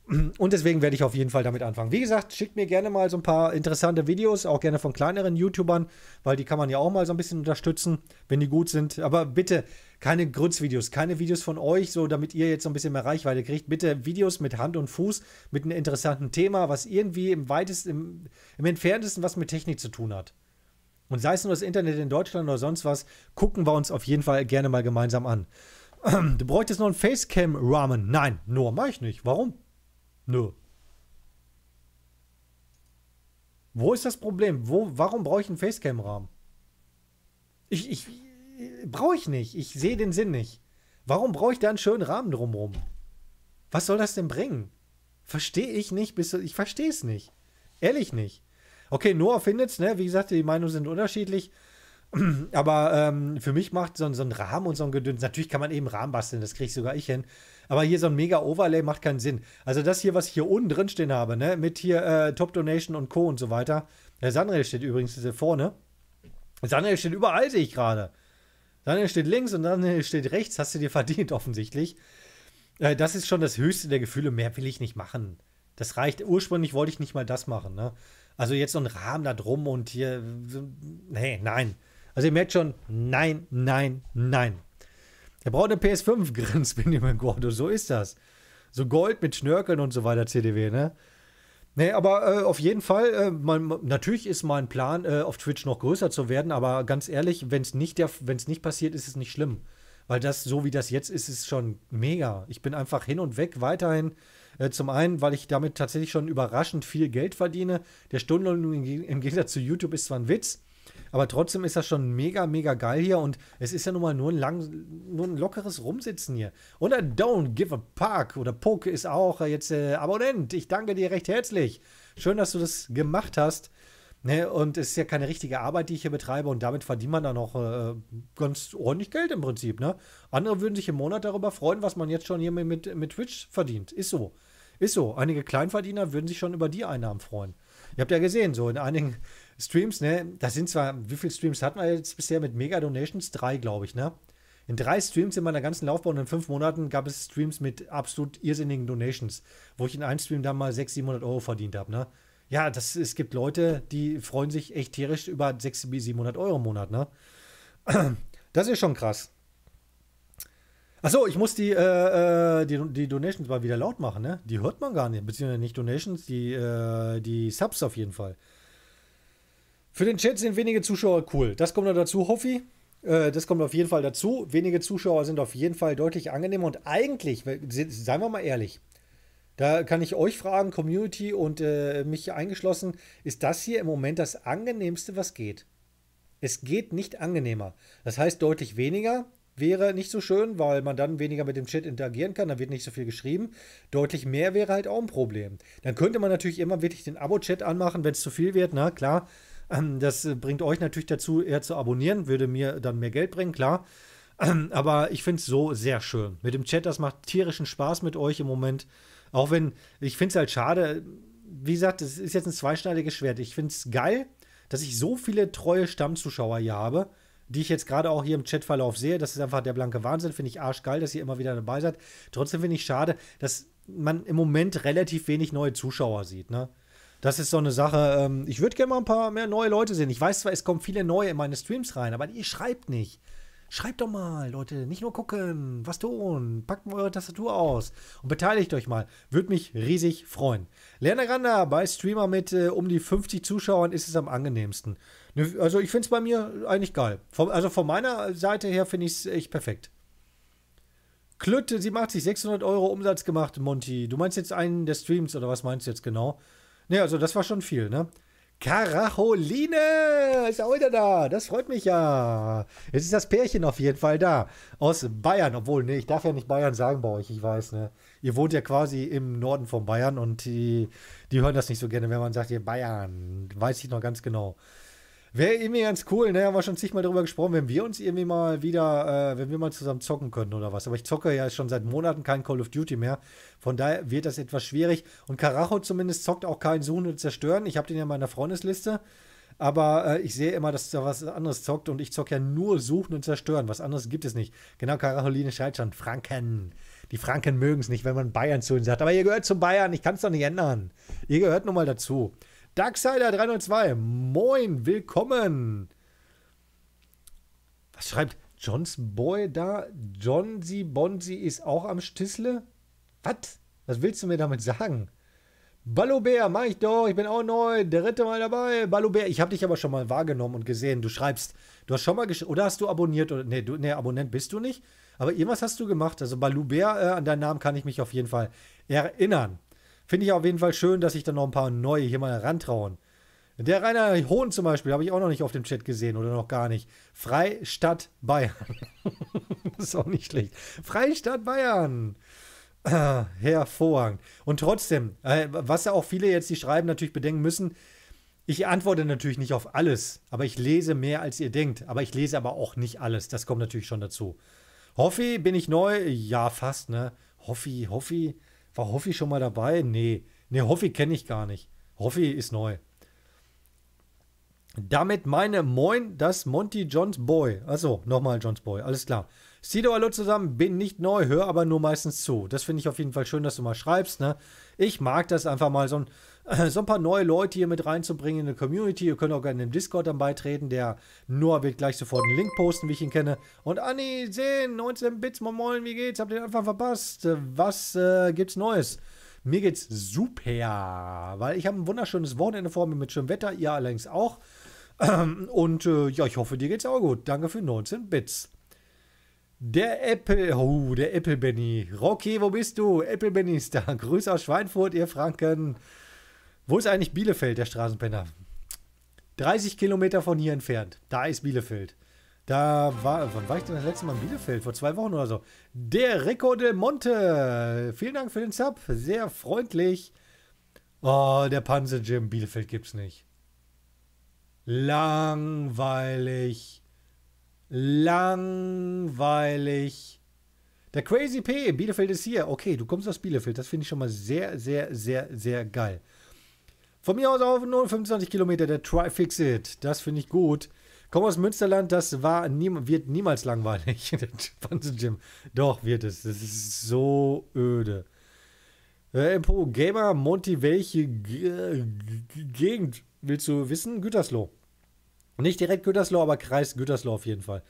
Und deswegen werde ich auf jeden Fall damit anfangen. Wie gesagt, schickt mir gerne mal so ein paar interessante Videos, auch gerne von kleineren YouTubern, weil die kann man ja auch mal so ein bisschen unterstützen, wenn die gut sind. Aber bitte keine grütz keine Videos von euch, so damit ihr jetzt so ein bisschen mehr Reichweite kriegt. Bitte Videos mit Hand und Fuß, mit einem interessanten Thema, was irgendwie im weitesten, im, im entferntesten was mit Technik zu tun hat. Und sei es nur das Internet in Deutschland oder sonst was, gucken wir uns auf jeden Fall gerne mal gemeinsam an. Du bräuchtest noch ein Facecam-Rahmen. Nein, nur mach ich nicht. Warum? Nö. Wo ist das Problem? Wo, warum brauche ich einen Facecam-Rahmen? Ich, ich, brauche ich nicht. Ich sehe den Sinn nicht. Warum brauche ich da einen schönen Rahmen drumherum? Was soll das denn bringen? Verstehe ich nicht, bis, ich verstehe es nicht. Ehrlich nicht. Okay, Noah findet's, ne? Wie gesagt, die Meinungen sind unterschiedlich. Aber ähm, für mich macht so, so ein Rahmen und so ein Gedöns, natürlich kann man eben Rahmen basteln, das kriege ich sogar ich hin. Aber hier so ein mega Overlay macht keinen Sinn. Also das hier, was ich hier unten drin stehen habe, ne, mit hier äh, Top Donation und Co. und so weiter. Der Sandrail steht übrigens hier vorne. Sandrail steht überall, sehe ich gerade. Sandrail steht links und Sandrail steht rechts. Hast du dir verdient, offensichtlich. Äh, das ist schon das höchste der Gefühle. Mehr will ich nicht machen. Das reicht. Ursprünglich wollte ich nicht mal das machen, ne? Also jetzt so ein Rahmen da drum und hier. Nee, nein. Also ihr merkt schon, nein, nein, nein. Er braucht eine PS5, grinst Benjamin Gordo. So ist das. So Gold mit Schnörkeln und so weiter, CDW, ne? Nee, aber äh, auf jeden Fall, äh, man, natürlich ist mein Plan, äh, auf Twitch noch größer zu werden, aber ganz ehrlich, wenn es nicht, nicht passiert, ist es nicht schlimm. Weil das, so wie das jetzt ist, ist schon mega. Ich bin einfach hin und weg weiterhin. Äh, zum einen, weil ich damit tatsächlich schon überraschend viel Geld verdiene. Der Stundenlohn im Gegensatz zu YouTube ist zwar ein Witz, aber trotzdem ist das schon mega, mega geil hier. Und es ist ja nun mal nur ein, lang, nur ein lockeres Rumsitzen hier. Und ein Don't Give a Park oder Poke ist auch äh, jetzt äh, Abonnent. Ich danke dir recht herzlich. Schön, dass du das gemacht hast. Ne, und es ist ja keine richtige Arbeit, die ich hier betreibe und damit verdient man dann auch äh, ganz ordentlich Geld im Prinzip. Ne? Andere würden sich im Monat darüber freuen, was man jetzt schon hier mit, mit Twitch verdient. Ist so. Ist so. Einige Kleinverdiener würden sich schon über die Einnahmen freuen. Ihr habt ja gesehen, so in einigen Streams, ne? Das sind zwar, wie viele Streams hatten wir jetzt bisher mit Mega Donations? Drei, glaube ich, ne? In drei Streams in meiner ganzen Laufbahn und in fünf Monaten gab es Streams mit absolut irrsinnigen Donations, wo ich in einem Stream dann mal 600, 700 Euro verdient habe, ne? Ja, das, es gibt Leute, die freuen sich echt tierisch über 600 bis 700 Euro im Monat, ne? Das ist schon krass. Achso, ich muss die, äh, äh, die, die, Donations mal wieder laut machen, ne? Die hört man gar nicht, beziehungsweise nicht Donations, die, äh, die Subs auf jeden Fall. Für den Chat sind wenige Zuschauer cool. Das kommt noch dazu, Hoffi. Äh, das kommt auf jeden Fall dazu. Wenige Zuschauer sind auf jeden Fall deutlich angenehmer und eigentlich, seien wir mal ehrlich, da kann ich euch fragen, Community und äh, mich eingeschlossen, ist das hier im Moment das angenehmste, was geht? Es geht nicht angenehmer. Das heißt, deutlich weniger wäre nicht so schön, weil man dann weniger mit dem Chat interagieren kann, da wird nicht so viel geschrieben. Deutlich mehr wäre halt auch ein Problem. Dann könnte man natürlich immer wirklich den Abo-Chat anmachen, wenn es zu viel wird, na klar. Ähm, das äh, bringt euch natürlich dazu, eher zu abonnieren, würde mir dann mehr Geld bringen, klar. Ähm, aber ich finde es so sehr schön. Mit dem Chat, das macht tierischen Spaß mit euch im Moment. Auch wenn, ich finde es halt schade, wie gesagt, es ist jetzt ein zweischneidiges Schwert. Ich finde es geil, dass ich so viele treue Stammzuschauer hier habe, die ich jetzt gerade auch hier im Chatverlauf sehe. Das ist einfach der blanke Wahnsinn. Finde ich arschgeil, dass ihr immer wieder dabei seid. Trotzdem finde ich schade, dass man im Moment relativ wenig neue Zuschauer sieht. Ne? das ist so eine Sache. Ähm, ich würde gerne mal ein paar mehr neue Leute sehen. Ich weiß zwar, es kommen viele neue in meine Streams rein, aber ihr schreibt nicht. Schreibt doch mal, Leute. Nicht nur gucken, was tun. Packt mal eure Tastatur aus und beteiligt euch mal. Würde mich riesig freuen. Lerner Randa, bei Streamer mit äh, um die 50 Zuschauern ist es am angenehmsten. Also ich finde es bei mir eigentlich geil. Von, also von meiner Seite her finde ich es echt perfekt. Klütte, sie macht sich 600 Euro Umsatz gemacht, Monty. Du meinst jetzt einen der Streams oder was meinst du jetzt genau? Ne, also das war schon viel, ne? Karacholine ist auch wieder da. Das freut mich ja. Jetzt ist das Pärchen auf jeden Fall da. Aus Bayern, obwohl, nee, ich darf ja nicht Bayern sagen bei euch, ich weiß, ne? Ihr wohnt ja quasi im Norden von Bayern und die, die hören das nicht so gerne, wenn man sagt, ihr Bayern. Weiß ich noch ganz genau. Wäre irgendwie ganz cool, ne? Haben wir schon zigmal drüber gesprochen, wenn wir uns irgendwie mal wieder, äh, wenn wir mal zusammen zocken könnten oder was. Aber ich zocke ja schon seit Monaten kein Call of Duty mehr. Von daher wird das etwas schwierig. Und Karacho zumindest zockt auch keinen Suchen und Zerstören. Ich habe den ja in meiner Freundesliste. Aber äh, ich sehe immer, dass da was anderes zockt und ich zocke ja nur Suchen und Zerstören. Was anderes gibt es nicht. Genau, Caroline schreit schon, Franken. Die Franken mögen es nicht, wenn man Bayern zu ihnen sagt. Aber ihr gehört zum Bayern, ich kann es doch nicht ändern. Ihr gehört nun mal dazu. Darksider302, moin, willkommen. Was schreibt Johns Boy da? John Bonzi ist auch am Stissle? Was? Was willst du mir damit sagen? Ballobär, mach ich doch, ich bin auch neu, der dritte Mal dabei. Ballobär, ich habe dich aber schon mal wahrgenommen und gesehen. Du schreibst, du hast schon mal geschrieben, oder hast du abonniert? Oder, nee, du, nee, Abonnent bist du nicht, aber irgendwas hast du gemacht. Also Ballobär, äh, an deinen Namen kann ich mich auf jeden Fall erinnern. Finde ich auf jeden Fall schön, dass sich dann noch ein paar neue hier mal herantrauen. Der Rainer Hohn zum Beispiel habe ich auch noch nicht auf dem Chat gesehen oder noch gar nicht. Freistadt Bayern. das ist auch nicht schlecht. Freistadt Bayern. hervorragend. Und trotzdem, äh, was ja auch viele jetzt, die schreiben, natürlich bedenken müssen, ich antworte natürlich nicht auf alles, aber ich lese mehr als ihr denkt. Aber ich lese aber auch nicht alles. Das kommt natürlich schon dazu. Hoffi, bin ich neu? Ja, fast, ne? Hoffi, Hoffi. War Hoffi schon mal dabei? Nee. Nee, Hoffi kenne ich gar nicht. Hoffi ist neu. Damit meine Moin, das Monty Johns Boy. Achso, nochmal Johns Boy, alles klar. Sido, hallo zusammen, bin nicht neu, höre aber nur meistens zu. Das finde ich auf jeden Fall schön, dass du mal schreibst. Ne? Ich mag das einfach mal so ein, so ein paar neue Leute hier mit reinzubringen in die Community. Ihr könnt auch gerne im Discord dann beitreten. Der Noah wird gleich sofort einen Link posten, wie ich ihn kenne. Und Anni, sehen, 19 Bits, moin moin, wie geht's? Habt ihr den Anfang verpasst? Was äh, gibt's Neues? Mir geht's super, weil ich habe ein wunderschönes Wochenende vor mir mit schönem Wetter, ihr allerdings auch. und äh, ja, ich hoffe, dir geht's auch gut. Danke für 19 Bits. Der Apple, oh, der Apple Benny. Rocky, wo bist du? Apple Benny ist da. Grüß aus Schweinfurt, ihr Franken. Wo ist eigentlich Bielefeld, der Straßenpenner? 30 Kilometer von hier entfernt. Da ist Bielefeld. Da war, wann war ich denn das letzte Mal in Bielefeld? Vor zwei Wochen oder so. Der Rico del Monte. Vielen Dank für den Sub. Sehr freundlich. Oh, der Panzer Jim. Bielefeld gibt's nicht. Langweilig. Langweilig. Der Crazy P. Bielefeld ist hier. Okay, du kommst aus Bielefeld. Das finde ich schon mal sehr, sehr, sehr, sehr geil. Von mir aus auf 025 Kilometer der Try-Fix-It. Das finde ich gut. Komme aus Münsterland, das war nie, wird niemals langweilig. Gym. Doch, wird es. Das ist so öde. Äh, Gamer Monty, welche G G Gegend willst du wissen? Gütersloh. Nicht direkt Gütersloh, aber Kreis Gütersloh auf jeden Fall.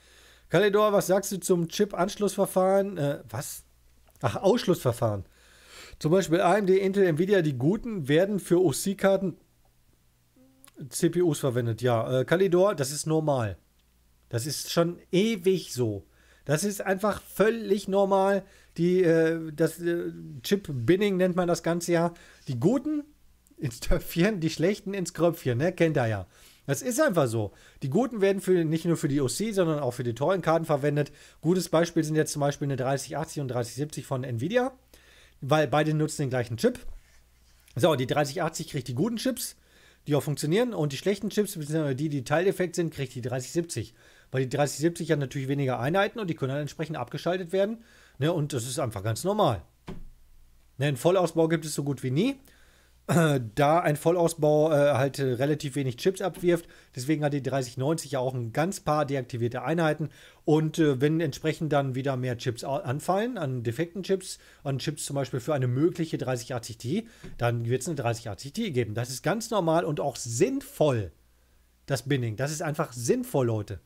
Kalidor, was sagst du zum Chip-Anschlussverfahren? Äh, was? Ach, Ausschlussverfahren. Zum Beispiel AMD, Intel, Nvidia, die guten, werden für OC-Karten CPUs verwendet. Ja, äh, das ist normal. Das ist schon ewig so. Das ist einfach völlig normal. Die, äh, das äh, Chip-Binning nennt man das Ganze ja. Die Guten ins Töpfchen, die Schlechten ins Kröpfchen, ne? Kennt ihr ja. Das ist einfach so. Die Guten werden für, nicht nur für die OC, sondern auch für die tollen Karten verwendet. Gutes Beispiel sind jetzt zum Beispiel eine 3080 und 3070 von Nvidia weil beide nutzen den gleichen Chip. So, die 3080 kriegt die guten Chips, die auch funktionieren, und die schlechten Chips, beziehungsweise die, die Teildefekt sind, kriegt die 3070. Weil die 3070 hat natürlich weniger Einheiten und die können dann entsprechend abgeschaltet werden. Ne, und das ist einfach ganz normal. Ne, einen Vollausbau gibt es so gut wie nie. da ein Vollausbau äh, halt äh, relativ wenig Chips abwirft. Deswegen hat die 3090 ja auch ein ganz paar deaktivierte Einheiten. Und äh, wenn entsprechend dann wieder mehr Chips anfallen, an defekten Chips, an Chips zum Beispiel für eine mögliche 3080 t dann wird es eine 3080 t geben. Das ist ganz normal und auch sinnvoll, das Binning. Das ist einfach sinnvoll, Leute.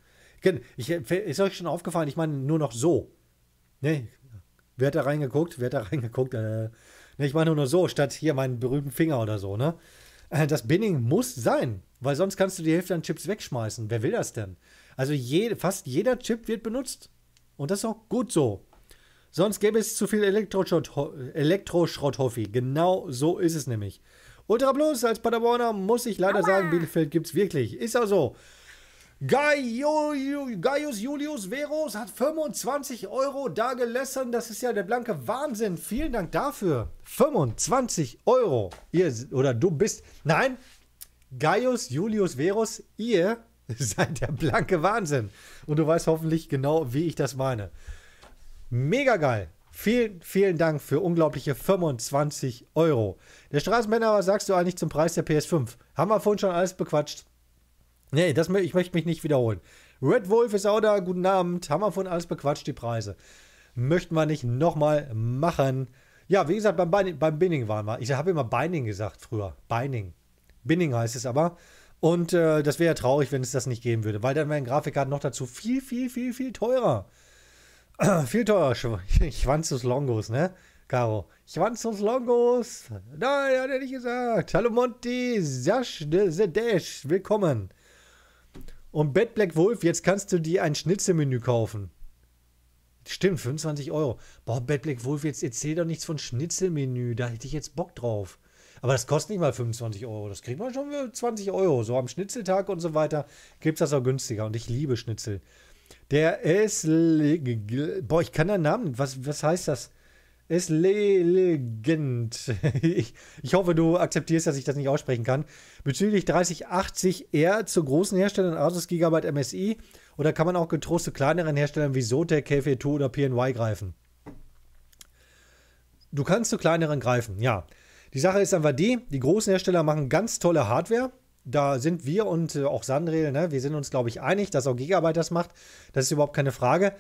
Ich, äh, ist euch schon aufgefallen, ich meine nur noch so. Ne? Wer hat da reingeguckt? Wer hat da reingeguckt? Äh, Ne, ich meine nur so, statt hier meinen berühmten Finger oder so, ne? Äh, das Binning muss sein, weil sonst kannst du die Hälfte an Chips wegschmeißen. Wer will das denn? Also jede, fast jeder Chip wird benutzt. Und das ist auch gut so. Sonst gäbe es zu viel Elektroschrott Hoffi. genau so ist es nämlich. Ultra Plus als Paderborner muss ich leider Aua. sagen, Bielefeld gibt es wirklich. Ist auch so. Gaius Julius Verus hat 25 Euro da gelassen. Das ist ja der blanke Wahnsinn. Vielen Dank dafür. 25 Euro. Ihr, oder du bist. Nein, Gaius Julius Verus, ihr seid der blanke Wahnsinn. Und du weißt hoffentlich genau, wie ich das meine. Mega geil. Vielen, vielen Dank für unglaubliche 25 Euro. Der Straßenmänner, was sagst du eigentlich zum Preis der PS5? Haben wir vorhin schon alles bequatscht. Nee, das, ich möchte mich nicht wiederholen. Red Wolf ist auch da. Guten Abend. Haben wir von alles bequatscht, die Preise. Möchten wir nicht nochmal machen. Ja, wie gesagt, beim, Binding, beim Binning waren wir. Ich habe immer Binding gesagt früher. Binding. Binning heißt es aber. Und äh, das wäre ja traurig, wenn es das nicht geben würde, weil dann wären Grafikkarten noch dazu viel, viel, viel, viel teurer. viel teurer. Schwanzus Longos, ne? Caro. Schwanzus Longos. Nein, hat er nicht gesagt. Hallo Monty. Sasch, de, Sedesh. Willkommen. Und Bad Black Wolf, jetzt kannst du dir ein Schnitzelmenü kaufen. Stimmt, 25 Euro. Boah, Bad Black Wolf, jetzt erzähl doch nichts von Schnitzelmenü. Da hätte ich jetzt Bock drauf. Aber das kostet nicht mal 25 Euro. Das kriegt man schon für 20 Euro. So am Schnitzeltag und so weiter gibt es das auch günstiger. Und ich liebe Schnitzel. Der S. Boah, ich kann den Namen. Was, was heißt das? ist legend. Ich, ich, hoffe, du akzeptierst, dass ich das nicht aussprechen kann. Bezüglich 3080R zu großen Herstellern, also Asus Gigabyte MSI, oder kann man auch getrost zu kleineren Herstellern wie Zotac, KV2 e oder PNY greifen? Du kannst zu kleineren greifen, ja. Die Sache ist einfach die, die großen Hersteller machen ganz tolle Hardware. Da sind wir und äh, auch Sandrel, ne, wir sind uns, glaube ich, einig, dass auch Gigabyte das macht. Das ist überhaupt keine Frage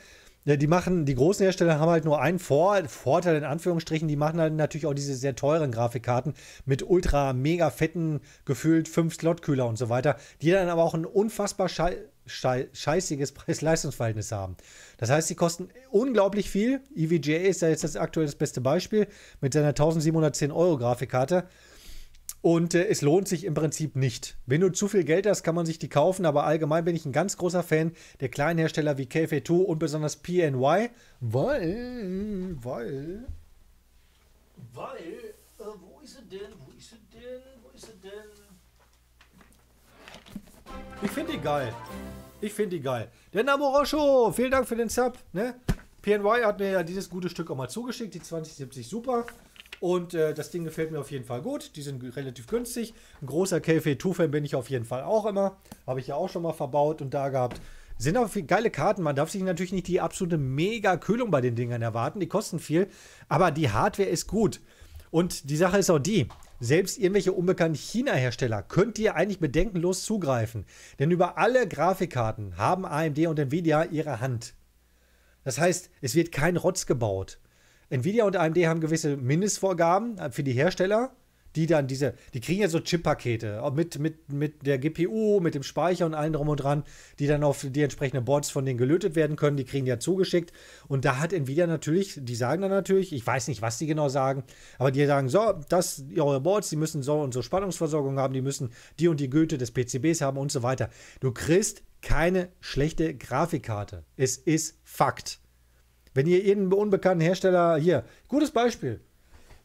die machen, die großen Hersteller haben halt nur einen Vor Vorteil in Anführungsstrichen, die machen halt natürlich auch diese sehr teuren Grafikkarten mit ultra mega fetten, gefühlt 5-Slot-Kühler und so weiter, die dann aber auch ein unfassbar schei schei scheißiges Preis-Leistungsverhältnis haben. Das heißt, die kosten unglaublich viel. EVGA ist ja jetzt das aktuell das beste Beispiel mit seiner 1710 Euro Grafikkarte. Und äh, es lohnt sich im Prinzip nicht. Wenn du zu viel Geld hast, kann man sich die kaufen, aber allgemein bin ich ein ganz großer Fan der kleinen Hersteller wie KF2 und besonders PNY, weil, weil, weil, äh, wo ist sie denn, wo ist sie denn, wo ist sie denn? Ich finde die geil. Ich finde die geil. Der Namorosho, vielen Dank für den Sub, ne? PNY hat mir ja dieses gute Stück auch mal zugeschickt, die 2070 super. Und äh, das Ding gefällt mir auf jeden Fall gut. Die sind relativ günstig. Ein großer KFE2-Fan bin ich auf jeden Fall auch immer. Habe ich ja auch schon mal verbaut und da gehabt. Sind auch geile Karten. Man darf sich natürlich nicht die absolute Mega-Kühlung bei den Dingern erwarten. Die kosten viel. Aber die Hardware ist gut. Und die Sache ist auch die. Selbst irgendwelche unbekannten China-Hersteller könnt ihr eigentlich bedenkenlos zugreifen. Denn über alle Grafikkarten haben AMD und Nvidia ihre Hand. Das heißt, es wird kein Rotz gebaut. Nvidia und AMD haben gewisse Mindestvorgaben äh, für die Hersteller, die dann diese, die kriegen ja so Chip-Pakete mit, mit, mit der GPU, mit dem Speicher und allem drum und dran, die dann auf die entsprechenden Boards von denen gelötet werden können, die kriegen ja zugeschickt. Und da hat Nvidia natürlich, die sagen dann natürlich, ich weiß nicht, was die genau sagen, aber die sagen, so, das, eure Boards, die müssen so und so Spannungsversorgung haben, die müssen die und die Güte des PCBs haben und so weiter. Du kriegst keine schlechte Grafikkarte. Es ist Fakt. Wenn ihr irgendeinen unbekannten Hersteller hier, gutes Beispiel.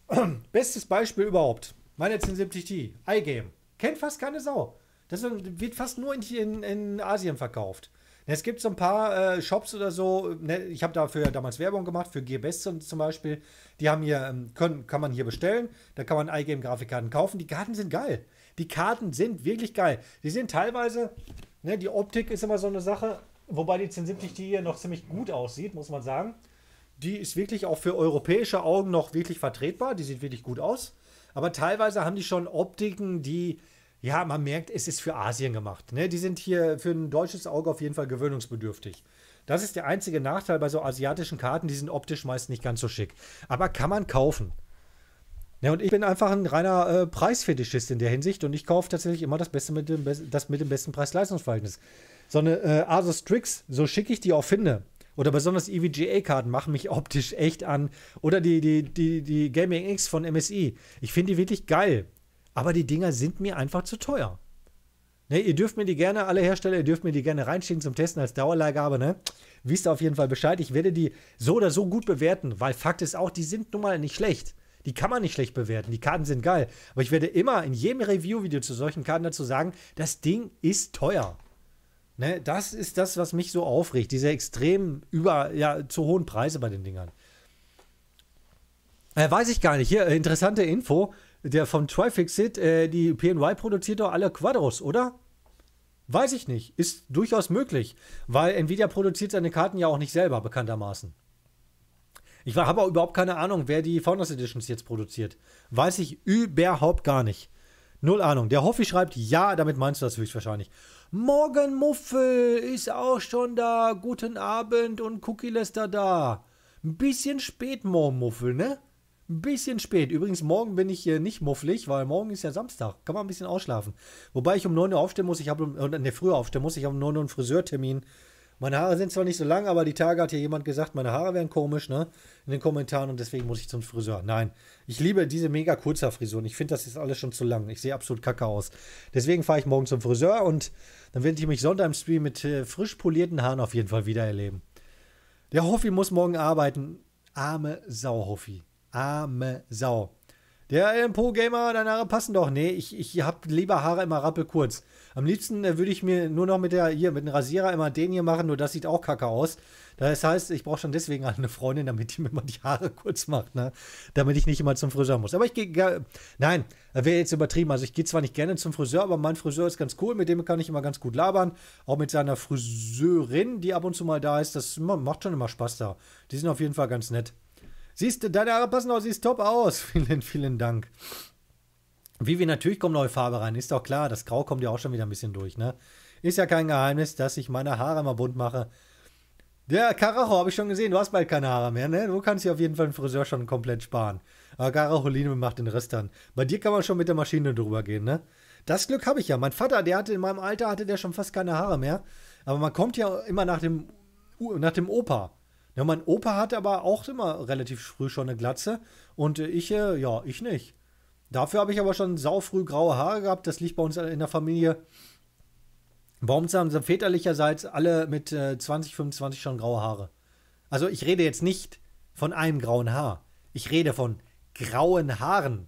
Bestes Beispiel überhaupt. Meine 1070 t iGame. Kennt fast keine Sau. Das wird fast nur in, in, in Asien verkauft. Es gibt so ein paar äh, Shops oder so. Ne, ich habe dafür damals Werbung gemacht, für Gearbest zum Beispiel. Die haben hier, ähm, können, kann man hier bestellen. Da kann man iGame-Grafikkarten kaufen. Die Karten sind geil. Die Karten sind wirklich geil. Die sind teilweise, ne, die Optik ist immer so eine Sache. Wobei die 1070 die hier noch ziemlich gut aussieht, muss man sagen. Die ist wirklich auch für europäische Augen noch wirklich vertretbar. Die sieht wirklich gut aus. Aber teilweise haben die schon Optiken, die, ja, man merkt, es ist für Asien gemacht. Ne? Die sind hier für ein deutsches Auge auf jeden Fall gewöhnungsbedürftig. Das ist der einzige Nachteil bei so asiatischen Karten. Die sind optisch meist nicht ganz so schick. Aber kann man kaufen. Ja, ne, und ich bin einfach ein reiner äh, Preisfetischist in der Hinsicht und ich kaufe tatsächlich immer das Beste mit dem, Be das mit dem besten Preis-Leistungsverhältnis so eine äh, Asus Strix, so schick ich die auch finde, oder besonders EVGA-Karten machen mich optisch echt an. Oder die, die, die, die Gaming X von MSI. Ich finde die wirklich geil. Aber die Dinger sind mir einfach zu teuer. Ne, ihr dürft mir die gerne, alle Hersteller, ihr dürft mir die gerne reinschicken zum Testen als Dauerleihgabe, ne? Wisst ihr auf jeden Fall Bescheid. Ich werde die so oder so gut bewerten, weil Fakt ist auch, die sind nun mal nicht schlecht. Die kann man nicht schlecht bewerten. Die Karten sind geil. Aber ich werde immer in jedem Review-Video zu solchen Karten dazu sagen, das Ding ist teuer. Ne, das ist das, was mich so aufregt. Diese extrem über, ja, zu hohen Preise bei den Dingern. Äh, weiß ich gar nicht. Hier, äh, interessante Info. Der von Trifixit, äh, die PNY produziert doch alle Quadros, oder? Weiß ich nicht. Ist durchaus möglich. Weil Nvidia produziert seine Karten ja auch nicht selber, bekanntermaßen. Ich habe auch überhaupt keine Ahnung, wer die Founders Editions jetzt produziert. Weiß ich überhaupt gar nicht. Null Ahnung. Der Hoffi schreibt, ja, damit meinst du das höchstwahrscheinlich. Morgen Muffel ist auch schon da. Guten Abend und Cookie Lester da. Ein bisschen spät morgen Muffel, ne? Ein bisschen spät. Übrigens, morgen bin ich hier nicht mufflig, weil morgen ist ja Samstag. Kann man ein bisschen ausschlafen. Wobei ich um 9 Uhr aufstehen muss. Ich habe ne, früher aufstehen muss. Ich habe um 9 Uhr einen Friseurtermin. Meine Haare sind zwar nicht so lang, aber die Tage hat hier jemand gesagt, meine Haare wären komisch, ne? In den Kommentaren und deswegen muss ich zum Friseur. Nein, ich liebe diese mega Kurzhaarfrisuren. Ich finde, das ist alles schon zu lang. Ich sehe absolut kacke aus. Deswegen fahre ich morgen zum Friseur und dann werde ich mich Sonntag im Stream mit äh, frisch polierten Haaren auf jeden Fall wiedererleben. Der Hoffi muss morgen arbeiten. Arme Sau, Hoffi. Arme Sau. Der LMPO-Gamer, äh, deine Haare passen doch. Nee, ich, ich habe lieber Haare immer rappelkurz. kurz. Am liebsten äh, würde ich mir nur noch mit der hier, mit dem Rasierer immer den hier machen, nur das sieht auch kacke aus. Das heißt, ich brauche schon deswegen eine Freundin, damit die mir mal die Haare kurz macht, ne? Damit ich nicht immer zum Friseur muss. Aber ich gehe, nein, äh, wäre jetzt übertrieben. Also ich gehe zwar nicht gerne zum Friseur, aber mein Friseur ist ganz cool, mit dem kann ich immer ganz gut labern. Auch mit seiner Friseurin, die ab und zu mal da ist. Das macht schon immer Spaß da. Die sind auf jeden Fall ganz nett. Siehst du, deine Haare passen auch, siehst top aus. Vielen, vielen Dank. Vivi, natürlich kommt neue Farbe rein, ist doch klar. Das Grau kommt ja auch schon wieder ein bisschen durch, ne? Ist ja kein Geheimnis, dass ich meine Haare mal bunt mache. Der Karacho habe ich schon gesehen, du hast bald keine Haare mehr, ne? Du kannst dir auf jeden Fall einen Friseur schon komplett sparen. Aber Karacholino macht den Rest dann. Bei dir kann man schon mit der Maschine drüber gehen, ne? Das Glück habe ich ja. Mein Vater, der hatte in meinem Alter, hatte der schon fast keine Haare mehr. Aber man kommt ja immer nach dem, nach dem Opa. Ja, mein Opa hat aber auch immer relativ früh schon eine Glatze. Und äh, ich, äh, ja, ich nicht. Dafür habe ich aber schon saufrüh graue Haare gehabt. Das liegt bei uns in der Familie. Bei uns haben sie väterlicherseits alle mit äh, 20, 25 schon graue Haare. Also ich rede jetzt nicht von einem grauen Haar. Ich rede von grauen Haaren.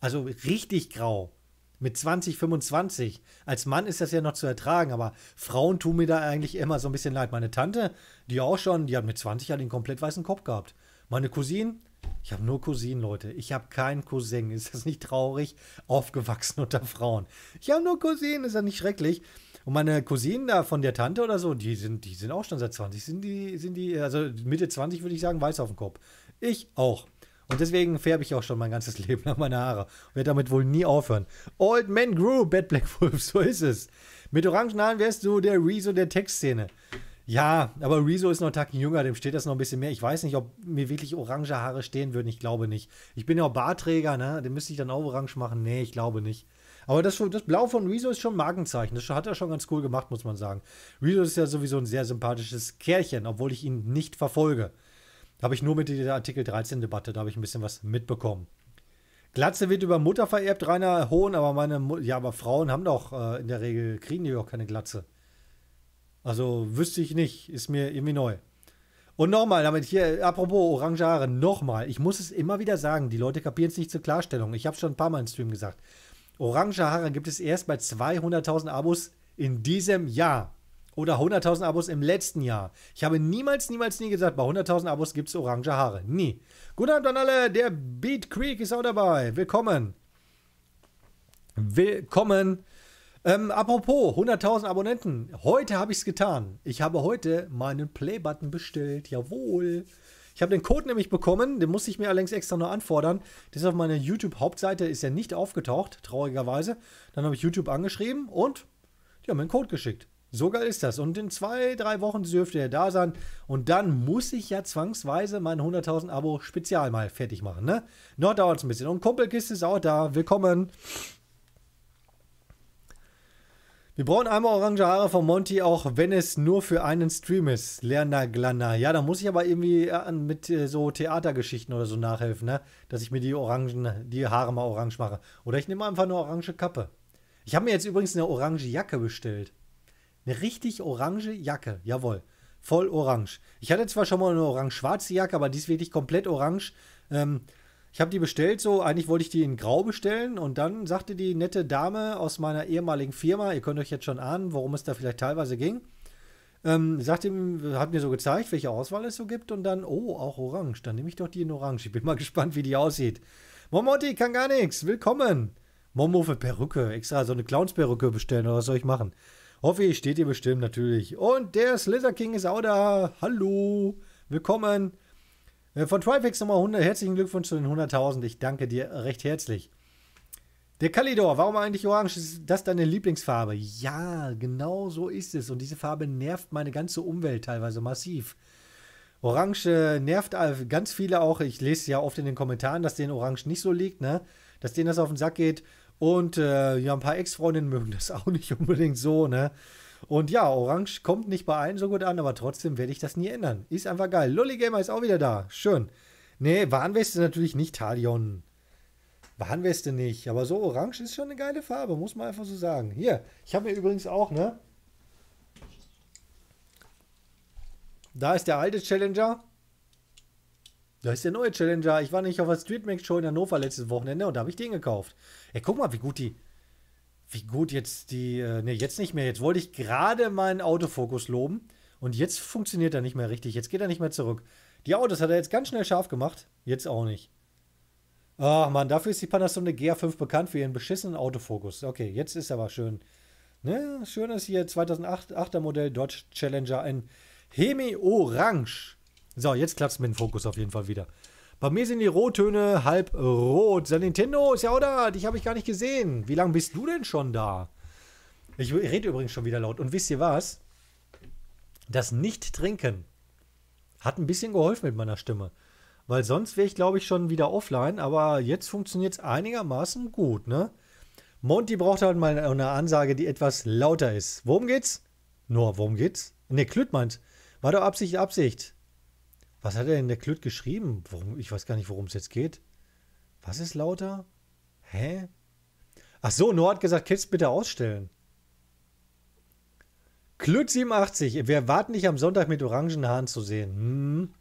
Also richtig grau. Mit 20, 25. Als Mann ist das ja noch zu ertragen, aber Frauen tun mir da eigentlich immer so ein bisschen leid. Meine Tante, die auch schon, die hat mit 20 ja den komplett weißen Kopf gehabt. Meine Cousine, ich habe nur Cousinen, Leute. Ich habe keinen Cousin. Ist das nicht traurig? Aufgewachsen unter Frauen. Ich habe nur Cousinen. Ist das nicht schrecklich? Und meine Cousinen da von der Tante oder so, die sind, die sind auch schon seit 20. Sind die, sind die, also Mitte 20 würde ich sagen, weiß auf dem Kopf. Ich auch. Und deswegen färbe ich auch schon mein ganzes Leben lang meine Haare. Und werde damit wohl nie aufhören. Old Man Grew, Bad Black Wolf, so ist es. Mit orangen Haaren wärst du der Rezo der Textszene. Ja, aber Rezo ist noch einen Tacken jünger, dem steht das noch ein bisschen mehr. Ich weiß nicht, ob mir wirklich orange Haare stehen würden. Ich glaube nicht. Ich bin ja auch Barträger, ne? Den müsste ich dann auch orange machen. Nee, ich glaube nicht. Aber das, das Blau von Rezo ist schon ein Markenzeichen. Das hat er schon ganz cool gemacht, muss man sagen. Rezo ist ja sowieso ein sehr sympathisches Kerlchen, obwohl ich ihn nicht verfolge. Habe ich nur mit der Artikel 13-Debatte, da habe ich ein bisschen was mitbekommen. Glatze wird über Mutter vererbt, Rainer Hohn, aber meine ja, aber Frauen haben doch äh, in der Regel, kriegen die auch keine Glatze. Also wüsste ich nicht, ist mir irgendwie neu. Und nochmal, damit hier, apropos orange Haare, nochmal, ich muss es immer wieder sagen, die Leute kapieren es nicht zur Klarstellung. Ich habe schon ein paar Mal im Stream gesagt. Orange Haare gibt es erst bei 200.000 Abos in diesem Jahr. Oder 100.000 Abos im letzten Jahr. Ich habe niemals, niemals, nie gesagt, bei 100.000 Abos gibt es orange Haare. Nie. Guten Abend an alle, der Beat Creek ist auch dabei. Willkommen. Willkommen. Ähm, apropos 100.000 Abonnenten. Heute habe ich es getan. Ich habe heute meinen Play-Button bestellt. Jawohl. Ich habe den Code nämlich bekommen. Den musste ich mir allerdings extra noch anfordern. Das ist auf meiner YouTube-Hauptseite. Ist ja nicht aufgetaucht, traurigerweise. Dann habe ich YouTube angeschrieben und die haben mir einen Code geschickt. So geil ist das. Und in zwei, drei Wochen dürfte er da sein. Und dann muss ich ja zwangsweise mein 100.000 Abo Spezial mal fertig machen. Ne? Noch dauert es ein bisschen. Und Kumpelkiste ist auch da. Willkommen. Wir brauchen einmal orange Haare von Monty, auch wenn es nur für einen Stream ist. Lerner Glanner. Ja, da muss ich aber irgendwie äh, mit äh, so Theatergeschichten oder so nachhelfen, ne? Dass ich mir die orangen, die Haare mal orange mache. Oder ich nehme einfach eine orange Kappe. Ich habe mir jetzt übrigens eine orange Jacke bestellt. Eine richtig orange Jacke, jawohl. Voll orange. Ich hatte zwar schon mal eine orange-schwarze Jacke, aber die ist wirklich komplett orange. Ähm, ich habe die bestellt, so eigentlich wollte ich die in Grau bestellen und dann sagte die nette Dame aus meiner ehemaligen Firma, ihr könnt euch jetzt schon ahnen, worum es da vielleicht teilweise ging, ähm, sagte, hat mir so gezeigt, welche Auswahl es so gibt und dann, oh, auch Orange, dann nehme ich doch die in Orange. Ich bin mal gespannt, wie die aussieht. Momotti kann gar nichts, willkommen. Momo für Perücke, extra so eine Clownsperücke bestellen oder was soll ich machen? Hoffe ich, steht ihr bestimmt natürlich. Und der Slither King ist auch da. Hallo, willkommen. Äh, von Trifix Nummer 100, herzlichen Glückwunsch zu den 100.000. Ich danke dir recht herzlich. Der Kalidor, warum eigentlich orange? Ist das deine Lieblingsfarbe? Ja, genau so ist es. Und diese Farbe nervt meine ganze Umwelt teilweise massiv. Orange nervt ganz viele auch. Ich lese ja oft in den Kommentaren, dass denen Orange nicht so liegt, ne? Dass denen das auf den Sack geht. Und äh, ja, ein paar Ex-Freundinnen mögen das auch nicht unbedingt so, ne? Und ja, Orange kommt nicht bei allen so gut an, aber trotzdem werde ich das nie ändern. Ist einfach geil. Lolly Gamer ist auch wieder da. Schön. Nee, Warnweste natürlich nicht, Talion. Warnweste nicht. Aber so orange ist schon eine geile Farbe, muss man einfach so sagen. Hier, ich habe mir übrigens auch, ne? Da ist der alte Challenger. Da ist der neue Challenger. Ich war nicht auf der Street Max Show in Hannover letztes Wochenende und da habe ich den gekauft. Ey, guck mal, wie gut die, wie gut jetzt die, äh, ne, jetzt nicht mehr. Jetzt wollte ich gerade meinen Autofokus loben und jetzt funktioniert er nicht mehr richtig. Jetzt geht er nicht mehr zurück. Die Autos hat er jetzt ganz schnell scharf gemacht, jetzt auch nicht. Ach man, dafür ist die Panasonic GR5 bekannt für ihren beschissenen Autofokus. Okay, jetzt ist er aber schön. Ne? Schön ist hier 2008er Modell Dodge Challenger in Hemi Orange. So, jetzt klappt es mit dem Fokus auf jeden Fall wieder. Bei mir sind die Rottöne halb rot. San Nintendo ist ja auch da. Dich habe ich gar nicht gesehen. Wie lange bist du denn schon da? Ich rede übrigens schon wieder laut. Und wisst ihr was? Das Nicht-Trinken hat ein bisschen geholfen mit meiner Stimme. Weil sonst wäre ich, glaube ich, schon wieder offline. Aber jetzt funktioniert es einigermaßen gut, ne? Monty braucht halt mal eine Ansage, die etwas lauter ist. Worum geht's? Nur, worum geht's? Ne, Klütt meint. War doch Absicht, Absicht. Was hat er denn der Klüt geschrieben? Worum, ich weiß gar nicht, worum es jetzt geht. Was ist lauter? Hä? Ach so, Noah hat gesagt, Kids bitte ausstellen. Klüt 87. Wir erwarten dich am Sonntag mit orangen Haaren zu sehen. Hm.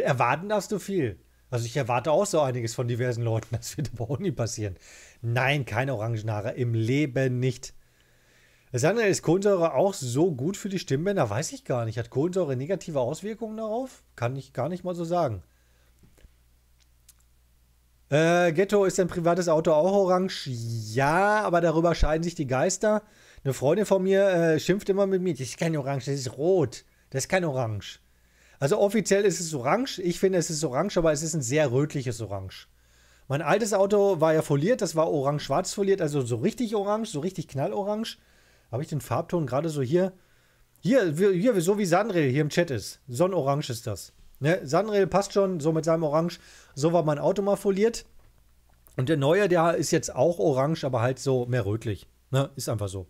Erwarten darfst du viel. Also ich erwarte auch so einiges von diversen Leuten. Das wird aber auch nie passieren. Nein, keine Orangenhaare, Im Leben nicht. Das andere ist Kohlensäure auch so gut für die Stimmbänder, weiß ich gar nicht. Hat Kohlensäure negative Auswirkungen darauf? Kann ich gar nicht mal so sagen. Äh, Ghetto ist dein privates Auto auch orange? Ja, aber darüber scheiden sich die Geister. Eine Freundin von mir äh, schimpft immer mit mir, das ist kein Orange, das ist rot. Das ist kein Orange. Also offiziell ist es orange. Ich finde, es ist orange, aber es ist ein sehr rötliches Orange. Mein altes Auto war ja foliert, das war orange-schwarz foliert, also so richtig orange, so richtig knallorange. Habe ich den Farbton gerade so hier? Hier, hier, so wie Sanrel hier im Chat ist. Sonnenorange ist das. Ne? Sanrel passt schon, so mit seinem Orange. So war mein Auto mal foliert. Und der neue, der ist jetzt auch orange, aber halt so mehr rötlich. Ne? Ist einfach so.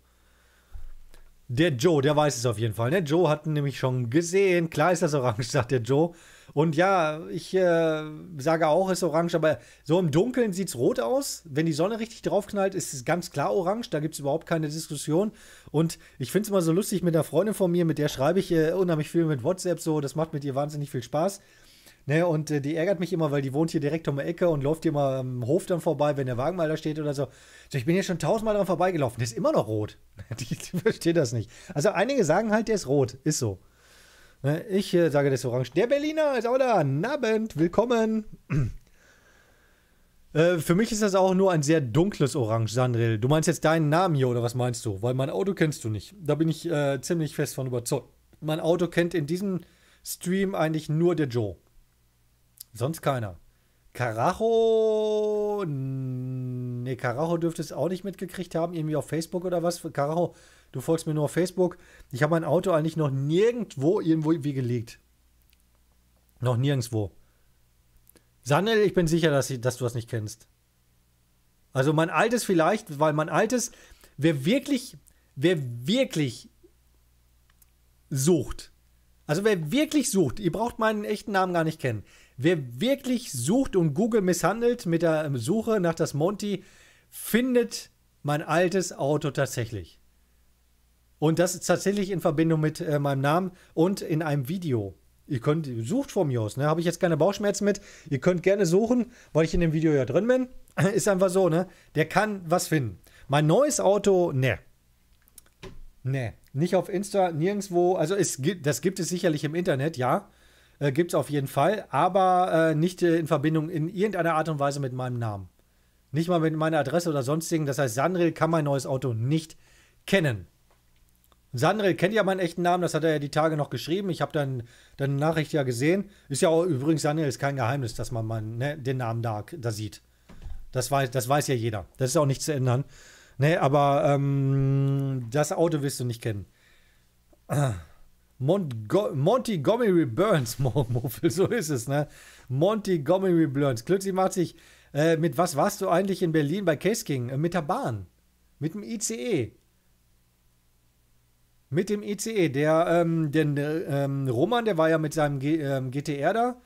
Der Joe, der weiß es auf jeden Fall. Der ne? Joe hat ihn nämlich schon gesehen. Klar ist das orange, sagt der Joe. Und ja, ich äh, sage auch, es ist orange, aber so im Dunkeln sieht es rot aus. Wenn die Sonne richtig draufknallt, ist es ganz klar orange. Da gibt es überhaupt keine Diskussion. Und ich finde es immer so lustig mit einer Freundin von mir, mit der schreibe ich äh, unheimlich viel mit WhatsApp so. Das macht mit ihr wahnsinnig viel Spaß. Ne, und äh, die ärgert mich immer, weil die wohnt hier direkt um die Ecke und läuft hier mal am Hof dann vorbei, wenn der Wagen mal da steht oder so. so ich bin hier schon tausendmal dran vorbeigelaufen, der ist immer noch rot. die, die versteht das nicht. Also einige sagen halt, der ist rot, ist so. Ne, ich äh, sage das Orange. Der Berliner ist auch da. Nabend, willkommen. äh, für mich ist das auch nur ein sehr dunkles Orange, Sandril. Du meinst jetzt deinen Namen hier oder was meinst du? Weil mein Auto kennst du nicht. Da bin ich äh, ziemlich fest von überzeugt. Mein Auto kennt in diesem Stream eigentlich nur der Joe. Sonst keiner. Carajo. Ne, Carajo dürfte es auch nicht mitgekriegt haben. Irgendwie auf Facebook oder was. Carajo du folgst mir nur auf Facebook. Ich habe mein Auto eigentlich noch nirgendwo irgendwo wie gelegt. Noch nirgendwo. Sanel, ich bin sicher, dass, ich, dass du das nicht kennst. Also mein altes vielleicht, weil mein altes, wer wirklich, wer wirklich sucht, also wer wirklich sucht, ihr braucht meinen echten Namen gar nicht kennen, wer wirklich sucht und Google misshandelt mit der Suche nach das Monty, findet mein altes Auto tatsächlich. Und das ist tatsächlich in Verbindung mit äh, meinem Namen und in einem Video. Ihr könnt, sucht von mir aus, ne? Habe ich jetzt keine Bauchschmerzen mit. Ihr könnt gerne suchen, weil ich in dem Video ja drin bin. ist einfach so, ne? Der kann was finden. Mein neues Auto, ne. Ne. Nicht auf Insta, nirgendwo. Also es gibt, das gibt es sicherlich im Internet, ja. Äh, gibt es auf jeden Fall, aber äh, nicht äh, in Verbindung in irgendeiner Art und Weise mit meinem Namen. Nicht mal mit meiner Adresse oder sonstigen. Das heißt, Sandril kann mein neues Auto nicht kennen. Sandril kennt ja meinen echten Namen, das hat er ja die Tage noch geschrieben. Ich habe dann deine Nachricht ja gesehen. Ist ja auch übrigens, Sandril ist kein Geheimnis, dass man meinen, ne, den Namen da, da sieht. Das weiß, das weiß ja jeder. Das ist auch nicht zu ändern. Ne, aber ähm, das Auto wirst du nicht kennen. Montgo Montgomery Burns, Muffel, so ist es, ne? Montgomery Burns. Klötzi macht sich, äh, mit was warst du eigentlich in Berlin bei Case King? Äh, mit der Bahn. Mit dem ICE. Mit dem ICE. Der, ähm, den, ähm, Roman, der war ja mit seinem G ähm, GTR da.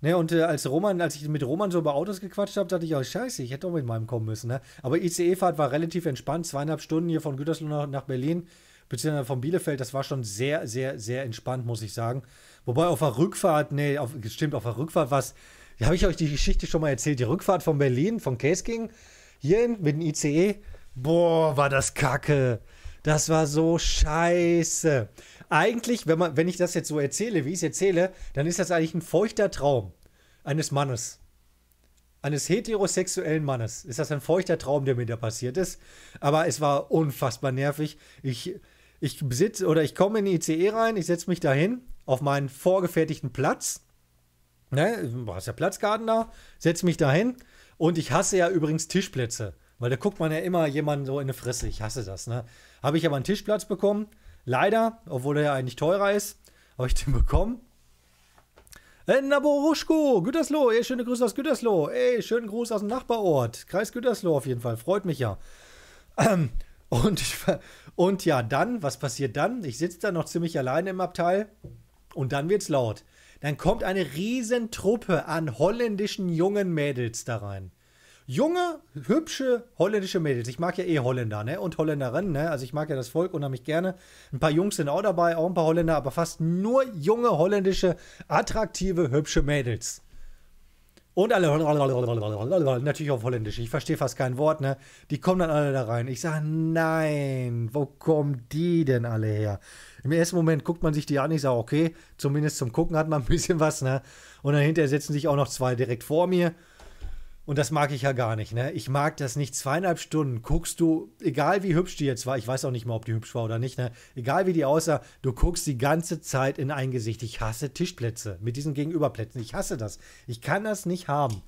Ne, und äh, als Roman, als ich mit Roman so über Autos gequatscht habe, dachte ich, auch, oh, scheiße, ich hätte auch mit meinem kommen müssen. Ne? Aber ICE-Fahrt war relativ entspannt, zweieinhalb Stunden hier von Gütersloh nach, nach Berlin, beziehungsweise von Bielefeld, das war schon sehr, sehr, sehr entspannt, muss ich sagen. Wobei auf der Rückfahrt, nee, auf, stimmt, auf der Rückfahrt war es, habe ich euch die Geschichte schon mal erzählt, die Rückfahrt von Berlin, von Case ging, hierhin mit dem ICE, boah, war das kacke. Das war so scheiße. Eigentlich, wenn, man, wenn ich das jetzt so erzähle, wie ich es erzähle, dann ist das eigentlich ein feuchter Traum eines Mannes. Eines heterosexuellen Mannes. Ist das ein feuchter Traum, der mir da passiert ist? Aber es war unfassbar nervig. Ich, ich sitze oder ich komme in die ICE rein, ich setze mich dahin auf meinen vorgefertigten Platz. Ne, war es ja Platzgarten da, setze mich dahin und ich hasse ja übrigens Tischplätze, weil da guckt man ja immer jemanden so in die Fresse. Ich hasse das, ne? Habe ich aber einen Tischplatz bekommen. Leider, obwohl er ja eigentlich teurer ist, habe ich den bekommen. Naboruschko, Gütersloh, ey, schöne Grüße aus Gütersloh. Ey, schönen Gruß aus dem Nachbarort. Kreis Gütersloh auf jeden Fall, freut mich ja. und, ich, und ja, dann, was passiert dann? Ich sitze da noch ziemlich alleine im Abteil und dann wird's laut. Dann kommt eine Riesentruppe an holländischen jungen Mädels da rein junge, hübsche holländische Mädels. Ich mag ja eh Holländer, ne? Und Holländerinnen, ne? Also ich mag ja das Volk unheimlich gerne. Ein paar Jungs sind auch dabei, auch ein paar Holländer, aber fast nur junge holländische, attraktive, hübsche Mädels. Und alle natürlich auf Holländisch. Ich verstehe fast kein Wort, ne? Die kommen dann alle da rein. Ich sage, nein, wo kommen die denn alle her? Im ersten Moment guckt man sich die an, ich sage, okay, zumindest zum Gucken hat man ein bisschen was, ne? Und dann hinterher setzen sich auch noch zwei direkt vor mir. Und das mag ich ja gar nicht, ne? Ich mag das nicht. Zweieinhalb Stunden guckst du, egal wie hübsch die jetzt war, ich weiß auch nicht mal, ob die hübsch war oder nicht, ne? Egal wie die aussah, du guckst die ganze Zeit in ein Gesicht. Ich hasse Tischplätze mit diesen Gegenüberplätzen. Ich hasse das. Ich kann das nicht haben.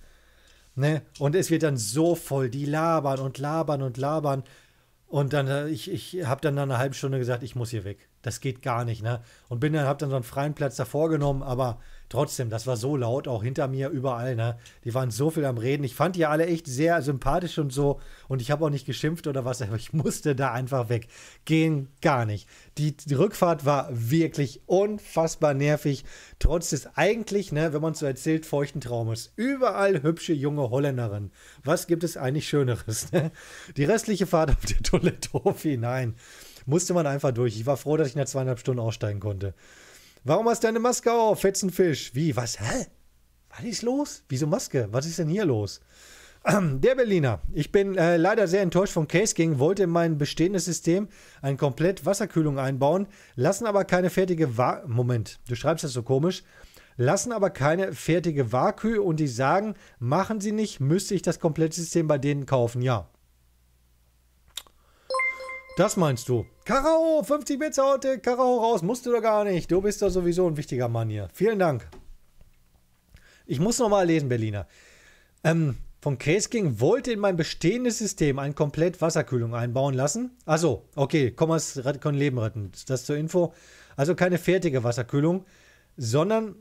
Ne? Und es wird dann so voll, die labern und labern und labern. Und dann, äh, ich, ich habe dann nach einer halben Stunde gesagt, ich muss hier weg. Das geht gar nicht, ne? Und bin dann, habe dann so einen freien Platz davor genommen, aber trotzdem, das war so laut, auch hinter mir, überall, ne? Die waren so viel am Reden. Ich fand die alle echt sehr sympathisch und so. Und ich habe auch nicht geschimpft oder was, aber ich musste da einfach weg. Gehen gar nicht. Die, die Rückfahrt war wirklich unfassbar nervig. Trotz des eigentlich, ne, wenn man so erzählt, feuchten Traumes. Überall hübsche junge Holländerinnen. Was gibt es eigentlich Schöneres, ne? Die restliche Fahrt auf der Toilette hinein oh, musste man einfach durch. Ich war froh, dass ich nach zweieinhalb Stunden aussteigen konnte. Warum hast du eine Maske auf, Fetzenfisch? Wie, was, hä? Was ist los? Wieso Maske? Was ist denn hier los? Der Berliner. Ich bin äh, leider sehr enttäuscht vom Case King, wollte in mein bestehendes System eine komplett Wasserkühlung einbauen, lassen aber keine fertige Wa Moment, du schreibst das so komisch. Lassen aber keine fertige Warkühe und die sagen, machen sie nicht, müsste ich das komplette System bei denen kaufen. Ja, das meinst du. Karao, 50 Bits heute, Karao raus, musst du doch gar nicht. Du bist doch sowieso ein wichtiger Mann hier. Vielen Dank. Ich muss nochmal lesen, Berliner. Ähm, von King wollte in mein bestehendes System eine komplett Wasserkühlung einbauen lassen. Achso, okay, komm, Kommas können Leben retten. Das zur Info. Also keine fertige Wasserkühlung, sondern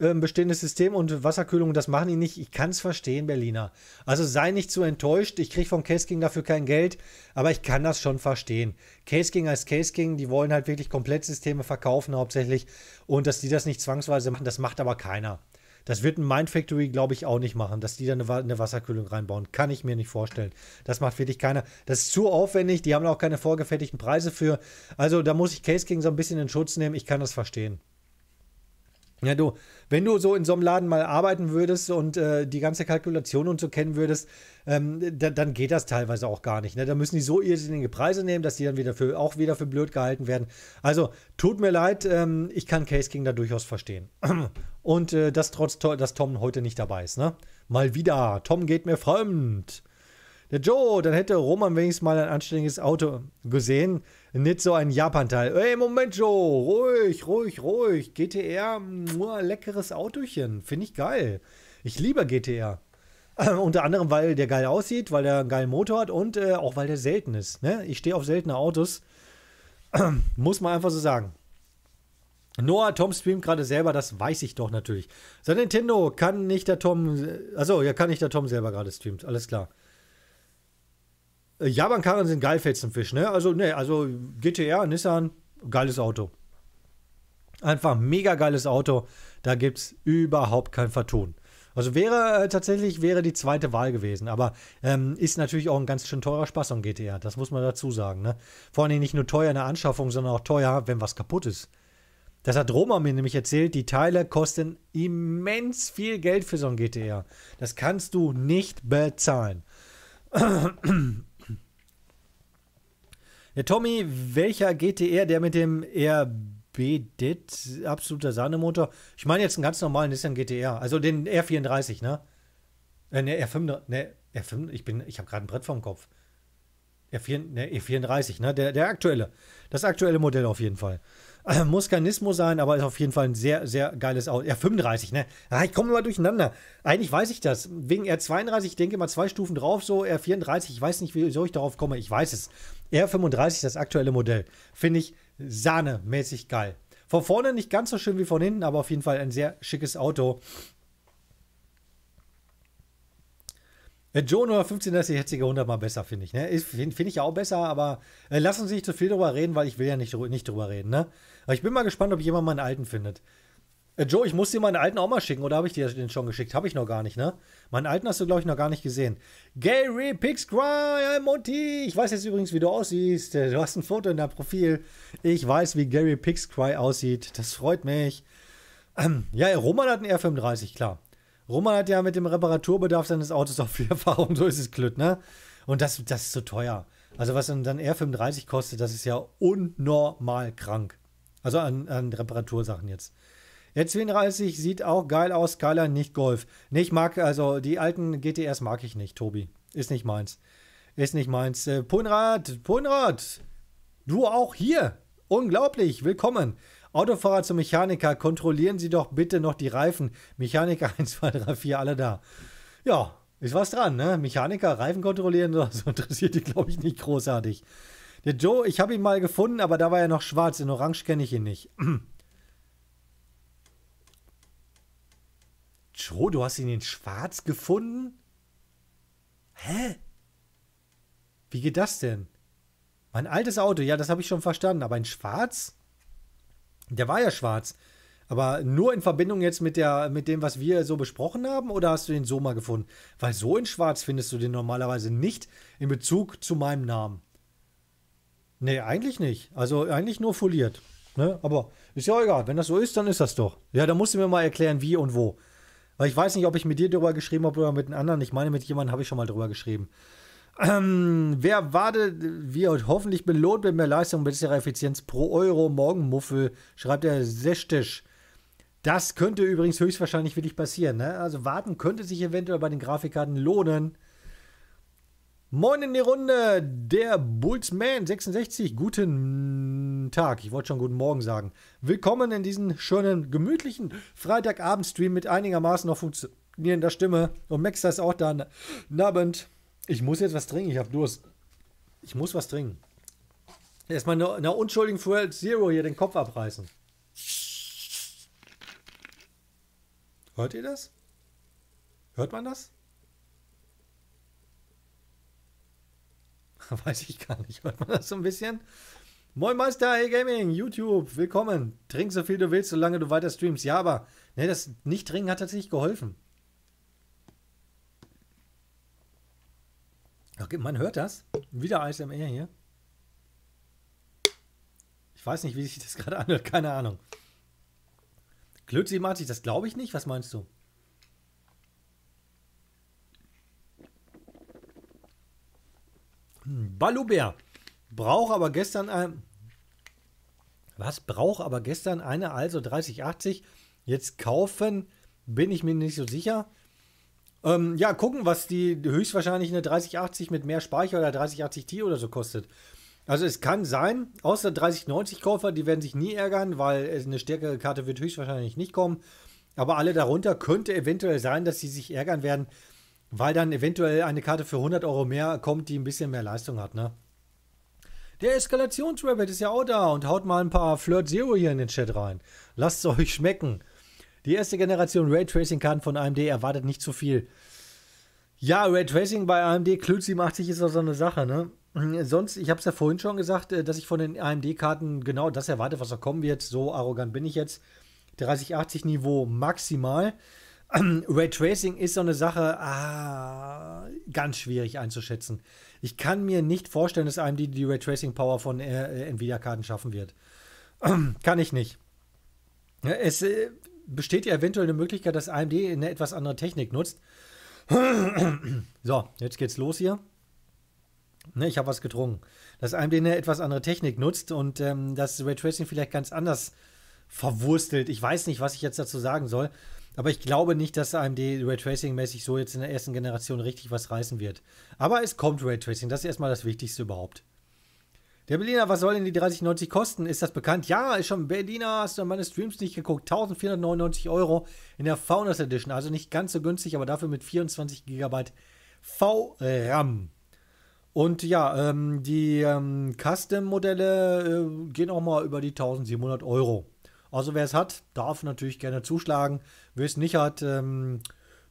äh, bestehendes System und Wasserkühlung, das machen die nicht. Ich kann es verstehen, Berliner. Also sei nicht zu so enttäuscht. Ich kriege von Case King dafür kein Geld, aber ich kann das schon verstehen. Case King als Case King, die wollen halt wirklich Komplettsysteme verkaufen hauptsächlich und dass die das nicht zwangsweise machen, das macht aber keiner. Das wird ein Mindfactory, glaube ich, auch nicht machen, dass die da eine, eine, Wasserkühlung reinbauen. Kann ich mir nicht vorstellen. Das macht wirklich keiner. Das ist zu aufwendig. Die haben auch keine vorgefertigten Preise für. Also da muss ich Case King so ein bisschen in Schutz nehmen. Ich kann das verstehen. Ja, du, wenn du so in so einem Laden mal arbeiten würdest und äh, die ganze Kalkulation und so kennen würdest, ähm, da, dann geht das teilweise auch gar nicht. Ne? Da müssen die so irrsinnige Preise nehmen, dass die dann wieder für, auch wieder für blöd gehalten werden. Also, tut mir leid, ähm, ich kann Case King da durchaus verstehen. Und äh, das trotz, dass Tom heute nicht dabei ist. Ne? Mal wieder, Tom geht mir fremd. Der Joe, dann hätte Roman wenigstens mal ein anständiges Auto gesehen. Nicht so ein Japan-Teil. Ey, Moment, Joe, ruhig, ruhig, ruhig. GTR, mua, leckeres Autochen. Finde ich geil. Ich liebe GTR. Äh, unter anderem, weil der geil aussieht, weil der einen geilen Motor hat und äh, auch weil der selten ist. Ne? Ich stehe auf seltene Autos. Muss man einfach so sagen. Noah, Tom streamt gerade selber, das weiß ich doch natürlich. Sein Nintendo kann nicht der Tom. Äh, Achso, ja, kann nicht der Tom selber gerade streamt, alles klar. Äh, Japan-Karren sind geil, Fetzenfisch, ne? Also, ne, also GTR, Nissan, geiles Auto. Einfach mega geiles Auto. Da gibt es überhaupt kein Vertun. Also wäre äh, tatsächlich wäre die zweite Wahl gewesen, aber ähm, ist natürlich auch ein ganz schön teurer Spaß am GTR, das muss man dazu sagen. Ne? Vor allem nicht nur teuer in der Anschaffung, sondern auch teuer, wenn was kaputt ist. Das hat Roma mir nämlich erzählt, die Teile kosten immens viel Geld für so ein GTR. Das kannst du nicht bezahlen. Ja, Tommy, welcher GTR, der mit dem RB-DIT, absoluter Sahnemotor, ich meine jetzt einen ganz normalen Nissan GTR, also den R34, ne? Äh, ne, R5, ne, R5, ich bin, ich habe gerade ein Brett vorm Kopf. R4, ne, E34, ne, der, der aktuelle. Das aktuelle Modell auf jeden Fall. Äh, muss Kanismo sein, aber ist auf jeden Fall ein sehr, sehr geiles Auto. Ja, 35, ne? ich komme immer durcheinander. Eigentlich weiß ich das. Wegen R32, ich denke mal zwei Stufen drauf, so R34. Ich weiß nicht, wieso ich darauf komme. Ich weiß es. R35, das aktuelle Modell. Finde ich sahnemäßig geil. Von vorne nicht ganz so schön wie von hinten, aber auf jeden Fall ein sehr schickes Auto. Äh, Joe 15 das ist die jetzige 100 mal besser, finde ich. Ne? Finde find ich ja auch besser, aber äh, lassen Sie nicht zu viel drüber reden, weil ich will ja nicht, nicht drüber reden. Ne? Aber ich bin mal gespannt, ob jemand meinen alten findet. Äh, Joe, ich muss dir meinen alten auch mal schicken, oder habe ich dir den schon geschickt? Habe ich noch gar nicht, ne? Meinen alten hast du, glaube ich, noch gar nicht gesehen. Gary Pixcry, Monty. Ich weiß jetzt übrigens, wie du aussiehst. Äh, du hast ein Foto in deinem Profil. Ich weiß, wie Gary Pixcry aussieht. Das freut mich. Ähm, ja, Roman hat einen R35, klar. Roman hat ja mit dem Reparaturbedarf seines Autos auch viel Erfahrung, so ist es Glück, ne? Und das, das ist so teuer. Also was dann R35 kostet, das ist ja unnormal krank. Also an, an Reparatursachen jetzt. N32 sieht auch geil aus, geiler nicht Golf. Nee, ich mag, also die alten GTRs mag ich nicht, Tobi. Ist nicht meins. Ist nicht meins. Äh, Punrad, Punrad, du auch hier. Unglaublich, willkommen. Autofahrer zum Mechaniker, kontrollieren Sie doch bitte noch die Reifen. Mechaniker 1, 2, 3, 4, alle da. Ja, ist was dran, ne? Mechaniker, Reifen kontrollieren, das interessiert dich, glaube ich, nicht großartig. Der Joe, ich habe ihn mal gefunden, aber da war er noch schwarz. In Orange kenne ich ihn nicht. Joe, du hast ihn in schwarz gefunden? Hä? Wie geht das denn? Mein altes Auto, ja, das habe ich schon verstanden, aber in schwarz? Der war ja schwarz. Aber nur in Verbindung jetzt mit, der, mit dem, was wir so besprochen haben, oder hast du den so mal gefunden? Weil so in schwarz findest du den normalerweise nicht in Bezug zu meinem Namen. Nee, eigentlich nicht. Also eigentlich nur foliert. Ne? Aber ist ja egal. Wenn das so ist, dann ist das doch. Ja, da musst du mir mal erklären, wie und wo. Weil ich weiß nicht, ob ich mit dir darüber geschrieben habe oder mit einem anderen. Ich meine, mit jemandem habe ich schon mal darüber geschrieben. Ähm, wer wartet, wie er hoffentlich belohnt mit mehr Leistung, besserer Effizienz pro Euro. Morgenmuffel, schreibt er Sestisch. Das könnte übrigens höchstwahrscheinlich wirklich passieren. Ne? Also warten könnte sich eventuell bei den Grafikkarten lohnen. Moin in die Runde, der Bullsman66. Guten Tag, ich wollte schon guten Morgen sagen. Willkommen in diesen schönen, gemütlichen Freitagabendstream mit einigermaßen noch funktionierender Stimme. Und Max ist auch da. Nabend. Ich muss jetzt was trinken, ich habe Durst. Ich muss was trinken. Erstmal einer eine unschuldigen Fuel Zero hier den Kopf abreißen. Hört ihr das? Hört man das? Weiß ich gar nicht. Hört man das so ein bisschen? Moin Meister, hey Gaming, YouTube, willkommen. Trink so viel du willst, solange du weiter streamst. Ja, aber ne, das Nicht-Trinken hat tatsächlich geholfen. Okay, man hört das. Wieder ASMR hier. Ich weiß nicht, wie sich das gerade anhört, keine Ahnung. Klötzi Martin, das glaube ich nicht. Was meinst du? Ballubär braucht aber gestern ein. Was braucht aber gestern eine also 3080? Jetzt kaufen, bin ich mir nicht so sicher. Ähm, ja, gucken, was die höchstwahrscheinlich eine 3080 mit mehr Speicher oder 3080 T oder so kostet. Also es kann sein, außer 3090 Käufer, die werden sich nie ärgern, weil eine stärkere Karte wird höchstwahrscheinlich nicht kommen. Aber alle darunter könnte eventuell sein, dass sie sich ärgern werden, weil dann eventuell eine Karte für 100 Euro mehr kommt, die ein bisschen mehr Leistung hat, ne? Der Eskalationsrabbit ist ja auch da und haut mal ein paar Flirt Zero hier in den Chat rein. Lasst es euch schmecken. Die erste Generation Raytracing-Karten von AMD erwartet nicht zu viel. Ja, Raytracing bei AMD Klütz 87 ist doch so eine Sache, ne? Hm, sonst, ich habe es ja vorhin schon gesagt, äh, dass ich von den AMD-Karten genau das erwarte, was da kommen wird. So arrogant bin ich jetzt. 3080 Niveau maximal. Raytracing ist so eine Sache, ah, ganz schwierig einzuschätzen. Ich kann mir nicht vorstellen, dass AMD die Raytracing-Power von äh, äh Nvidia-Karten schaffen wird. kann ich nicht. Es äh, besteht ja eventuell eine Möglichkeit, dass AMD eine etwas andere Technik nutzt. so, jetzt geht's los hier. Ne, ich habe was getrunken. Dass AMD eine etwas andere Technik nutzt und ähm, das Raytracing vielleicht ganz anders verwurstelt. Ich weiß nicht, was ich jetzt dazu sagen soll. Aber ich glaube nicht, dass AMD Raytracing-mäßig so jetzt in der ersten Generation richtig was reißen wird. Aber es kommt Raytracing, das ist erstmal das Wichtigste überhaupt. Der Berliner, was soll denn die 3090 kosten? Ist das bekannt? Ja, ist schon Berliner, hast du an meine Streams nicht geguckt. 1499 Euro in der Faunus Edition. Also nicht ganz so günstig, aber dafür mit 24 GB VRAM. Und ja, ähm, die ähm, Custom-Modelle äh, gehen auch mal über die 1700 Euro. Also wer es hat, darf natürlich gerne zuschlagen. Wer es nicht hat, ähm,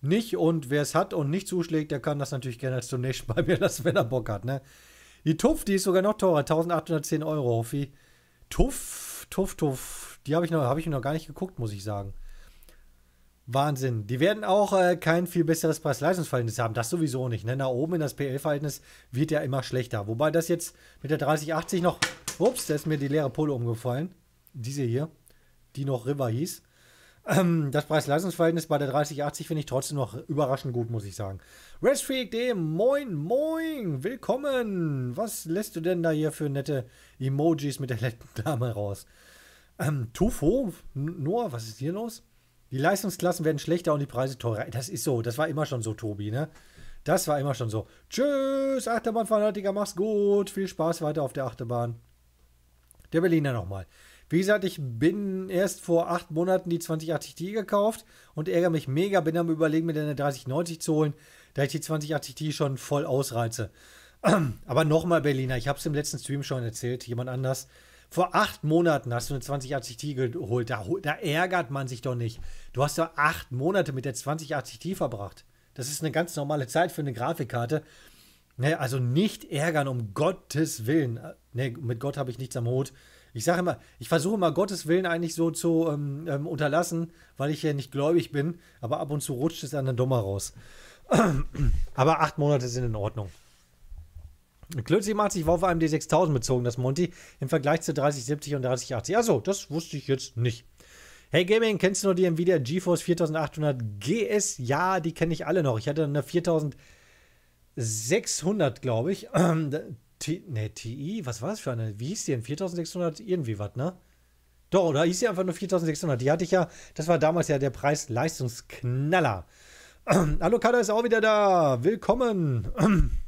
nicht. Und wer es hat und nicht zuschlägt, der kann das natürlich gerne zum nächsten Mal mir lassen, wenn er Bock hat. Ne? Die Tuff, die ist sogar noch teurer. 1810 Euro, Hoffi. Tuff, Tuff, Tuff. Die habe ich, noch, hab ich noch gar nicht geguckt, muss ich sagen. Wahnsinn. Die werden auch äh, kein viel besseres Preis-Leistungs-Verhältnis haben. Das sowieso nicht. Ne? Nach oben in das PL-Verhältnis wird ja immer schlechter. Wobei das jetzt mit der 3080 noch. Ups, da ist mir die leere Pole umgefallen. Diese hier die noch River hieß. Ähm, das preis leistungsverhältnis bei der 3080 finde ich trotzdem noch überraschend gut, muss ich sagen. Restfreak.d, moin, moin, willkommen. Was lässt du denn da hier für nette Emojis mit der letzten Dame raus? Ähm, Tufo, Noah, was ist hier los? Die Leistungsklassen werden schlechter und die Preise teurer. Das ist so, das war immer schon so, Tobi, ne? Das war immer schon so. Tschüss, Achterbahnfanatiker, mach's gut. Viel Spaß weiter auf der Achterbahn. Der Berliner nochmal. Wie gesagt, ich bin erst vor acht Monaten die 2080 Ti gekauft und ärgere mich mega, bin am überlegen, mir eine 3090 zu holen, da ich die 2080 Ti schon voll ausreize. Aber nochmal, Berliner, ich habe es im letzten Stream schon erzählt, jemand anders. Vor acht Monaten hast du eine 2080 Ti geholt, da, da ärgert man sich doch nicht. Du hast doch acht Monate mit der 2080 Ti verbracht. Das ist eine ganz normale Zeit für eine Grafikkarte. Ne, also nicht ärgern, um Gottes Willen. Ne, mit Gott habe ich nichts am Hut ich sage immer, ich versuche immer Gottes Willen eigentlich so zu ähm, ähm, unterlassen, weil ich ja nicht gläubig bin, aber ab und zu rutscht es dann dann Dummer raus. aber acht Monate sind in Ordnung. Klötzi macht sich auf einem D6000 bezogen, das Monty, im Vergleich zu 3070 und 3080. Achso, das wusste ich jetzt nicht. Hey Gaming, kennst du noch die Nvidia GeForce 4800 GS? Ja, die kenne ich alle noch. Ich hatte eine 4600, glaube ich. ne, TI, was war das für eine? Wie hieß die denn? 4600 irgendwie was, ne? Doch, oder hieß die einfach nur 4600? Die hatte ich ja, das war damals ja der Preis-Leistungsknaller. Hallo Kada ist auch wieder da. Willkommen.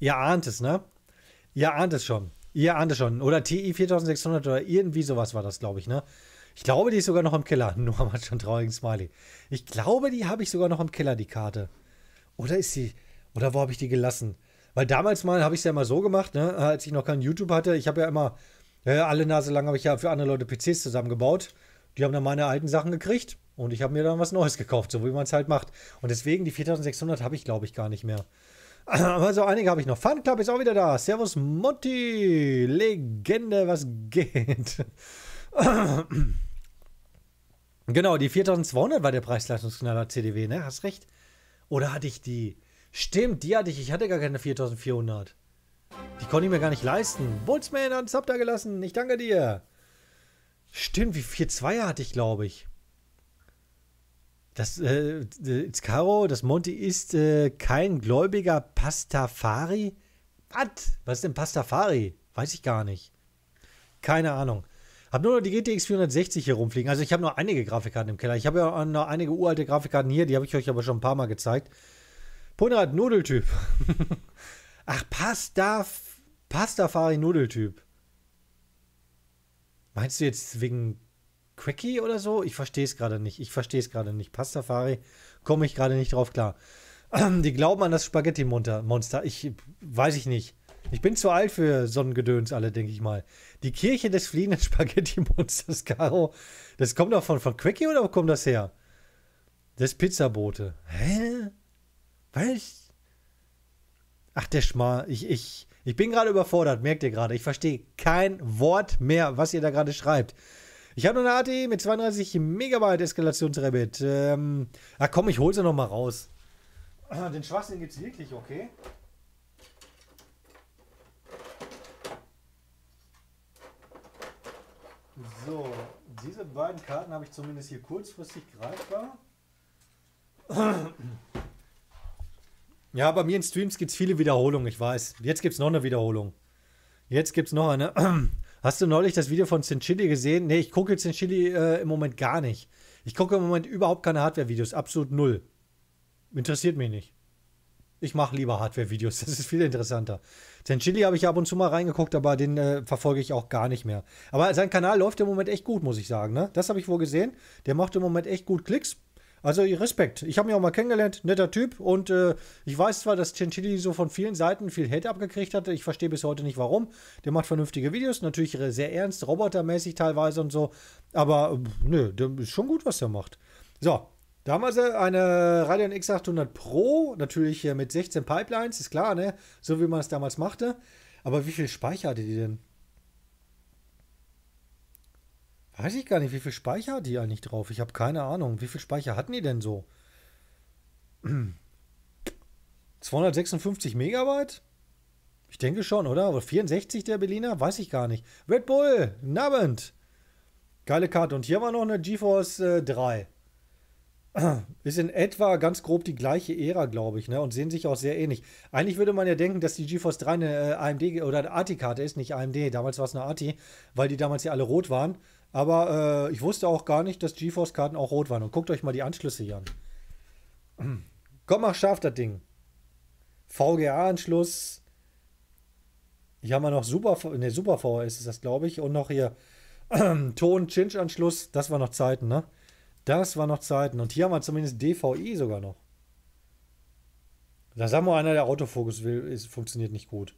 Ihr ahnt es, ne? Ihr ahnt es schon. Ihr ahnt es schon. Oder TI 4600 oder irgendwie sowas war das, glaube ich, ne? Ich glaube, die ist sogar noch im Keller. Noah hat schon einen traurigen Smiley. Ich glaube, die habe ich sogar noch im Keller, die Karte. Oder ist sie. Oder wo habe ich die gelassen? Weil damals mal habe ich es ja mal so gemacht, ne? als ich noch kein YouTube hatte. Ich habe ja immer, äh, alle Nase lang habe ich ja für andere Leute PCs zusammengebaut. Die haben dann meine alten Sachen gekriegt und ich habe mir dann was Neues gekauft, so wie man es halt macht. Und deswegen, die 4600 habe ich, glaube ich, gar nicht mehr. Aber so einige habe ich noch. Fun Club ist auch wieder da. Servus Monty. Legende, was geht? genau, die 4200 war der Preis-Leistungsknaller CDW, ne? Hast recht. Oder hatte ich die Stimmt, die hatte ich. Ich hatte gar keine 4400. Die konnte ich mir gar nicht leisten. Boltzmann hat Sub da gelassen. Ich danke dir. Stimmt, wie 4-2er hatte ich, glaube ich. Das, äh, Caro, das Monty ist äh, kein gläubiger Pastafari. Was? Was ist denn Pastafari? Weiß ich gar nicht. Keine Ahnung. Hab nur noch die GTX 460 hier rumfliegen. Also ich habe noch einige Grafikkarten im Keller. Ich habe ja noch einige uralte Grafikkarten hier, die habe ich euch aber schon ein paar Mal gezeigt. 100 Nudeltyp. Ach, Pasta, Pastafari Nudeltyp. Meinst du jetzt wegen Quickie oder so? Ich verstehe es gerade nicht. Ich verstehe es gerade nicht. Pastafari komme ich gerade nicht drauf klar. Die glauben an das Spaghetti-Monster. Ich weiß ich nicht. Ich bin zu alt für Sonnengedöns alle, denke ich mal. Die Kirche des fliehenden Spaghetti-Monsters, Caro. Das kommt doch von, von Quickie oder wo kommt das her? Das Pizzabote. Hä? Weil ich. Ach, der Schmarr. Ich, ich, ich bin gerade überfordert, merkt ihr gerade. Ich verstehe kein Wort mehr, was ihr da gerade schreibt. Ich habe nur eine ATI e mit 32 Megabyte Eskalationsrabbit. Ähm, ach komm, ich hole sie nochmal raus. Ah, den Schwachsinn gibt's wirklich, okay? So, diese beiden Karten habe ich zumindest hier kurzfristig greifbar. Ja, bei mir in Streams gibt es viele Wiederholungen, ich weiß. Jetzt gibt es noch eine Wiederholung. Jetzt gibt es noch eine. Hast du neulich das Video von Cinchilli gesehen? Ne, ich gucke Cinchilli äh, im Moment gar nicht. Ich gucke im Moment überhaupt keine Hardware-Videos. Absolut null. Interessiert mich nicht. Ich mache lieber Hardware-Videos. Das ist viel interessanter. Cinchilli habe ich ab und zu mal reingeguckt, aber den äh, verfolge ich auch gar nicht mehr. Aber sein Kanal läuft im Moment echt gut, muss ich sagen. Ne? Das habe ich wohl gesehen. Der macht im Moment echt gut Klicks. Also Respekt. Ich habe ihn auch mal kennengelernt, netter Typ. Und äh, ich weiß zwar, dass Chinchilli so von vielen Seiten viel Hate abgekriegt hatte. Ich verstehe bis heute nicht warum. Der macht vernünftige Videos, natürlich sehr ernst, robotermäßig teilweise und so. Aber äh, nö, der ist schon gut, was der macht. So, damals eine Radeon X800 Pro, natürlich äh, mit 16 Pipelines, ist klar, ne? So wie man es damals machte. Aber wie viel Speicher hatte die denn? Weiß ich gar nicht, wie viel Speicher hat die eigentlich drauf? Ich habe keine Ahnung. Wie viel Speicher hatten die denn so? 256 Megabyte? Ich denke schon, oder? Oder 64 der Berliner? Weiß ich gar nicht. Red Bull, Nabend. Geile Karte. Und hier war noch eine GeForce äh, 3. Ist in etwa ganz grob die gleiche Ära, glaube ich, ne? Und sehen sich auch sehr ähnlich. Eigentlich würde man ja denken, dass die GeForce 3 eine äh, AMD oder eine ATI-Karte ist, nicht AMD. Damals war es eine ATI, weil die damals ja alle rot waren. Aber äh, ich wusste auch gar nicht, dass GeForce-Karten auch rot waren. Und guckt euch mal die Anschlüsse hier an. Komm, mach scharf das Ding. VGA-Anschluss. Hier haben wir noch Super, ne, Super VHS ist das, glaube ich. Und noch hier Ton-Chinch-Anschluss. Das war noch Zeiten, ne? Das war noch Zeiten. Und hier haben wir zumindest DVI sogar noch. Da sagen wir einer, der Autofokus will, ist, funktioniert nicht gut.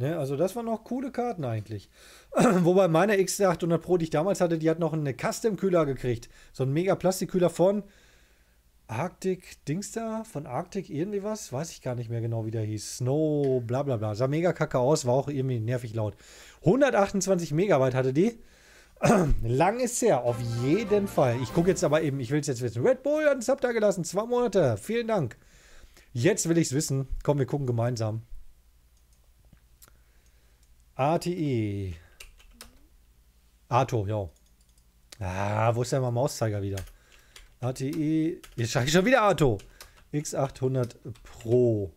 Ne, also das waren noch coole Karten eigentlich. Wobei meine X800 Pro, die ich damals hatte, die hat noch einen Custom-Kühler gekriegt. So ein mega Plastikkühler von Arctic Dings da, von Arctic irgendwie was, weiß ich gar nicht mehr genau, wie der hieß. Snow, bla bla bla. Sah mega kacke aus, war auch irgendwie nervig laut. 128 Megabyte hatte die. Lang ist her, auf jeden Fall. Ich gucke jetzt aber eben, ich will es jetzt wissen. Red Bull hat einen Sub da gelassen, zwei Monate. Vielen Dank. Jetzt will ich es wissen. Komm, wir gucken gemeinsam. ATE. Ato, ja. Ah, wo ist denn mein Mauszeiger wieder? ATE. Jetzt schreibe ich schon wieder Ato. X800 Pro.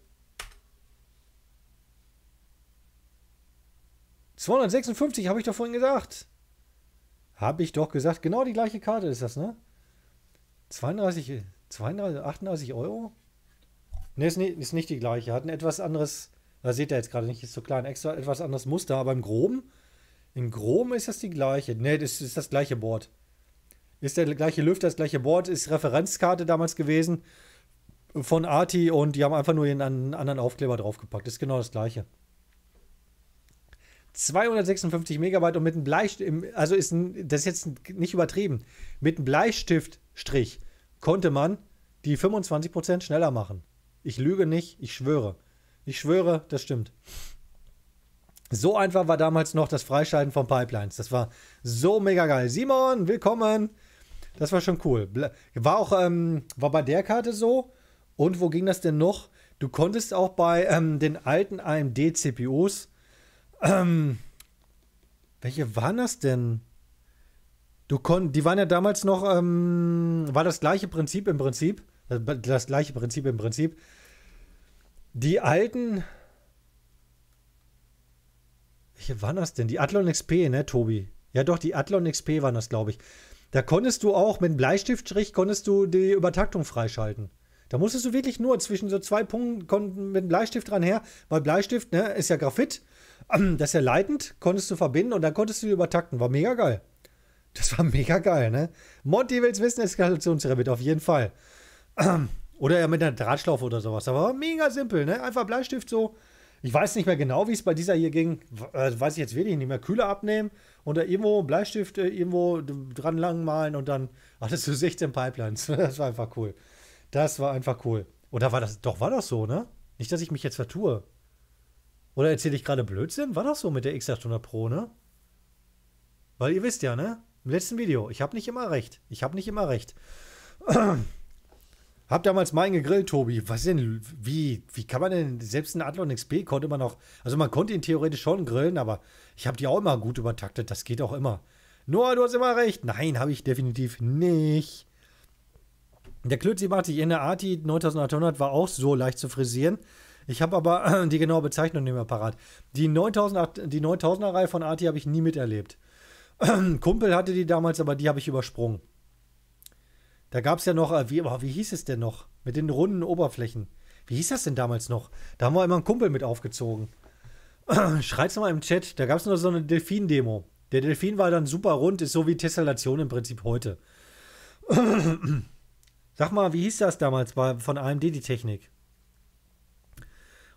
256 habe ich doch vorhin gesagt. Habe ich doch gesagt. Genau die gleiche Karte ist das, ne? 32, 32 38 Euro? Ne, ist, ist nicht die gleiche. Hat ein etwas anderes da seht ihr jetzt gerade nicht, ist so klein. Extra etwas anderes Muster, aber im Groben, im Groben ist das die gleiche. Ne, das ist das gleiche Board. Ist der gleiche Lüfter, das gleiche Board, ist Referenzkarte damals gewesen von Arti und die haben einfach nur einen anderen Aufkleber draufgepackt. Das ist genau das gleiche. 256 Megabyte und mit einem Bleistift, also ist ein, das ist jetzt nicht übertrieben, mit einem Bleistiftstrich konnte man die 25% schneller machen. Ich lüge nicht, ich schwöre. Ich schwöre, das stimmt. So einfach war damals noch das Freischalten von Pipelines. Das war so mega geil. Simon, willkommen. Das war schon cool. War auch ähm, war bei der Karte so. Und wo ging das denn noch? Du konntest auch bei ähm, den alten AMD-CPUs. Ähm, welche waren das denn? Du kon die waren ja damals noch, ähm, war das gleiche Prinzip im Prinzip. Äh, das gleiche Prinzip im Prinzip. Die alten. Welche waren das denn? Die Athlon XP, ne, Tobi? Ja, doch, die Athlon XP waren das, glaube ich. Da konntest du auch mit einem Bleistiftstrich konntest du die Übertaktung freischalten. Da musstest du wirklich nur zwischen so zwei Punkten mit dem Bleistift dran her, weil Bleistift ne, ist ja Graphit, das ist ja leitend, konntest du verbinden und dann konntest du die übertakten. War mega geil. Das war mega geil, ne? Monty will's wissen, Eskalationsrabbit, auf jeden Fall. Oder ja mit einer Drahtschlaufe oder sowas. Aber mega simpel, ne? Einfach Bleistift so. Ich weiß nicht mehr genau, wie es bei dieser hier ging. Äh, weiß ich jetzt wirklich nicht mehr. Kühler abnehmen und da irgendwo Bleistift äh, irgendwo dran lang malen und dann hattest du 16 Pipelines. Das war einfach cool. Das war einfach cool. Oder war das, doch war das so, ne? Nicht, dass ich mich jetzt vertue. Oder erzähle ich gerade Blödsinn? War das so mit der X800 Pro, ne? Weil ihr wisst ja, ne? Im letzten Video, ich habe nicht immer recht. Ich habe nicht immer recht. Hab damals meinen gegrillt, Tobi. Was denn, wie, wie kann man denn, selbst ein Adlon XP konnte man noch, also man konnte ihn theoretisch schon grillen, aber ich habe die auch immer gut übertaktet, das geht auch immer. Noah, du hast immer recht. Nein, habe ich definitiv nicht. Der Klötzi Marti in der Arti 9800 war auch so leicht zu frisieren. Ich habe aber die genaue Bezeichnung nicht mehr parat. Die, 9000, die 9000er Reihe von Arti habe ich nie miterlebt. Kumpel hatte die damals, aber die habe ich übersprungen. Da gab es ja noch, äh, wie, wie hieß es denn noch? Mit den runden Oberflächen. Wie hieß das denn damals noch? Da haben wir immer einen Kumpel mit aufgezogen. Schreit's mal im Chat. Da gab es noch so eine Delfin-Demo. Der Delfin war dann super rund, ist so wie Tessellation im Prinzip heute. Sag mal, wie hieß das damals bei, von AMD die Technik?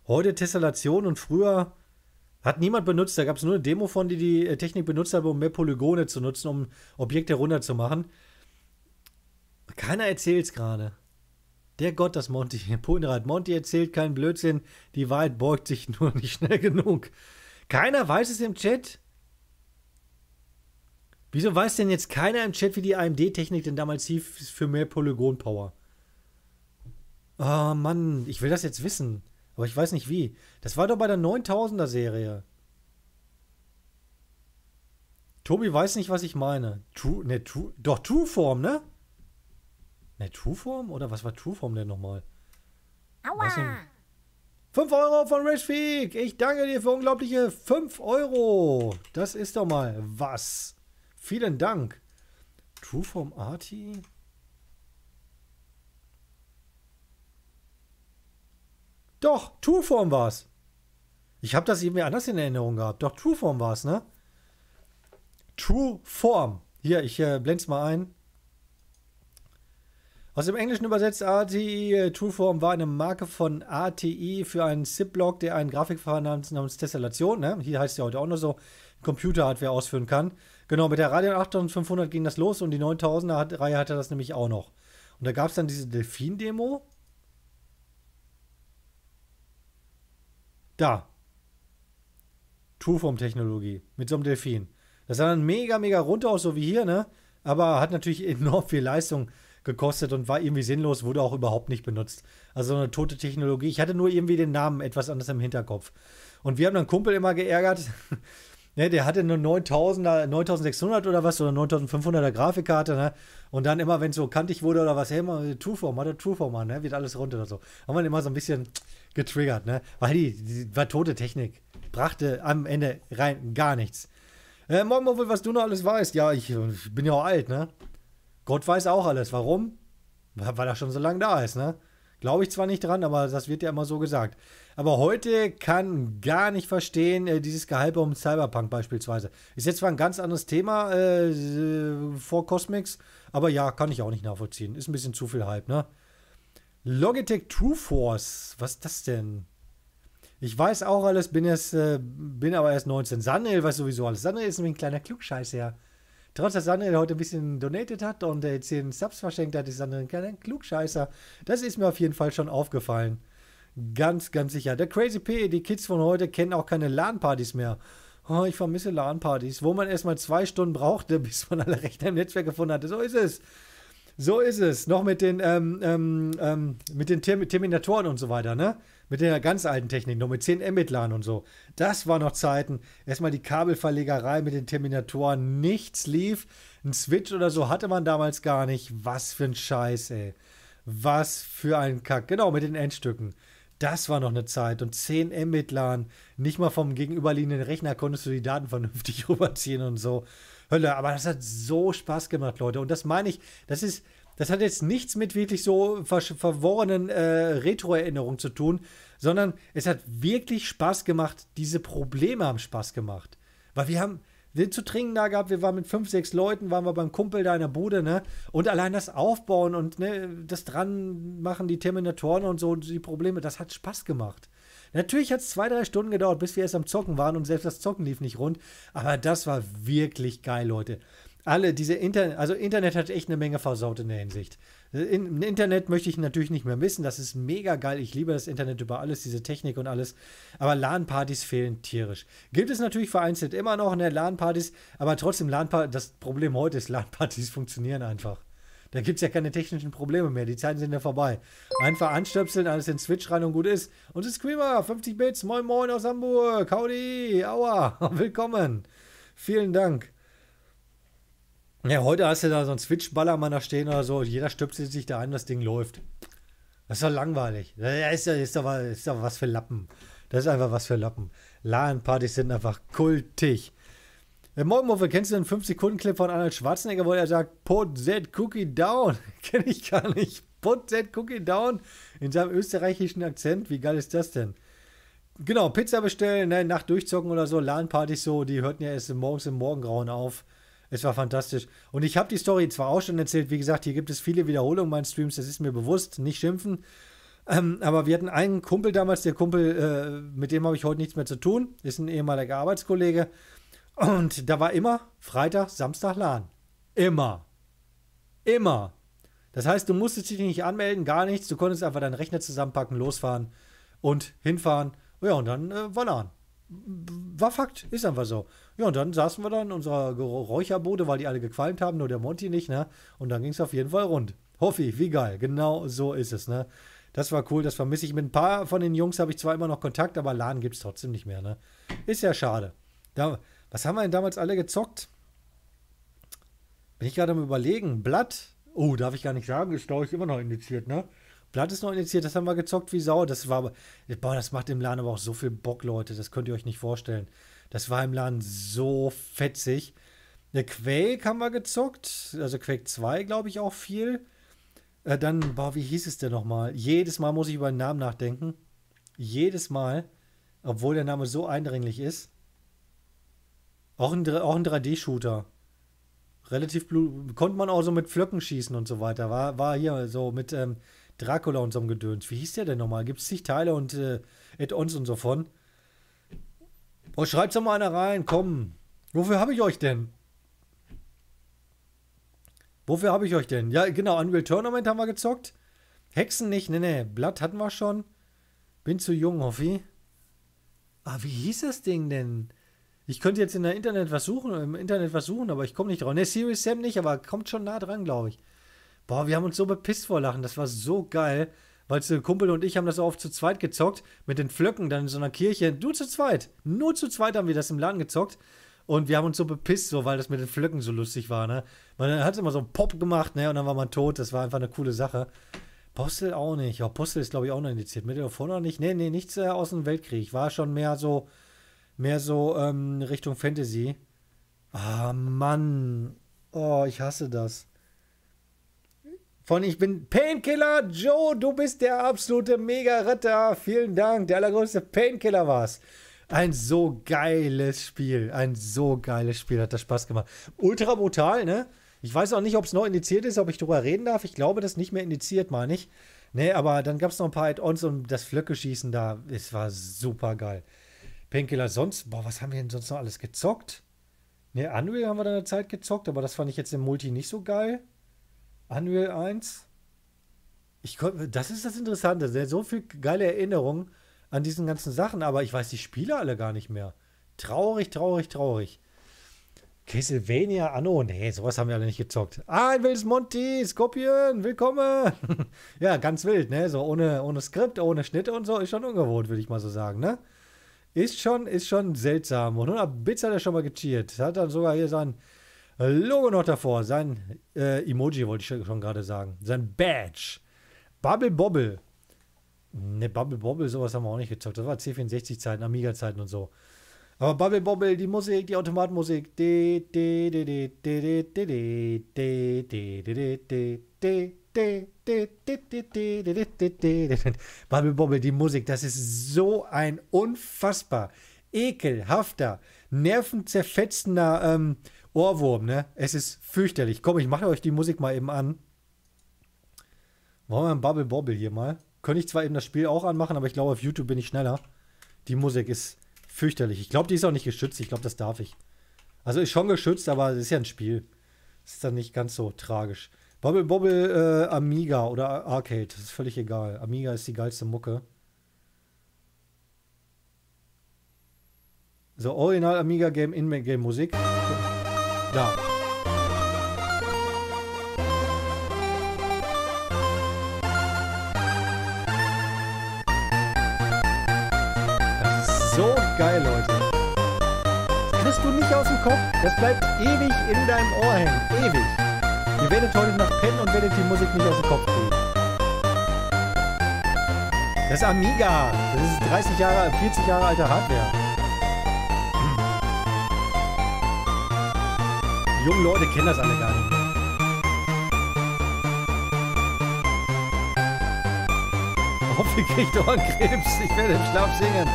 Heute Tessellation und früher hat niemand benutzt. Da gab es nur eine Demo von, die die äh, Technik benutzt hat, um mehr Polygone zu nutzen, um Objekte runter zu machen. Keiner erzählt's gerade. Der Gott, das Monty. Poenrad. Monty erzählt keinen Blödsinn. Die Wahrheit beugt sich nur nicht schnell genug. Keiner weiß es im Chat. Wieso weiß denn jetzt keiner im Chat, wie die AMD-Technik denn damals hieß für mehr Polygon-Power? Oh Mann, ich will das jetzt wissen. Aber ich weiß nicht wie. Das war doch bei der 9000er-Serie. Tobi weiß nicht, was ich meine. True, ne, true, doch Trueform, ne? Ne, Trueform? Oder was war Trueform denn nochmal? Aua! 5 Euro von Rich Ich danke dir für unglaubliche 5 Euro. Das ist doch mal was. Vielen Dank. Trueform Arti? Doch, Trueform war's. Ich habe das irgendwie anders in Erinnerung gehabt. Doch, Trueform war's, ne? Trueform. Hier, ich äh, blende es mal ein. Aus dem Englischen übersetzt ATI äh, Toolform war eine Marke von ATI für einen SIP-Block, der einen Grafikverfahren namens, namens Tessellation, ne? hier heißt es ja heute auch noch so, Computerhardware ausführen kann. Genau, mit der Radeon 8500 ging das los und die 9000er-Reihe hatte das nämlich auch noch. Und da gab es dann diese Delfin-Demo. Da. Toolform-Technologie mit so einem Delfin. Das sah dann mega, mega runter aus, so wie hier, ne? Aber hat natürlich enorm viel Leistung gekostet und war irgendwie sinnlos, wurde auch überhaupt nicht benutzt. Also so eine tote Technologie. Ich hatte nur irgendwie den Namen etwas anders im Hinterkopf. Und wir haben einen Kumpel immer geärgert. Ne, der hatte eine 9000er, 9600 oder was, oder 9500er Grafikkarte, ne? Und dann immer, wenn es so kantig wurde oder was, hey, mal Trueform, hat der Trueform an, ne? Wird alles runter oder so. Haben wir immer so ein bisschen getriggert, ne? Weil die, die war tote Technik. Brachte am Ende rein gar nichts. Äh, morgen, obwohl, was du noch alles weißt. Ja, ich, ich bin ja auch alt, ne? Gott weiß auch alles. Warum? Weil er schon so lange da ist, ne? Glaube ich zwar nicht dran, aber das wird ja immer so gesagt. Aber heute kann gar nicht verstehen, äh, dieses Gehalbe um Cyberpunk beispielsweise. Ist jetzt zwar ein ganz anderes Thema äh, vor Cosmics, aber ja, kann ich auch nicht nachvollziehen. Ist ein bisschen zu viel Hype, ne? Logitech True Force, was ist das denn? Ich weiß auch alles, bin, erst, äh, bin aber erst 19. Sanel weiß sowieso alles. Sanel ist nämlich ein kleiner Klugscheißer. Trotz, dass Daniel heute ein bisschen donated hat und äh, 10 Subs verschenkt hat, ist Daniel kein Klugscheißer. Das ist mir auf jeden Fall schon aufgefallen. Ganz, ganz sicher. Der Crazy P, die Kids von heute kennen auch keine LAN-Partys mehr. Oh, ich vermisse LAN-Partys, wo man erstmal zwei Stunden brauchte, bis man alle Rechner im Netzwerk gefunden hatte. So ist es. So ist es. Noch mit den, ähm, ähm, ähm mit den Term Terminatoren und so weiter, ne? Mit der ganz alten Technik, nur mit 10 Mbit-LAN und so. Das war noch Zeiten. Erstmal die Kabelverlegerei mit den Terminatoren. Nichts lief. Ein Switch oder so hatte man damals gar nicht. Was für ein Scheiß, ey. Was für ein Kack. Genau, mit den Endstücken. Das war noch eine Zeit. Und 10 Mbit-LAN. Nicht mal vom gegenüberliegenden Rechner konntest du die Daten vernünftig rüberziehen und so. Hölle, aber das hat so Spaß gemacht, Leute. Und das meine ich, das ist, das hat jetzt nichts mit wirklich so ver verworrenen äh, Retro-Erinnerungen zu tun, sondern es hat wirklich Spaß gemacht. Diese Probleme haben Spaß gemacht. Weil wir haben, sind zu trinken da gehabt, wir waren mit fünf, sechs Leuten, waren wir beim Kumpel da in der Bude, ne? Und allein das Aufbauen und ne, das dran machen, die Terminatoren und so, die Probleme, das hat Spaß gemacht. Natürlich hat es zwei, drei Stunden gedauert, bis wir erst am Zocken waren und selbst das Zocken lief nicht rund, aber das war wirklich geil, Leute alle diese Internet, also Internet hat echt eine Menge versaut in der Hinsicht. In, Im Internet möchte ich natürlich nicht mehr missen, das ist mega geil, ich liebe das Internet über alles, diese Technik und alles, aber LAN-Partys fehlen tierisch. Gibt es natürlich vereinzelt immer noch, ne, LAN-Partys, aber trotzdem lan das Problem heute ist, LAN-Partys funktionieren einfach. Da gibt es ja keine technischen Probleme mehr. Die Zeiten sind ja vorbei. Einfach anstöpseln, alles in Switch rein und gut ist. Und Unser Screamer, 50 Bits, moin moin aus Hamburg. Kaudi, aua, willkommen. Vielen Dank. Ja, heute hast du da so einen Switch-Ballermann da stehen oder so und jeder stöpselt sich da ein, das Ding läuft. Das ist doch langweilig. Das ist ja, ist doch, ist doch was für Lappen. Das ist einfach was für Lappen. LAN-Partys sind einfach kultig. Im äh, Morgenmuffel, kennst du den 5-Sekunden-Clip von Arnold Schwarzenegger, wo er sagt, put that cookie down? Kenn ich gar nicht. Put that cookie down? In seinem österreichischen Akzent, wie geil ist das denn? Genau, Pizza bestellen, ne, Nacht durchzocken oder so, LAN-Partys so, die hörten ja erst morgens im Morgengrauen auf. Es war fantastisch. Und ich habe die Story zwar auch schon erzählt, wie gesagt, hier gibt es viele Wiederholungen meinen Streams, das ist mir bewusst, nicht schimpfen. Ähm, aber wir hatten einen Kumpel damals, der Kumpel, äh, mit dem habe ich heute nichts mehr zu tun, ist ein ehemaliger Arbeitskollege. Und da war immer Freitag, Samstag LAN. Immer. Immer. Das heißt, du musstest dich nicht anmelden, gar nichts. Du konntest einfach deinen Rechner zusammenpacken, losfahren und hinfahren. Ja, und dann äh, war LAN war Fakt, ist einfach so. Ja, und dann saßen wir da in unserer Räucherbude, weil die alle gequalmt haben, nur der Monty nicht, ne? Und dann ging es auf jeden Fall rund. Hoffe ich, wie geil. Genau so ist es, ne? Das war cool, das vermisse ich. Mit ein paar von den Jungs habe ich zwar immer noch Kontakt, aber LAN gibt es trotzdem nicht mehr, ne? Ist ja schade. Da, was haben wir denn damals alle gezockt? Bin ich gerade am überlegen. Blatt. Oh, darf ich gar nicht sagen, ist, glaube ich, immer noch indiziert, ne? Blatt ist noch initiiert, das haben wir gezockt wie Sau. Das war aber, boah, das macht im Laden aber auch so viel Bock, Leute. Das könnt ihr euch nicht vorstellen. Das war im Laden so fetzig. Eine Quake haben wir gezockt. Also Quake 2, glaube ich, auch viel. Äh, dann, boah, wie hieß es denn nochmal? Jedes Mal muss ich über den Namen nachdenken. Jedes Mal. Obwohl der Name so eindringlich ist. Auch ein, auch ein 3D-Shooter. Relativ blue. Konnte man auch so mit Flöcken schießen und so weiter. War, war hier so mit. Ähm, Dracula und so einem Gedöns. Wie hieß der denn nochmal? Gibt es zig Teile und äh, Add-ons und so von? Oh, schreibt's doch mal einer rein, komm. Wofür habe ich euch denn? Wofür habe ich euch denn? Ja, genau, Unreal Tournament haben wir gezockt. Hexen nicht, ne, ne. Blatt hatten wir schon. Bin zu jung, Hoffi. Ah, wie hieß das Ding denn? Ich könnte jetzt in der Internet was suchen, im Internet was suchen, aber ich komme nicht drauf. Ne, Serious Sam nicht, aber kommt schon nah dran, glaube ich. Boah, wir haben uns so bepisst vor Lachen. Das war so geil. Weil ein Kumpel und ich haben das auch oft zu zweit gezockt. Mit den Flöcken dann in so einer Kirche. Nur zu zweit. Nur zu zweit haben wir das im Laden gezockt. Und wir haben uns so bepisst, so, weil das mit den Flöcken so lustig war, ne? Man hat immer so einen Pop gemacht, ne? Und dann war man tot. Das war einfach eine coole Sache. Postel auch nicht. Ja, Postel ist, glaube ich, auch noch indiziert. Mit oder vorne nicht. Nee, nee, nichts äh, aus dem Weltkrieg. War schon mehr so, mehr so ähm, Richtung Fantasy. Ah, Mann. Oh, ich hasse das von Ich bin Painkiller. Joe, du bist der absolute Mega-Retter. Vielen Dank, der allergrößte Painkiller war's. Ein so geiles Spiel. Ein so geiles Spiel. Hat das Spaß gemacht. Ultra brutal, ne? Ich weiß auch nicht, ob es noch indiziert ist, ob ich drüber reden darf. Ich glaube, das ist nicht mehr indiziert, meine ich. Ne, aber dann gab es noch ein paar Add-ons und das Flöcke-Schießen da. Es war super geil. Painkiller, sonst, boah, was haben wir denn sonst noch alles gezockt? Ne, Unreal haben wir da eine Zeit gezockt, aber das fand ich jetzt im Multi nicht so geil. Unreal 1. Ich konnte, das ist das Interessante. So viel geile Erinnerungen an diesen ganzen Sachen, aber ich weiß die Spiele alle gar nicht mehr. Traurig, traurig, traurig. Castlevania Anno. Nee, sowas haben wir alle nicht gezockt. Ah, ein wildes Monty, Skorpion, willkommen. ja, ganz wild, ne? So ohne, ohne Skript, ohne Schnitte und so. Ist schon ungewohnt, würde ich mal so sagen, ne? Ist schon, ist schon seltsam. Und ab Bitz hat er schon mal gecheert. Hat dann sogar hier seinen Logo noch davor, sein äh, Emoji wollte ich schon gerade sagen, sein Badge. Bubble Bobble. Ne, Bubble Bobble, sowas haben wir auch nicht gezockt. Das war C64-Zeiten, Amiga-Zeiten und so. Aber Bubble Bobble, die Musik, die Automatmusik. Bubble Bobble, die Musik, das ist so ein unfassbar ekelhafter, nervenzerfetzender, ähm, Ohrwurm, ne? Es ist fürchterlich. Komm, ich mache euch die Musik mal eben an. Machen wir einen Bubble Bobble hier mal. Könnte ich zwar eben das Spiel auch anmachen, aber ich glaube, auf YouTube bin ich schneller. Die Musik ist fürchterlich. Ich glaube, die ist auch nicht geschützt. Ich glaube, das darf ich. Also ist schon geschützt, aber es ist ja ein Spiel. Ist dann nicht ganz so tragisch. Bubble Bobble äh, Amiga oder Arcade. Das ist völlig egal. Amiga ist die geilste Mucke. So, Original Amiga Game, In-Game Musik da. Das ist so geil, Leute. Das kriegst du nicht aus dem Kopf. Das bleibt ewig in deinem Ohr hängen. Ewig. Ihr werdet heute noch pennen und werdet die Musik nicht aus dem Kopf kriegen. Das ist Amiga. Das ist 30 Jahre, 40 Jahre alte Hardware. jungen Leute kennen das alle gar nicht. Ich hoffe, ich kriegt Ohrenkrebs. Ich werde im Schlaf singen.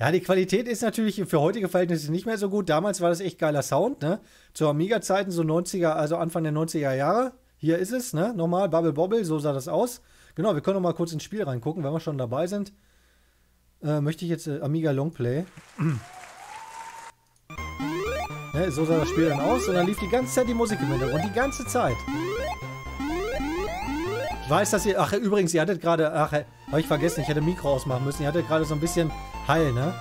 Ja, die Qualität ist natürlich für heutige Verhältnisse nicht mehr so gut. Damals war das echt geiler Sound, ne? Zu Amiga-Zeiten, so 90er, also Anfang der 90er Jahre. Hier ist es, ne? Normal, Bubble Bobble, so sah das aus. Genau, wir können noch mal kurz ins Spiel reingucken, wenn wir schon dabei sind. Äh, möchte ich jetzt äh, Amiga Longplay. Ne, so sah das Spiel dann aus und dann lief die ganze Zeit die Musik im Hintergrund. Die ganze Zeit. Ich weiß, dass ihr... Ach, übrigens, ihr hattet gerade... Ach, hab ich vergessen, ich hätte Mikro ausmachen müssen. Ihr hattet gerade so ein bisschen Heil, ne?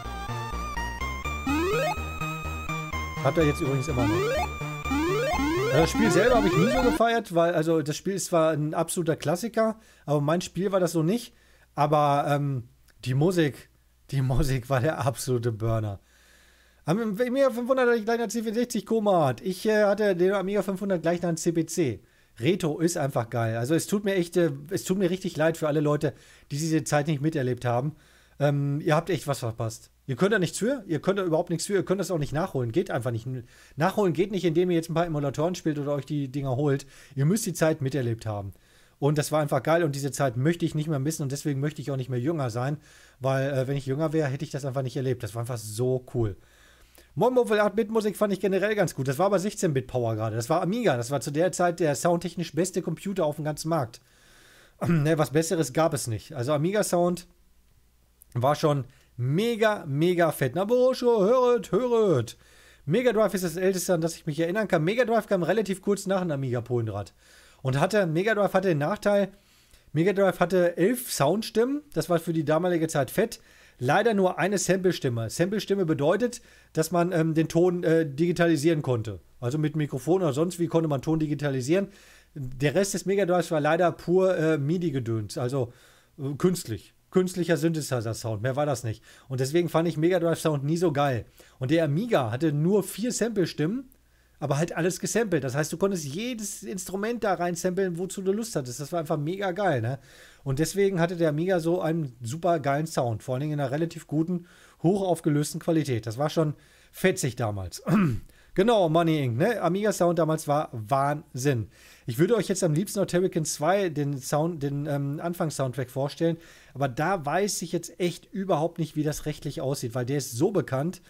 Habt ihr jetzt übrigens immer noch. Das Spiel selber habe ich nie so gefeiert, weil, also das Spiel ist zwar ein absoluter Klassiker, aber mein Spiel war das so nicht. Aber ähm, die Musik, die Musik war der absolute Burner. Amiga 500 hatte ich gleich nach C64-Koma hat. Ich äh, hatte den Amiga 500 gleich nach CPC. Retro ist einfach geil. Also es tut mir echt, äh, es tut mir richtig leid für alle Leute, die diese Zeit nicht miterlebt haben. Ähm, ihr habt echt was verpasst. Ihr könnt da nichts für, ihr könnt da überhaupt nichts für, ihr könnt das auch nicht nachholen. Geht einfach nicht. Nachholen geht nicht, indem ihr jetzt ein paar Emulatoren spielt oder euch die Dinger holt. Ihr müsst die Zeit miterlebt haben. Und das war einfach geil und diese Zeit möchte ich nicht mehr missen und deswegen möchte ich auch nicht mehr jünger sein, weil äh, wenn ich jünger wäre, hätte ich das einfach nicht erlebt. Das war einfach so cool. Moin Mobile 8-Bit-Musik fand ich generell ganz gut. Das war aber 16-Bit-Power gerade. Das war Amiga. Das war zu der Zeit der soundtechnisch beste Computer auf dem ganzen Markt. ne, was Besseres gab es nicht. Also Amiga-Sound war schon mega, mega fett. Na, Borosho, höret, höret. Mega Drive ist das älteste, an das ich mich erinnern kann. Mega Drive kam relativ kurz nach einem Amiga Polenrad. Und hatte, Mega Drive hatte den Nachteil, Mega Drive hatte elf Soundstimmen. Das war für die damalige Zeit fett leider nur eine Sample-Stimme. Sample-Stimme bedeutet, dass man ähm, den Ton äh, digitalisieren konnte. Also mit Mikrofon oder sonst wie konnte man Ton digitalisieren. Der Rest des Megadrives war leider pur äh, MIDI-Gedöns, also äh, künstlich. Künstlicher Synthesizer-Sound, mehr war das nicht. Und deswegen fand ich Megadrive-Sound nie so geil. Und der Amiga hatte nur vier Sample-Stimmen aber halt alles gesampelt. Das heißt, du konntest jedes Instrument da rein samplen, wozu du Lust hattest. Das war einfach mega geil, ne? Und deswegen hatte der Amiga so einen super geilen Sound, vor allen Dingen in einer relativ guten, hochaufgelösten Qualität. Das war schon fetzig damals. Genau, Money Inc. Ne? Amiga Sound damals war Wahnsinn. Ich würde euch jetzt am liebsten noch Terrican 2 den Sound, den ähm, Anfangs-Soundtrack vorstellen, aber da weiß ich jetzt echt überhaupt nicht, wie das rechtlich aussieht, weil der ist so bekannt,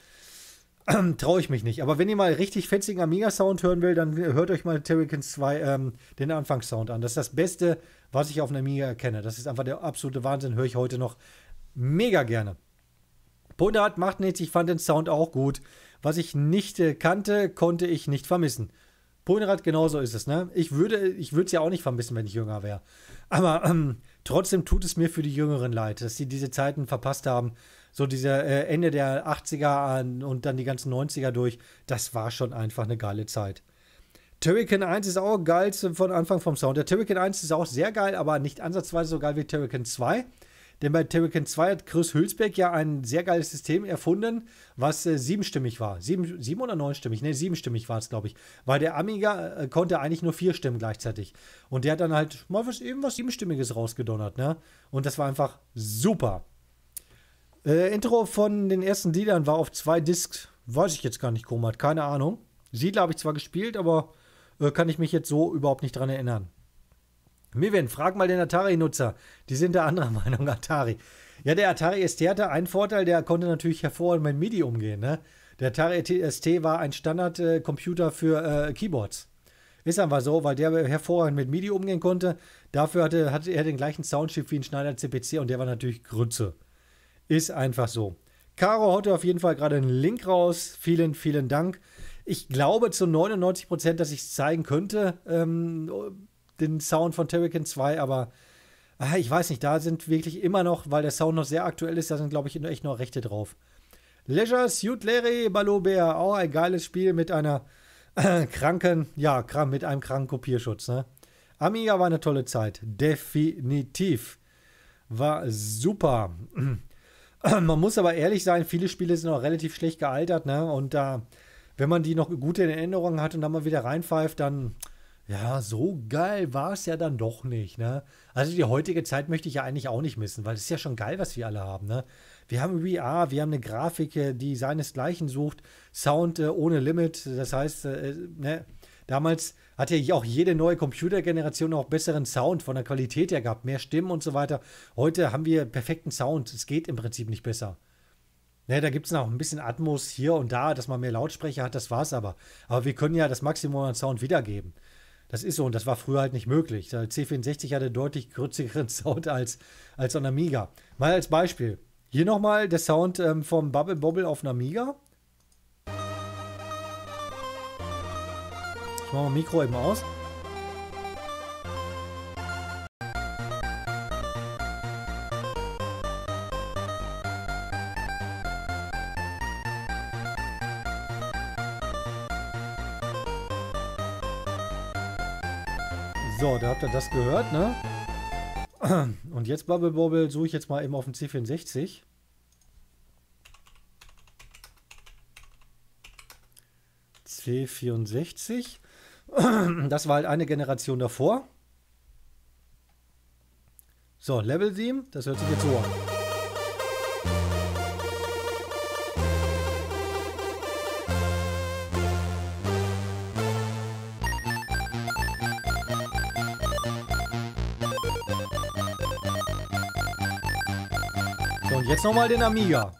Traue ich mich nicht. Aber wenn ihr mal richtig fetzigen Amiga-Sound hören will, dann hört euch mal Terricans 2 ähm, den Anfangssound an. Das ist das Beste, was ich auf einem Amiga erkenne. Das ist einfach der absolute Wahnsinn. Höre ich heute noch mega gerne. Podart macht nichts. Ich fand den Sound auch gut. Was ich nicht äh, kannte, konnte ich nicht vermissen. Polenrad genauso ist es, ne? Ich würde ich es ja auch nicht vermissen, wenn ich jünger wäre. Aber ähm, trotzdem tut es mir für die Jüngeren leid, dass sie diese Zeiten verpasst haben so diese äh, Ende der 80er und dann die ganzen 90er durch, das war schon einfach eine geile Zeit. Turrican 1 ist auch geil von Anfang vom Sound. Der Turrican 1 ist auch sehr geil, aber nicht ansatzweise so geil wie Turrican 2. Denn bei Turrican 2 hat Chris Hülsberg ja ein sehr geiles System erfunden, was äh, siebenstimmig war. Sieben, sieben oder neunstimmig? Ne, siebenstimmig war es, glaube ich. Weil der Amiga äh, konnte eigentlich nur vier Stimmen gleichzeitig. Und der hat dann halt mal was, eben siebenstimmiges rausgedonnert. Ne? Und das war einfach super. Äh, Intro von den ersten Siedlern war auf zwei Discs. Weiß ich jetzt gar nicht, Komat. Keine Ahnung. Siedler habe ich zwar gespielt, aber äh, kann ich mich jetzt so überhaupt nicht dran erinnern. Miven, frag mal den Atari-Nutzer. Die sind da anderer Meinung, Atari. Ja, der Atari ST hatte einen Vorteil, der konnte natürlich hervorragend mit MIDI umgehen. Ne? Der Atari ST war ein Standardcomputer äh, für äh, Keyboards. Ist einfach so, weil der hervorragend mit MIDI umgehen konnte. Dafür hatte, hatte er den gleichen Soundchip wie ein Schneider CPC und der war natürlich Grütze. Ist einfach so. Caro haut auf jeden Fall gerade einen Link raus. Vielen, vielen Dank. Ich glaube zu 99 Prozent, dass ich es zeigen könnte, ähm, den Sound von Terrican 2, aber ah, ich weiß nicht, da sind wirklich immer noch, weil der Sound noch sehr aktuell ist, da sind, glaube ich, echt noch Rechte drauf. Leisure Suit Larry Balobert, auch ein geiles Spiel mit einer äh, kranken, ja, mit einem kranken Kopierschutz, ne? Amiga war eine tolle Zeit, definitiv. War super. Man muss aber ehrlich sein, viele Spiele sind auch relativ schlecht gealtert, ne? Und da, wenn man die noch gute Erinnerungen hat und dann mal wieder reinpfeift, dann, ja, so geil war es ja dann doch nicht, ne? Also die heutige Zeit möchte ich ja eigentlich auch nicht missen, weil es ist ja schon geil, was wir alle haben, ne? Wir haben VR, wir haben eine Grafik, äh, die seinesgleichen sucht, Sound äh, ohne Limit, das heißt, äh, äh ne? Damals hat ja auch jede neue Computergeneration auch besseren Sound von der Qualität her gehabt, mehr Stimmen und so weiter. Heute haben wir perfekten Sound. Es geht im Prinzip nicht besser. Ne, da gibt es noch ein bisschen Atmos hier und da, dass man mehr Lautsprecher hat, das war's aber. Aber wir können ja das Maximum an Sound wiedergeben. Das ist so und das war früher halt nicht möglich. Der C64 hatte deutlich grützigeren Sound als, als ein Amiga. Mal als Beispiel. Hier nochmal der Sound ähm, vom Bubble Bobble auf einem Amiga. Ich mache Mikro eben aus. So, da habt ihr das gehört, ne? Und jetzt Bubble Bobble suche ich jetzt mal eben auf dem C64. C64. Das war halt eine Generation davor. So, Level 7, das hört sich jetzt so an. So, und jetzt nochmal den Amiga.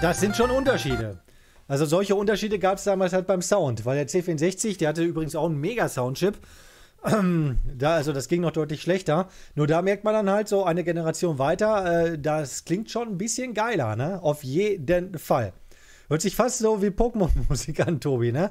Das sind schon Unterschiede. Also solche Unterschiede gab es damals halt beim Sound, weil der C64, der hatte übrigens auch einen Mega-Soundchip. Ähm, da, also das ging noch deutlich schlechter. Nur da merkt man dann halt so eine Generation weiter, äh, das klingt schon ein bisschen geiler, ne? Auf jeden Fall. Hört sich fast so wie Pokémon-Musik an, Tobi, ne?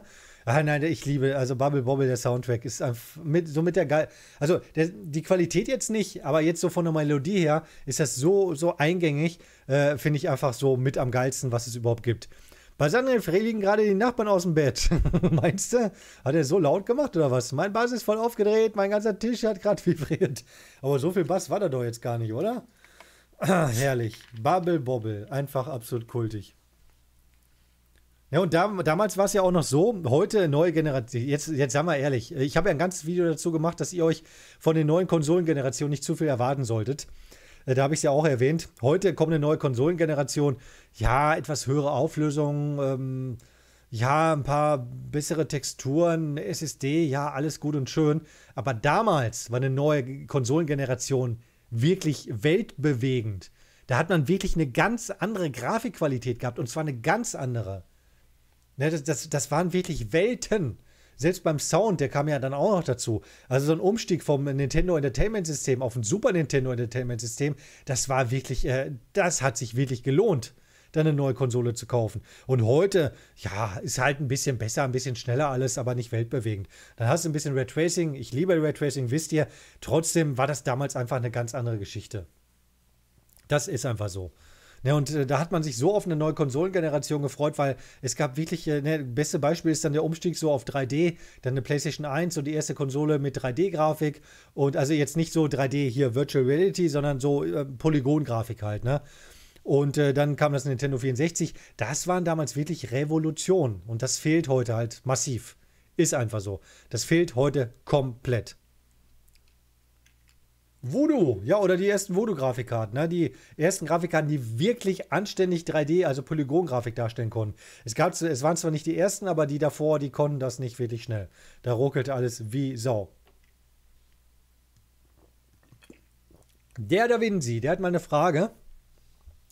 Ah, nein, ich liebe, also Bubble Bobble, der Soundtrack ist einfach mit, so mit der geil. Also der, die Qualität jetzt nicht, aber jetzt so von der Melodie her ist das so, so eingängig, äh, finde ich einfach so mit am geilsten, was es überhaupt gibt. Bei Sandrine Frey liegen gerade die Nachbarn aus dem Bett. Meinst du? Hat er so laut gemacht oder was? Mein Bass ist voll aufgedreht, mein ganzer Tisch hat gerade vibriert. Aber so viel Bass war da doch jetzt gar nicht, oder? herrlich. Bubble Bobble. Einfach absolut kultig. Ja, und da, damals war es ja auch noch so, heute neue Generation, jetzt, jetzt sagen wir ehrlich, äh, ich habe ja ein ganzes Video dazu gemacht, dass ihr euch von den neuen Konsolengenerationen nicht zu viel erwarten solltet. Äh, da habe ich es ja auch erwähnt. Heute kommt eine neue Konsolengeneration. Ja, etwas höhere Auflösung, ähm, ja, ein paar bessere Texturen, SSD, ja, alles gut und schön. Aber damals war eine neue Konsolengeneration wirklich weltbewegend. Da hat man wirklich eine ganz andere Grafikqualität gehabt und zwar eine ganz andere. Ne, das, das, das waren wirklich Welten. Selbst beim Sound, der kam ja dann auch noch dazu. Also so ein Umstieg vom Nintendo Entertainment System auf ein Super Nintendo Entertainment System, das war wirklich, äh, das hat sich wirklich gelohnt dann eine neue Konsole zu kaufen. Und heute, ja, ist halt ein bisschen besser, ein bisschen schneller alles, aber nicht weltbewegend. Dann hast du ein bisschen Red Tracing. Ich liebe Red Tracing, wisst ihr. Trotzdem war das damals einfach eine ganz andere Geschichte. Das ist einfach so. Ne, und äh, da hat man sich so auf eine neue Konsolengeneration gefreut, weil es gab wirklich, äh, ne, beste Beispiel ist dann der Umstieg so auf 3D, dann eine PlayStation 1 und die erste Konsole mit 3D-Grafik und also jetzt nicht so 3D hier Virtual Reality, sondern so äh, Polygon-Grafik halt, ne? Und äh, dann kam das Nintendo 64. Das waren damals wirklich Revolutionen. Und das fehlt heute halt massiv. Ist einfach so. Das fehlt heute komplett. Voodoo, ja, oder die ersten Voodoo-Grafikkarten, ne? die ersten Grafikkarten, die wirklich anständig 3D, also Polygon-Grafik darstellen konnten. Es, gab, es waren zwar nicht die ersten, aber die davor, die konnten das nicht wirklich schnell. Da ruckelte alles wie Sau. Der Da Vinci, der hat mal eine Frage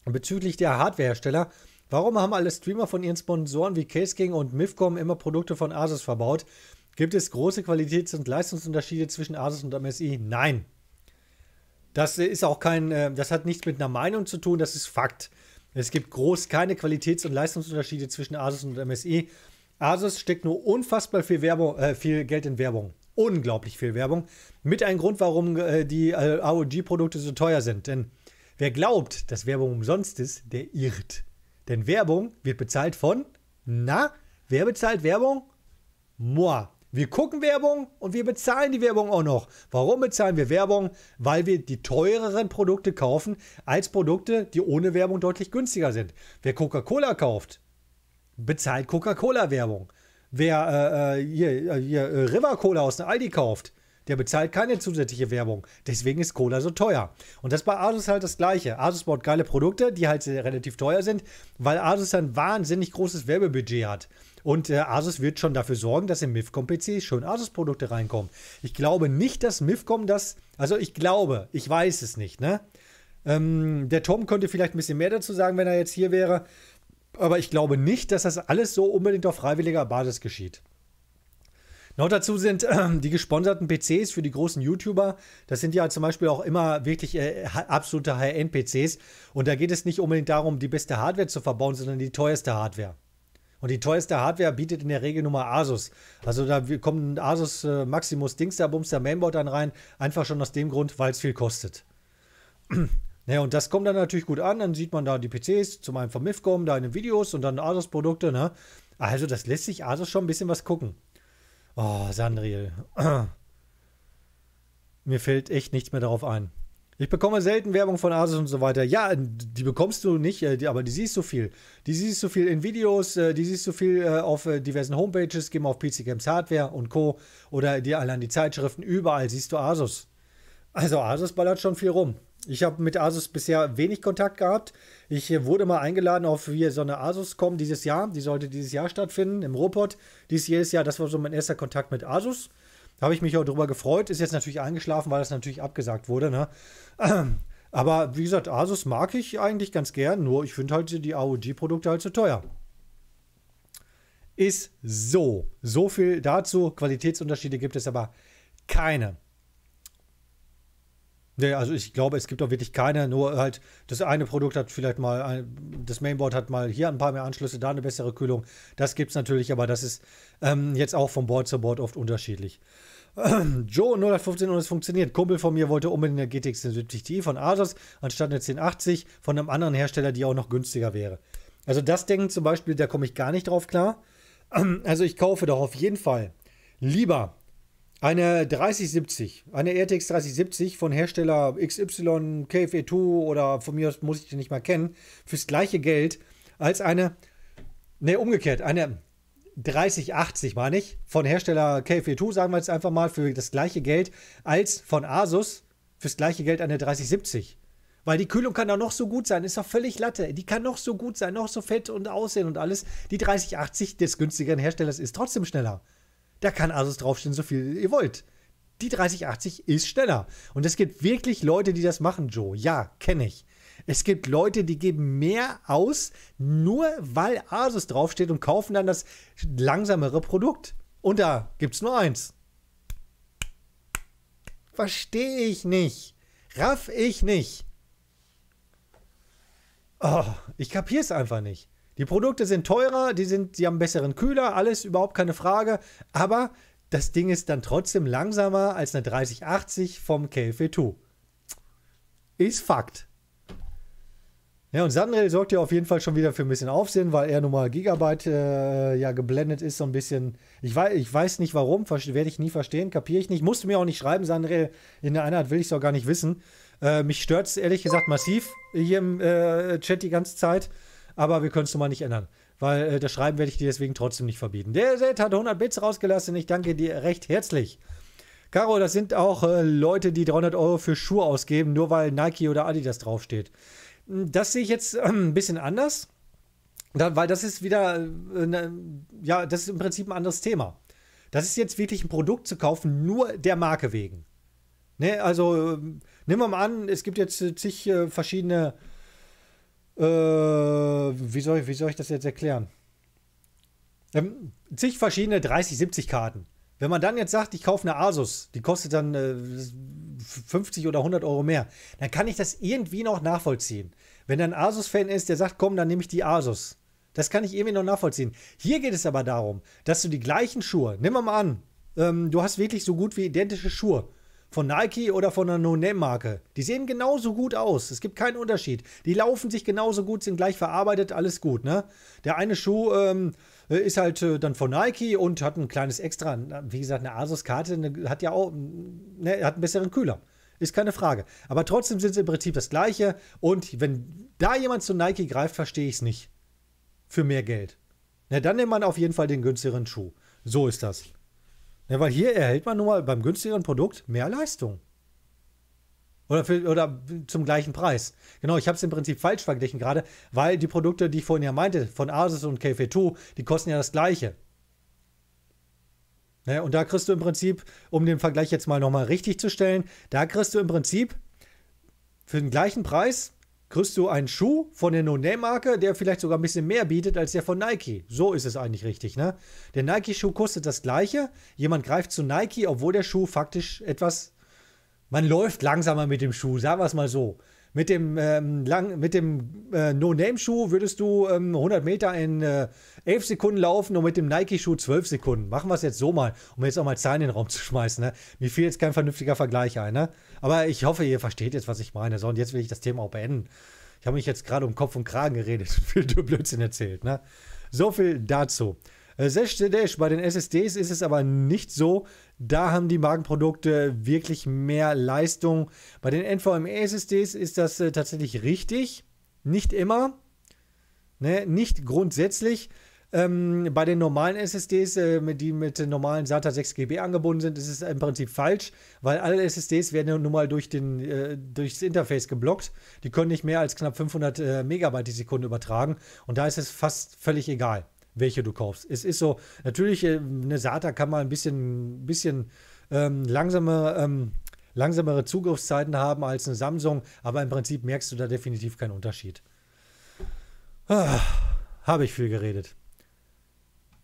bezüglich der Hardwarehersteller. Warum haben alle Streamer von ihren Sponsoren wie Caseking und Mifcom immer Produkte von Asus verbaut? Gibt es große Qualitäts- und Leistungsunterschiede zwischen Asus und MSI? Nein, das ist auch kein, äh, das hat nichts mit einer Meinung zu tun, das ist Fakt. Es gibt groß keine Qualitäts- und Leistungsunterschiede zwischen Asus und MSI. Asus steckt nur unfassbar viel, Werbung, äh, viel Geld in Werbung. Unglaublich viel Werbung. Mit einem Grund, warum äh, die äh, aog produkte so teuer sind. Denn wer glaubt, dass Werbung umsonst ist, der irrt. Denn Werbung wird bezahlt von, na, wer bezahlt Werbung? Moi. Wir gucken Werbung und wir bezahlen die Werbung auch noch. Warum bezahlen wir Werbung? Weil wir die teureren Produkte kaufen als Produkte, die ohne Werbung deutlich günstiger sind. Wer Coca-Cola kauft, bezahlt Coca-Cola-Werbung. Wer äh, äh hier, äh, hier äh, River Cola aus dem Aldi kauft, der bezahlt keine zusätzliche Werbung. Deswegen ist Cola so teuer. Und das ist bei Asus halt das gleiche. Asus baut geile Produkte, die halt relativ teuer sind, weil Asus ein wahnsinnig großes Werbebudget hat. Und äh, Asus wird schon dafür sorgen, dass in MIFCOM-PCs schon Asus-Produkte reinkommen. Ich glaube nicht, dass MIFCOM das, also ich glaube, ich weiß es nicht, ne? Ähm, der Tom könnte vielleicht ein bisschen mehr dazu sagen, wenn er jetzt hier wäre. Aber ich glaube nicht, dass das alles so unbedingt auf freiwilliger Basis geschieht. Noch dazu sind äh, die gesponserten PCs für die großen YouTuber. Das sind ja zum Beispiel auch immer wirklich äh, absolute High-End-PCs. Und da geht es nicht unbedingt darum, die beste Hardware zu verbauen, sondern die teuerste Hardware. Und die teuerste Hardware bietet in der Regel nur mal Asus. Also da kommt ein Asus äh, Maximus Dings, da bummst der Mainboard dann rein. Einfach schon aus dem Grund, weil es viel kostet. naja, ne, und das kommt dann natürlich gut an. Dann sieht man da die PCs, zum einen von MIFCOM, da in den Videos und dann Asus-Produkte. Ne? Also das lässt sich Asus schon ein bisschen was gucken. Oh, Sandriel. Mir fällt echt nichts mehr darauf ein. Ich bekomme selten Werbung von Asus und so weiter. Ja, die bekommst du nicht, äh, aber die siehst du viel. Die siehst du viel in Videos, äh, die siehst du viel äh, auf diversen Homepages, geben auf PC Games Hardware und Co. oder dir allein die Zeitschriften, überall siehst du Asus. Also Asus ballert schon viel rum. Ich habe mit Asus bisher wenig Kontakt gehabt. Ich wurde mal eingeladen auf hier so eine Asus Asus.com dieses Jahr. Die sollte dieses Jahr stattfinden im Robot. Dies jedes Jahr, das war so mein erster Kontakt mit Asus. Da habe ich mich auch drüber gefreut. Ist jetzt natürlich eingeschlafen, weil das natürlich abgesagt wurde. Ne? Aber wie gesagt, Asus mag ich eigentlich ganz gern, nur ich finde halt die AOG-Produkte halt zu teuer. Ist so. So viel dazu. Qualitätsunterschiede gibt es aber keine. Nee, also ich glaube, es gibt auch wirklich keine, nur halt das eine Produkt hat vielleicht mal, ein, das Mainboard hat mal hier ein paar mehr Anschlüsse, da eine bessere Kühlung. Das gibt es natürlich, aber das ist ähm, jetzt auch von Board zu Board oft unterschiedlich. Joe 015 und es funktioniert. Kumpel von mir wollte unbedingt eine GTX 70 Ti von Asus anstatt eine 1080 von einem anderen Hersteller, die auch noch günstiger wäre. Also das Denken zum Beispiel, da komme ich gar nicht drauf klar. Also ich kaufe doch auf jeden Fall lieber eine 3070, eine RTX 3070 von Hersteller XY, KFE2 oder von mir aus muss ich die nicht mal kennen, fürs gleiche Geld als eine, ne, umgekehrt, eine 3080 meine ich, von Hersteller KFE2, sagen wir jetzt einfach mal, für das gleiche Geld als von Asus fürs gleiche Geld eine 3070. Weil die Kühlung kann da noch so gut sein, ist doch völlig Latte. Die kann noch so gut sein, noch so fett und aussehen und alles. Die 3080 des günstigeren Herstellers ist trotzdem schneller. Da kann Asus draufstehen, so viel ihr wollt. Die 3080 ist schneller. Und es gibt wirklich Leute, die das machen, Joe. Ja, kenne ich. Es gibt Leute, die geben mehr aus, nur weil Asus draufsteht und kaufen dann das langsamere Produkt. Und da gibt es nur eins. Verstehe ich nicht. Raff ich nicht. Oh, ich kapiere es einfach nicht. Die Produkte sind teurer, die, sind, die haben einen besseren Kühler, alles überhaupt keine Frage. Aber das Ding ist dann trotzdem langsamer als eine 3080 vom KFE2. Ist Fakt. Ja, und Sandrail sorgt ja auf jeden Fall schon wieder für ein bisschen Aufsehen, weil er nun mal Gigabyte äh, ja geblendet ist, so ein bisschen. Ich weiß, ich weiß nicht warum, werde ich nie verstehen, kapiere ich nicht. Musste mir auch nicht schreiben, Sandrail. In der Einheit will ich es auch gar nicht wissen. Äh, mich stört es ehrlich gesagt massiv hier im äh, Chat die ganze Zeit aber wir können es nun mal nicht ändern. Weil äh, das Schreiben werde ich dir deswegen trotzdem nicht verbieten. Der Set hat 100 Bits rausgelassen. Ich danke dir recht herzlich. Caro, das sind auch äh, Leute, die 300 Euro für Schuhe ausgeben, nur weil Nike oder Adidas draufsteht. Hm, das sehe ich jetzt äh, ein bisschen anders, da, weil das ist wieder, äh, ne, ja, das ist im Prinzip ein anderes Thema. Das ist jetzt wirklich ein Produkt zu kaufen, nur der Marke wegen. Ne, also ähm, nehmen wir mal an, es gibt jetzt äh, zig äh, verschiedene äh, wie, soll ich, wie soll ich das jetzt erklären? Ähm, zig verschiedene 30-70 Karten. Wenn man dann jetzt sagt, ich kaufe eine Asus, die kostet dann äh, 50 oder 100 Euro mehr, dann kann ich das irgendwie noch nachvollziehen. Wenn dann ein Asus-Fan ist, der sagt, komm, dann nehme ich die Asus. Das kann ich irgendwie noch nachvollziehen. Hier geht es aber darum, dass du die gleichen Schuhe, nimm mal an, ähm, du hast wirklich so gut wie identische Schuhe. Von Nike oder von einer No-Name-Marke. Die sehen genauso gut aus. Es gibt keinen Unterschied. Die laufen sich genauso gut, sind gleich verarbeitet, alles gut, ne? Der eine Schuh ähm, ist halt äh, dann von Nike und hat ein kleines Extra. Wie gesagt, eine Asus-Karte ne, hat ja auch ne, hat einen besseren Kühler. Ist keine Frage. Aber trotzdem sind sie im Prinzip das Gleiche. Und wenn da jemand zu Nike greift, verstehe ich es nicht. Für mehr Geld. Na, dann nimmt man auf jeden Fall den günstigeren Schuh. So ist das. Ja, weil hier erhält man nun mal beim günstigeren Produkt mehr Leistung. Oder, für, oder zum gleichen Preis. Genau, ich habe es im Prinzip falsch verglichen gerade, weil die Produkte, die ich vorhin ja meinte, von Asus und KF2, die kosten ja das gleiche. Ne, und da kriegst du im Prinzip, um den Vergleich jetzt mal nochmal richtig zu stellen, da kriegst du im Prinzip für den gleichen Preis kriegst du einen Schuh von der nonet marke der vielleicht sogar ein bisschen mehr bietet als der von Nike. So ist es eigentlich richtig, ne? Der Nike-Schuh kostet das gleiche. Jemand greift zu Nike, obwohl der Schuh faktisch etwas. Man läuft langsamer mit dem Schuh, sagen wir es mal so mit dem, ähm, dem äh, No-Name-Schuh würdest du ähm, 100 Meter in äh, 11 Sekunden laufen und mit dem Nike-Schuh 12 Sekunden. Machen wir es jetzt so mal, um jetzt auch mal Zahlen in den Raum zu schmeißen. Ne? Mir fiel jetzt kein vernünftiger Vergleich ein. Ne? Aber ich hoffe, ihr versteht jetzt, was ich meine. So, und jetzt will ich das Thema auch beenden. Ich habe mich jetzt gerade um Kopf und Kragen geredet und viel Blödsinn erzählt. Ne? So viel dazu. 16 äh, Bei den SSDs ist es aber nicht so. Da haben die Magenprodukte wirklich mehr Leistung. Bei den NVMe-SSDs ist das äh, tatsächlich richtig. Nicht immer. Ne? Nicht grundsätzlich. Ähm, bei den normalen SSDs, äh, die mit normalen SATA 6GB angebunden sind, ist es im Prinzip falsch, weil alle SSDs werden nun mal durch den, äh, durchs Interface geblockt. Die können nicht mehr als knapp 500 äh, Megabyte die Sekunde übertragen und da ist es fast völlig egal welche du kaufst. Es ist so, natürlich, äh, eine SATA kann mal ein bisschen, bisschen ähm, langsame, ähm, langsamere Zugriffszeiten haben als eine Samsung, aber im Prinzip merkst du da definitiv keinen Unterschied. Ah, Habe ich viel geredet.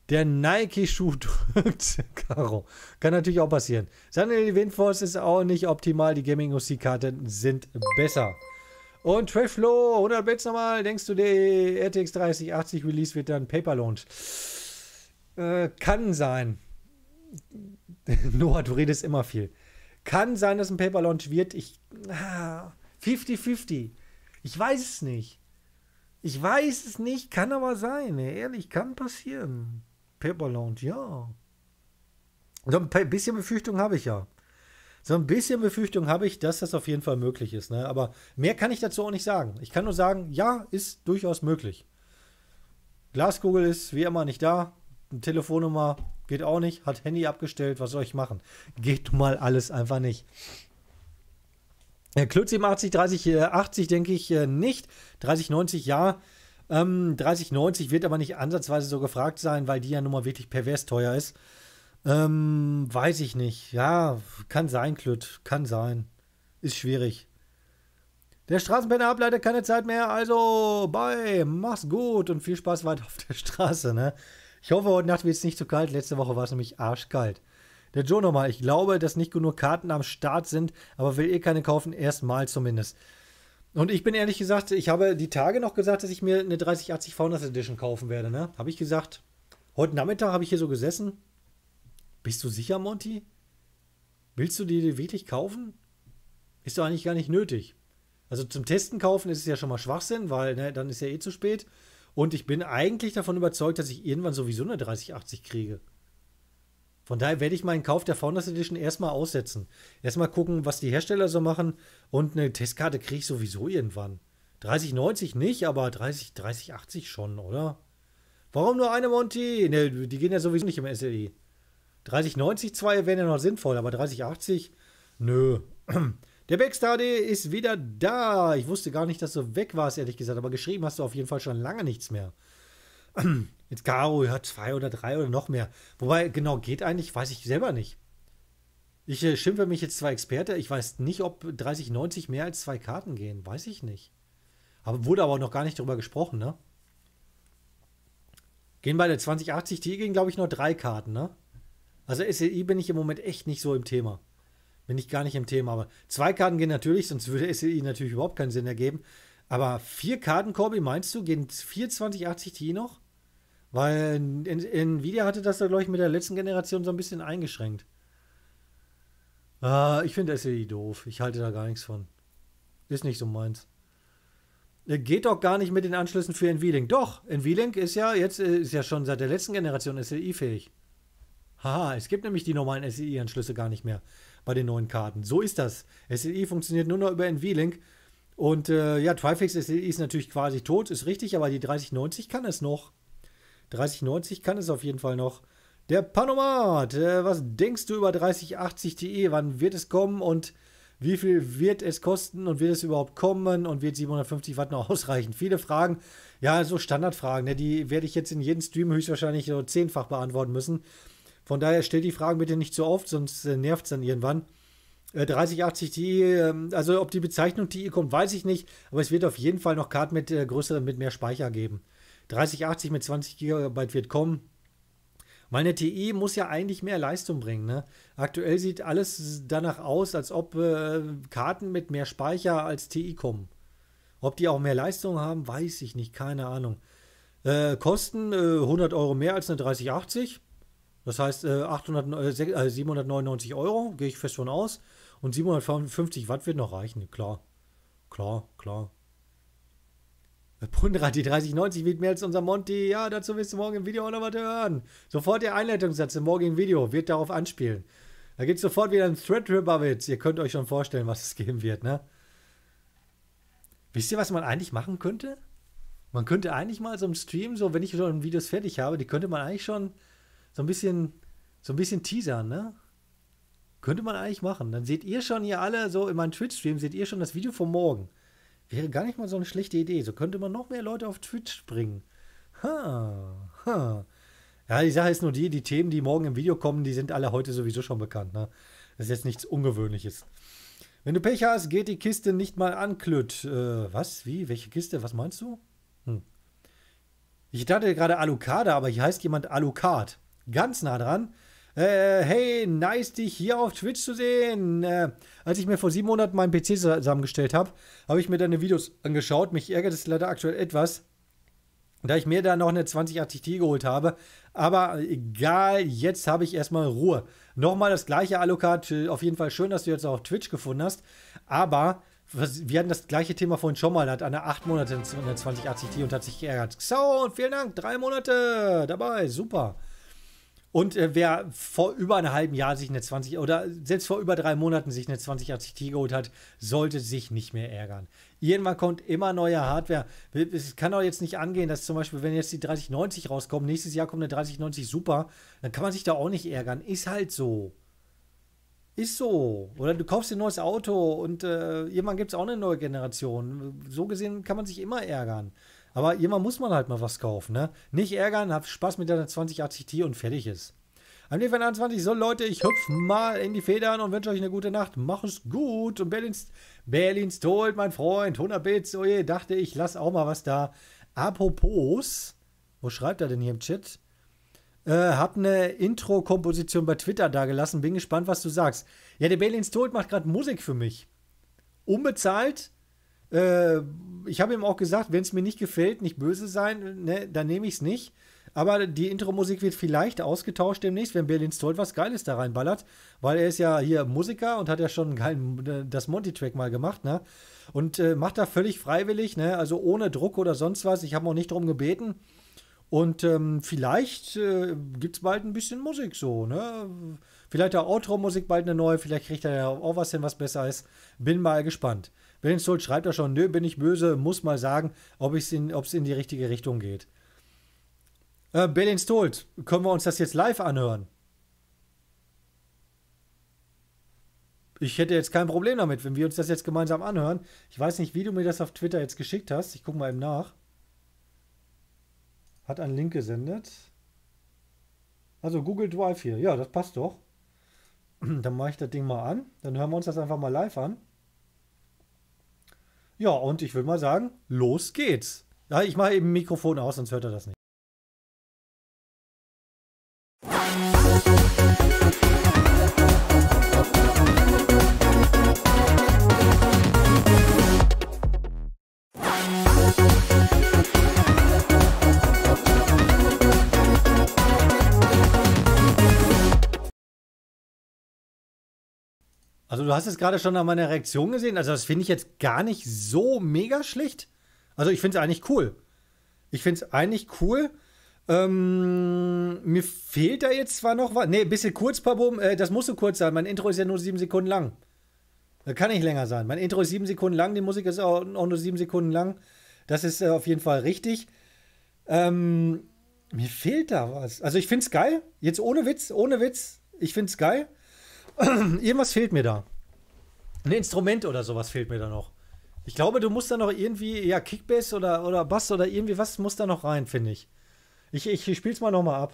Der Nike-Schuh drückt, Caro. Kann natürlich auch passieren. Sunny Windforce ist auch nicht optimal. Die Gaming-OC-Karten sind besser. Und Treflow, 100 Bits nochmal. Denkst du, der RTX 3080 Release wird dann Paper Launch? Äh, kann sein. Noah, du redest immer viel. Kann sein, dass ein Paper Launch wird. Ich. 50-50. Ah, ich weiß es nicht. Ich weiß es nicht, kann aber sein. Ehrlich, kann passieren. Paper Launch, ja. So ein bisschen Befürchtung habe ich ja so ein bisschen Befürchtung habe ich, dass das auf jeden Fall möglich ist. Ne? Aber mehr kann ich dazu auch nicht sagen. Ich kann nur sagen, ja, ist durchaus möglich. Glaskugel ist wie immer nicht da. Eine Telefonnummer geht auch nicht. Hat Handy abgestellt. Was soll ich machen? Geht mal alles einfach nicht. Klötz 87, 30, 80 denke ich äh, nicht. 30, 90 ja. Ähm, 30, 90 wird aber nicht ansatzweise so gefragt sein, weil die ja nun mal wirklich pervers teuer ist. Ähm, weiß ich nicht. Ja, kann sein, Klüt. Kann sein. Ist schwierig. Der Straßenbänder hat leider keine Zeit mehr. Also, bye. Mach's gut und viel Spaß weiter auf der Straße, ne? Ich hoffe, heute Nacht wird es nicht zu kalt. Letzte Woche war es nämlich arschkalt. Der Joe nochmal. Ich glaube, dass nicht genug Karten am Start sind, aber will eh keine kaufen. Erstmal zumindest. Und ich bin ehrlich gesagt, ich habe die Tage noch gesagt, dass ich mir eine 3080 Founders Edition kaufen werde, ne? Habe ich gesagt. Heute Nachmittag habe ich hier so gesessen, bist du sicher, Monty? Willst du dir die wirklich kaufen? Ist doch eigentlich gar nicht nötig. Also zum Testen kaufen ist es ja schon mal Schwachsinn, weil ne, dann ist ja eh zu spät. Und ich bin eigentlich davon überzeugt, dass ich irgendwann sowieso eine 3080 kriege. Von daher werde ich meinen Kauf der Founders Edition erstmal aussetzen. Erstmal gucken, was die Hersteller so machen. Und eine Testkarte kriege ich sowieso irgendwann. 3090 nicht, aber 30, 3080 schon, oder? Warum nur eine Monty? Ne, die gehen ja sowieso nicht im SLE. 3090 2 wären ja noch sinnvoll, aber 3080, nö. Der Backstar Backstade ist wieder da. Ich wusste gar nicht, dass du weg warst, ehrlich gesagt. Aber geschrieben hast du auf jeden Fall schon lange nichts mehr. Jetzt Garo hat zwei oder drei oder noch mehr. Wobei, genau, geht eigentlich, weiß ich selber nicht. Ich äh, schimpfe mich jetzt zwei Experte. Ich weiß nicht, ob 3090 mehr als zwei Karten gehen. Weiß ich nicht. Aber wurde aber noch gar nicht darüber gesprochen, ne? Gehen bei der 2080 Ti gehen, glaube ich, nur drei Karten, ne? Also SEI bin ich im Moment echt nicht so im Thema. Bin ich gar nicht im Thema. Aber zwei Karten gehen natürlich, sonst würde SEI natürlich überhaupt keinen Sinn ergeben. Aber vier Karten, Corby, meinst du, gehen 42080 Ti noch? Weil Nvidia hatte das, glaube ich, mit der letzten Generation so ein bisschen eingeschränkt. Ah, ich finde SEI doof. Ich halte da gar nichts von. Ist nicht so meins. Äh, geht doch gar nicht mit den Anschlüssen für NVLink. Doch, NVLink ist ja jetzt äh, ist ja schon seit der letzten Generation SLI-fähig. E Haha, es gibt nämlich die normalen SEI-Anschlüsse gar nicht mehr bei den neuen Karten. So ist das. SEI funktioniert nur noch über NVLink. Und äh, ja, Trifix SEI ist natürlich quasi tot, ist richtig, aber die 3090 kann es noch. 3090 kann es auf jeden Fall noch. Der Panomat, äh, was denkst du über 3080 Ti? E? Wann wird es kommen und wie viel wird es kosten und wird es überhaupt kommen und wird 750 Watt noch ausreichen? Viele Fragen, ja, so Standardfragen, ne, die werde ich jetzt in jedem Stream höchstwahrscheinlich so zehnfach beantworten müssen. Von daher stellt die Fragen bitte nicht so oft, sonst äh, nervt es dann irgendwann. 3080ti, äh, ähm, also ob die Bezeichnung TI kommt, weiß ich nicht, aber es wird auf jeden Fall noch Karten mit äh, größeren, mit mehr Speicher geben. 3080 mit 20 GB wird kommen. Meine TI muss ja eigentlich mehr Leistung bringen. Ne? Aktuell sieht alles danach aus, als ob Karten mit mehr Speicher als TI kommen. Ob die auch mehr Leistung haben, weiß ich nicht, keine Ahnung. Äh, Kosten äh, 100 Euro mehr als eine 3080. Das heißt, 800, äh, 799 äh, äh, Euro, gehe ich fest von aus. Und 750 Watt wird noch reichen, klar. Klar, klar. Äh, Brunrad, die 3090 wird mehr als unser Monty. Ja, dazu wirst du morgen im Video auch noch was hören. Sofort der Einleitungssatz im morgigen Video wird darauf anspielen. Da gibt es sofort wieder einen Threadripper-Witz. Ihr könnt euch schon vorstellen, was es geben wird, ne? Wisst ihr, was man eigentlich machen könnte? Man könnte eigentlich mal so im Stream, so wenn ich schon Videos fertig habe, die könnte man eigentlich schon so ein bisschen, so ein bisschen teasern, ne? Könnte man eigentlich machen. Dann seht ihr schon, hier alle, so in meinem Twitch-Stream, seht ihr schon das Video von morgen. Wäre gar nicht mal so eine schlechte Idee. So könnte man noch mehr Leute auf Twitch bringen. Ha, ha. Ja, die Sache ist nur die, die Themen, die morgen im Video kommen, die sind alle heute sowieso schon bekannt. Ne? Das ist jetzt nichts Ungewöhnliches. Wenn du Pech hast, geht die Kiste nicht mal an, Klütt. Äh, was? Wie? Welche Kiste? Was meinst du? Hm. Ich dachte gerade Alucarda, aber hier heißt jemand Alucard ganz nah dran. Äh, hey, nice, dich hier auf Twitch zu sehen. Äh, als ich mir vor sieben Monaten meinen PC zusammengestellt habe, habe ich mir deine Videos angeschaut. Mich ärgert es leider aktuell etwas, da ich mir da noch eine 2080 T geholt habe. Aber egal, jetzt habe ich erstmal Ruhe. Nochmal das gleiche Alucard. Auf jeden Fall schön, dass du jetzt auch Twitch gefunden hast. Aber wir hatten das gleiche Thema vorhin schon mal. Er hat eine acht Monate in der 2080 T und hat sich geärgert. So, und vielen Dank. Drei Monate dabei. Super. Und äh, wer vor über einem halben Jahr sich eine 20 oder selbst vor über drei Monaten sich eine 2080 Ti geholt hat, sollte sich nicht mehr ärgern. Irgendwann kommt immer neue Hardware. Es kann doch jetzt nicht angehen, dass zum Beispiel, wenn jetzt die 3090 rauskommt, nächstes Jahr kommt eine 3090 Super, dann kann man sich da auch nicht ärgern. Ist halt so. Ist so. Oder du kaufst dir ein neues Auto und äh, irgendwann gibt es auch eine neue Generation. So gesehen kann man sich immer ärgern. Aber jemand muss man halt mal was kaufen, ne? Nicht ärgern, hab Spaß mit deiner 2080 Ti und fertig ist. Am Liefen 21, so Leute, ich hüpf mal in die Federn und wünsche euch eine gute Nacht. Mach es gut und Berlins, Berlins Tod, mein Freund, 100 Bits, oje, dachte ich, lass auch mal was da. Apropos, wo schreibt er denn hier im Chat? Äh, hab eine Intro-Komposition bei Twitter dagelassen, bin gespannt, was du sagst. Ja, der Berlins Tod macht gerade Musik für mich. Unbezahlt, äh, ich habe ihm auch gesagt, wenn es mir nicht gefällt, nicht böse sein, ne, dann nehme ich es nicht. Aber die Intro-Musik wird vielleicht ausgetauscht demnächst, wenn Berlin Stolt was Geiles da reinballert, weil er ist ja hier Musiker und hat ja schon geilen, äh, das Monty-Track mal gemacht, ne? Und äh, macht da völlig freiwillig, ne? Also ohne Druck oder sonst was. Ich habe auch nicht darum gebeten. Und ähm, vielleicht äh, gibt es bald ein bisschen Musik so, ne? Vielleicht auch Outro-Musik bald eine neue, vielleicht kriegt er ja auch was hin, was besser ist. Bin mal gespannt. Brinstold schreibt ja schon, nö, bin ich böse, muss mal sagen, ob es in, in, die richtige Richtung geht. Äh, Bellinstold, können wir uns das jetzt live anhören? Ich hätte jetzt kein Problem damit, wenn wir uns das jetzt gemeinsam anhören. Ich weiß nicht, wie du mir das auf Twitter jetzt geschickt hast. Ich gucke mal eben nach. Hat einen Link gesendet. Also Google Drive hier. Ja, das passt doch. Dann mache ich das Ding mal an. Dann hören wir uns das einfach mal live an. Ja, und ich würde mal sagen, los geht's. Ja, ich mache eben Mikrofon aus, sonst hört er das nicht. Also du hast es gerade schon an meiner Reaktion gesehen. Also das finde ich jetzt gar nicht so mega schlecht. Also ich finde es eigentlich cool. Ich finde es eigentlich cool. Ähm, mir fehlt da jetzt zwar noch was. Nee, ein bisschen kurz, Pabum. Äh, das muss so kurz sein. Mein Intro ist ja nur sieben Sekunden lang. Das kann nicht länger sein. Mein Intro ist sieben Sekunden lang. Die Musik ist auch, auch nur sieben Sekunden lang. Das ist äh, auf jeden Fall richtig. Ähm, mir fehlt da was. Also ich finde es geil. Jetzt ohne Witz, ohne Witz. Ich finde es geil. Irgendwas fehlt mir da. Ein Instrument oder sowas fehlt mir da noch. Ich glaube, du musst da noch irgendwie, ja, Kickbass oder, oder Bass oder irgendwie was muss da noch rein, finde ich. Ich, ich spiel's mal nochmal ab.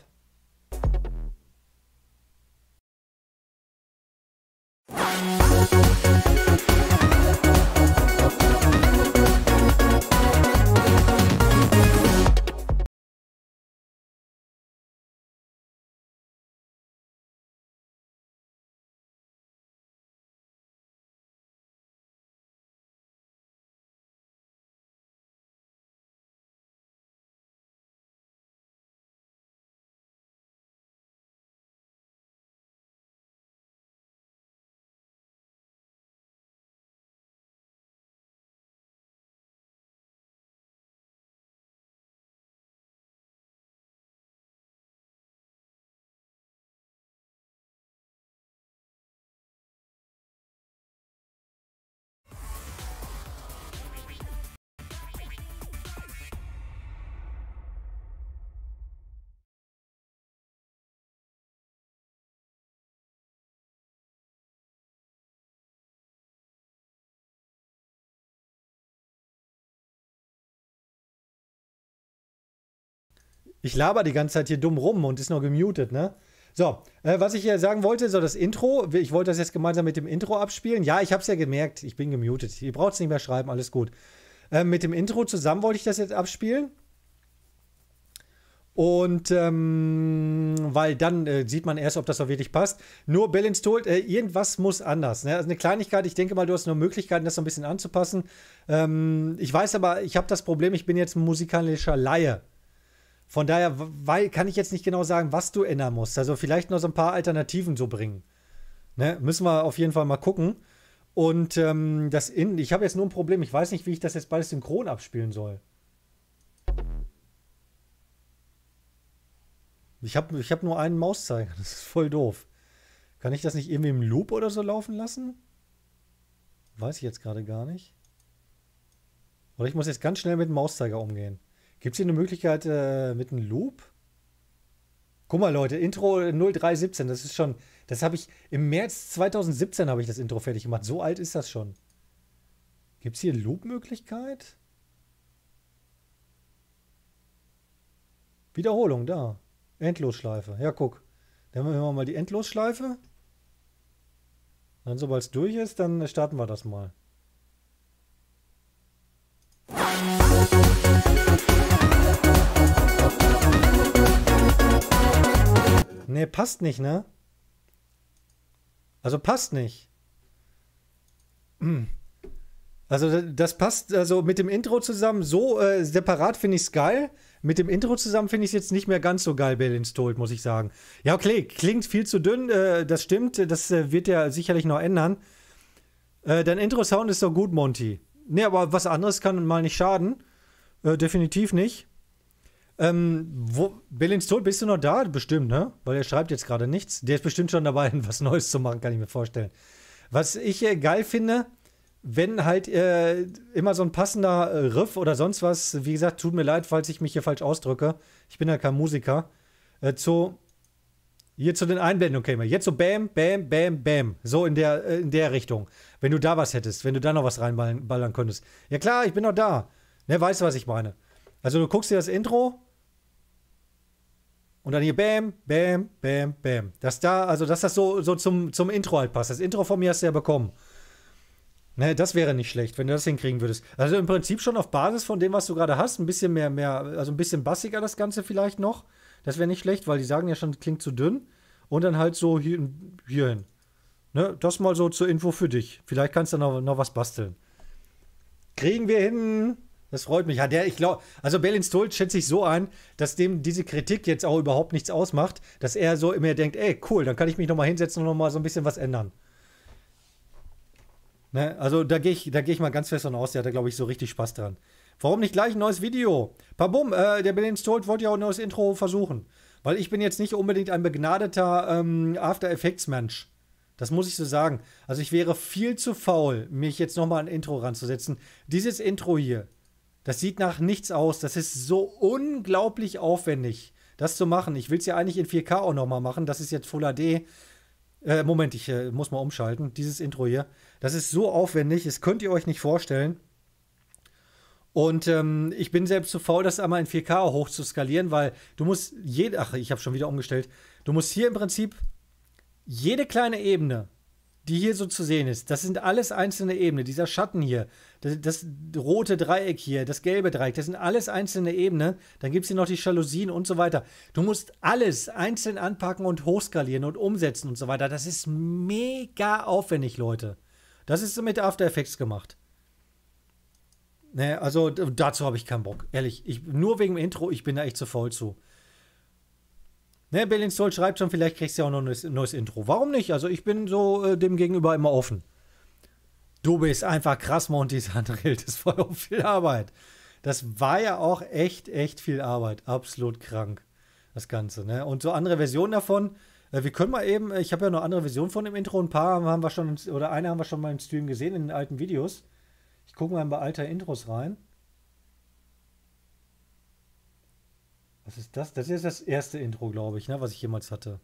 Ich laber die ganze Zeit hier dumm rum und ist noch gemutet, ne? So, äh, was ich hier sagen wollte, so das Intro. Ich wollte das jetzt gemeinsam mit dem Intro abspielen. Ja, ich habe es ja gemerkt, ich bin gemutet. Ihr braucht es nicht mehr schreiben, alles gut. Äh, mit dem Intro zusammen wollte ich das jetzt abspielen. Und ähm, weil dann äh, sieht man erst, ob das auch wirklich passt. Nur Balance Told, äh, irgendwas muss anders. Ne? Also eine Kleinigkeit, ich denke mal, du hast nur Möglichkeiten, das so ein bisschen anzupassen. Ähm, ich weiß aber, ich habe das Problem, ich bin jetzt ein musikalischer Laie. Von daher weil, kann ich jetzt nicht genau sagen, was du ändern musst. Also vielleicht noch so ein paar Alternativen so bringen. Ne? Müssen wir auf jeden Fall mal gucken. Und ähm, das in, ich habe jetzt nur ein Problem. Ich weiß nicht, wie ich das jetzt beides synchron abspielen soll. Ich habe ich hab nur einen Mauszeiger. Das ist voll doof. Kann ich das nicht irgendwie im Loop oder so laufen lassen? Weiß ich jetzt gerade gar nicht. Oder ich muss jetzt ganz schnell mit dem Mauszeiger umgehen. Gibt es hier eine Möglichkeit äh, mit einem Loop? Guck mal, Leute, Intro 0317, das ist schon, das habe ich im März 2017 habe ich das Intro fertig gemacht. So alt ist das schon. Gibt es hier eine Loop-Möglichkeit? Wiederholung, da. Endlosschleife. Ja, guck. Dann machen wir mal die Endlosschleife. Dann, sobald es durch ist, dann starten wir das mal. Nee, passt nicht, ne? Also passt nicht. Hm. Also das passt also mit dem Intro zusammen. So äh, separat finde ich es geil. Mit dem Intro zusammen finde ich es jetzt nicht mehr ganz so geil, Berlin's Tod, muss ich sagen. Ja, okay, klingt viel zu dünn. Äh, das stimmt. Das äh, wird ja sicherlich noch ändern. Äh, dein Intro-Sound ist doch gut, Monty. Nee, aber was anderes kann mal nicht schaden. Äh, definitiv nicht. Ähm, wo, Billings Tod, bist du noch da? Bestimmt, ne? Weil er schreibt jetzt gerade nichts. Der ist bestimmt schon dabei, was Neues zu machen, kann ich mir vorstellen. Was ich äh, geil finde, wenn halt äh, immer so ein passender äh, Riff oder sonst was, wie gesagt, tut mir leid, falls ich mich hier falsch ausdrücke. Ich bin ja kein Musiker. Äh, zu, hier zu den Einblendungen käme. Jetzt so Bam, Bam, Bam, Bam. So in der, äh, in der Richtung. Wenn du da was hättest, wenn du da noch was reinballern könntest. Ja klar, ich bin noch da. Ne, weißt du, was ich meine? Also du guckst dir das Intro und dann hier Bam, Bam, Bam, Bam. Dass da, also dass das so, so zum, zum Intro halt passt. Das Intro von mir hast du ja bekommen. Ne, das wäre nicht schlecht, wenn du das hinkriegen würdest. Also im Prinzip schon auf Basis von dem, was du gerade hast, ein bisschen mehr, mehr, also ein bisschen bassiger das Ganze vielleicht noch. Das wäre nicht schlecht, weil die sagen ja schon, klingt zu dünn. Und dann halt so hier, hierhin. Ne, das mal so zur Info für dich. Vielleicht kannst du noch, noch was basteln. Kriegen wir hin. Das freut mich. Ja, der, ich glaube, also Berlin Tult schätze ich so ein, dass dem diese Kritik jetzt auch überhaupt nichts ausmacht, dass er so immer denkt, ey, cool, dann kann ich mich nochmal hinsetzen und nochmal so ein bisschen was ändern. Ne? Also da gehe ich, geh ich mal ganz fest von aus, der hat da, glaube ich, so richtig Spaß dran. Warum nicht gleich ein neues Video? Pabum, äh, der Berlin Tult wollte ja auch ein neues Intro versuchen. Weil ich bin jetzt nicht unbedingt ein begnadeter ähm, After Effects-Mensch. Das muss ich so sagen. Also ich wäre viel zu faul, mich jetzt nochmal ein Intro ranzusetzen. Dieses Intro hier, das sieht nach nichts aus. Das ist so unglaublich aufwendig, das zu machen. Ich will es ja eigentlich in 4K auch nochmal machen. Das ist jetzt Full HD. Äh, Moment, ich äh, muss mal umschalten. Dieses Intro hier. Das ist so aufwendig, das könnt ihr euch nicht vorstellen. Und ähm, ich bin selbst zu faul, das einmal in 4K hoch zu skalieren, weil du musst jede, ach, ich habe schon wieder umgestellt, du musst hier im Prinzip jede kleine Ebene die hier so zu sehen ist, das sind alles einzelne Ebenen. Dieser Schatten hier, das, das rote Dreieck hier, das gelbe Dreieck, das sind alles einzelne Ebenen. Dann gibt es hier noch die Jalousien und so weiter. Du musst alles einzeln anpacken und hochskalieren und umsetzen und so weiter. Das ist mega aufwendig, Leute. Das ist mit After Effects gemacht. Ne, also dazu habe ich keinen Bock. Ehrlich, ich, nur wegen dem Intro, ich bin da echt zu faul zu. Ne, Billingstol schreibt schon, vielleicht kriegst du ja auch noch ein neues Intro. Warum nicht? Also ich bin so äh, dem gegenüber immer offen. Du bist einfach krass, Monty Sandrill. Das war viel Arbeit. Das war ja auch echt, echt viel Arbeit. Absolut krank, das Ganze. Ne? Und so andere Versionen davon. Äh, wir können mal eben, äh, ich habe ja noch andere Versionen von dem Intro. Ein paar haben wir schon, oder eine haben wir schon mal im Stream gesehen in den alten Videos. Ich gucke mal bei alter Intros rein. Was ist das? Das ist das erste Intro, glaube ich, ne, was ich jemals hatte.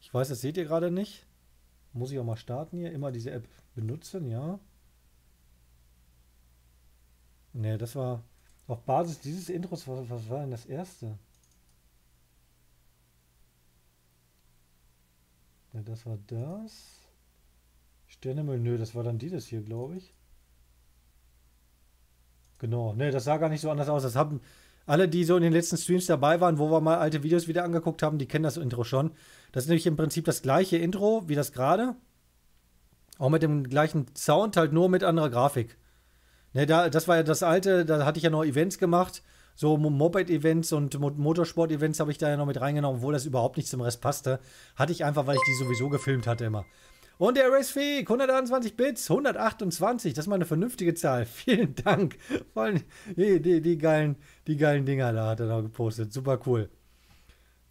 Ich weiß, das seht ihr gerade nicht. Muss ich auch mal starten hier. Immer diese App benutzen, ja. Ne, das war auf Basis dieses Intros, was, was war denn das erste? Ja, das war das. Sternemüll, nö, das war dann dieses hier, glaube ich. Genau, ne, das sah gar nicht so anders aus. Das haben, alle, die so in den letzten Streams dabei waren, wo wir mal alte Videos wieder angeguckt haben, die kennen das Intro schon. Das ist nämlich im Prinzip das gleiche Intro wie das gerade. Auch mit dem gleichen Sound, halt nur mit anderer Grafik. Ne, da, das war ja das alte, da hatte ich ja noch Events gemacht. So Moped-Events und Motorsport-Events habe ich da ja noch mit reingenommen, obwohl das überhaupt nicht zum Rest passte. Hatte ich einfach, weil ich die sowieso gefilmt hatte immer. Und der Racefake, 121 Bits, 128, das ist mal eine vernünftige Zahl. Vielen Dank. Vor allem die, die, die, geilen, die geilen Dinger da hat er noch gepostet. Super cool.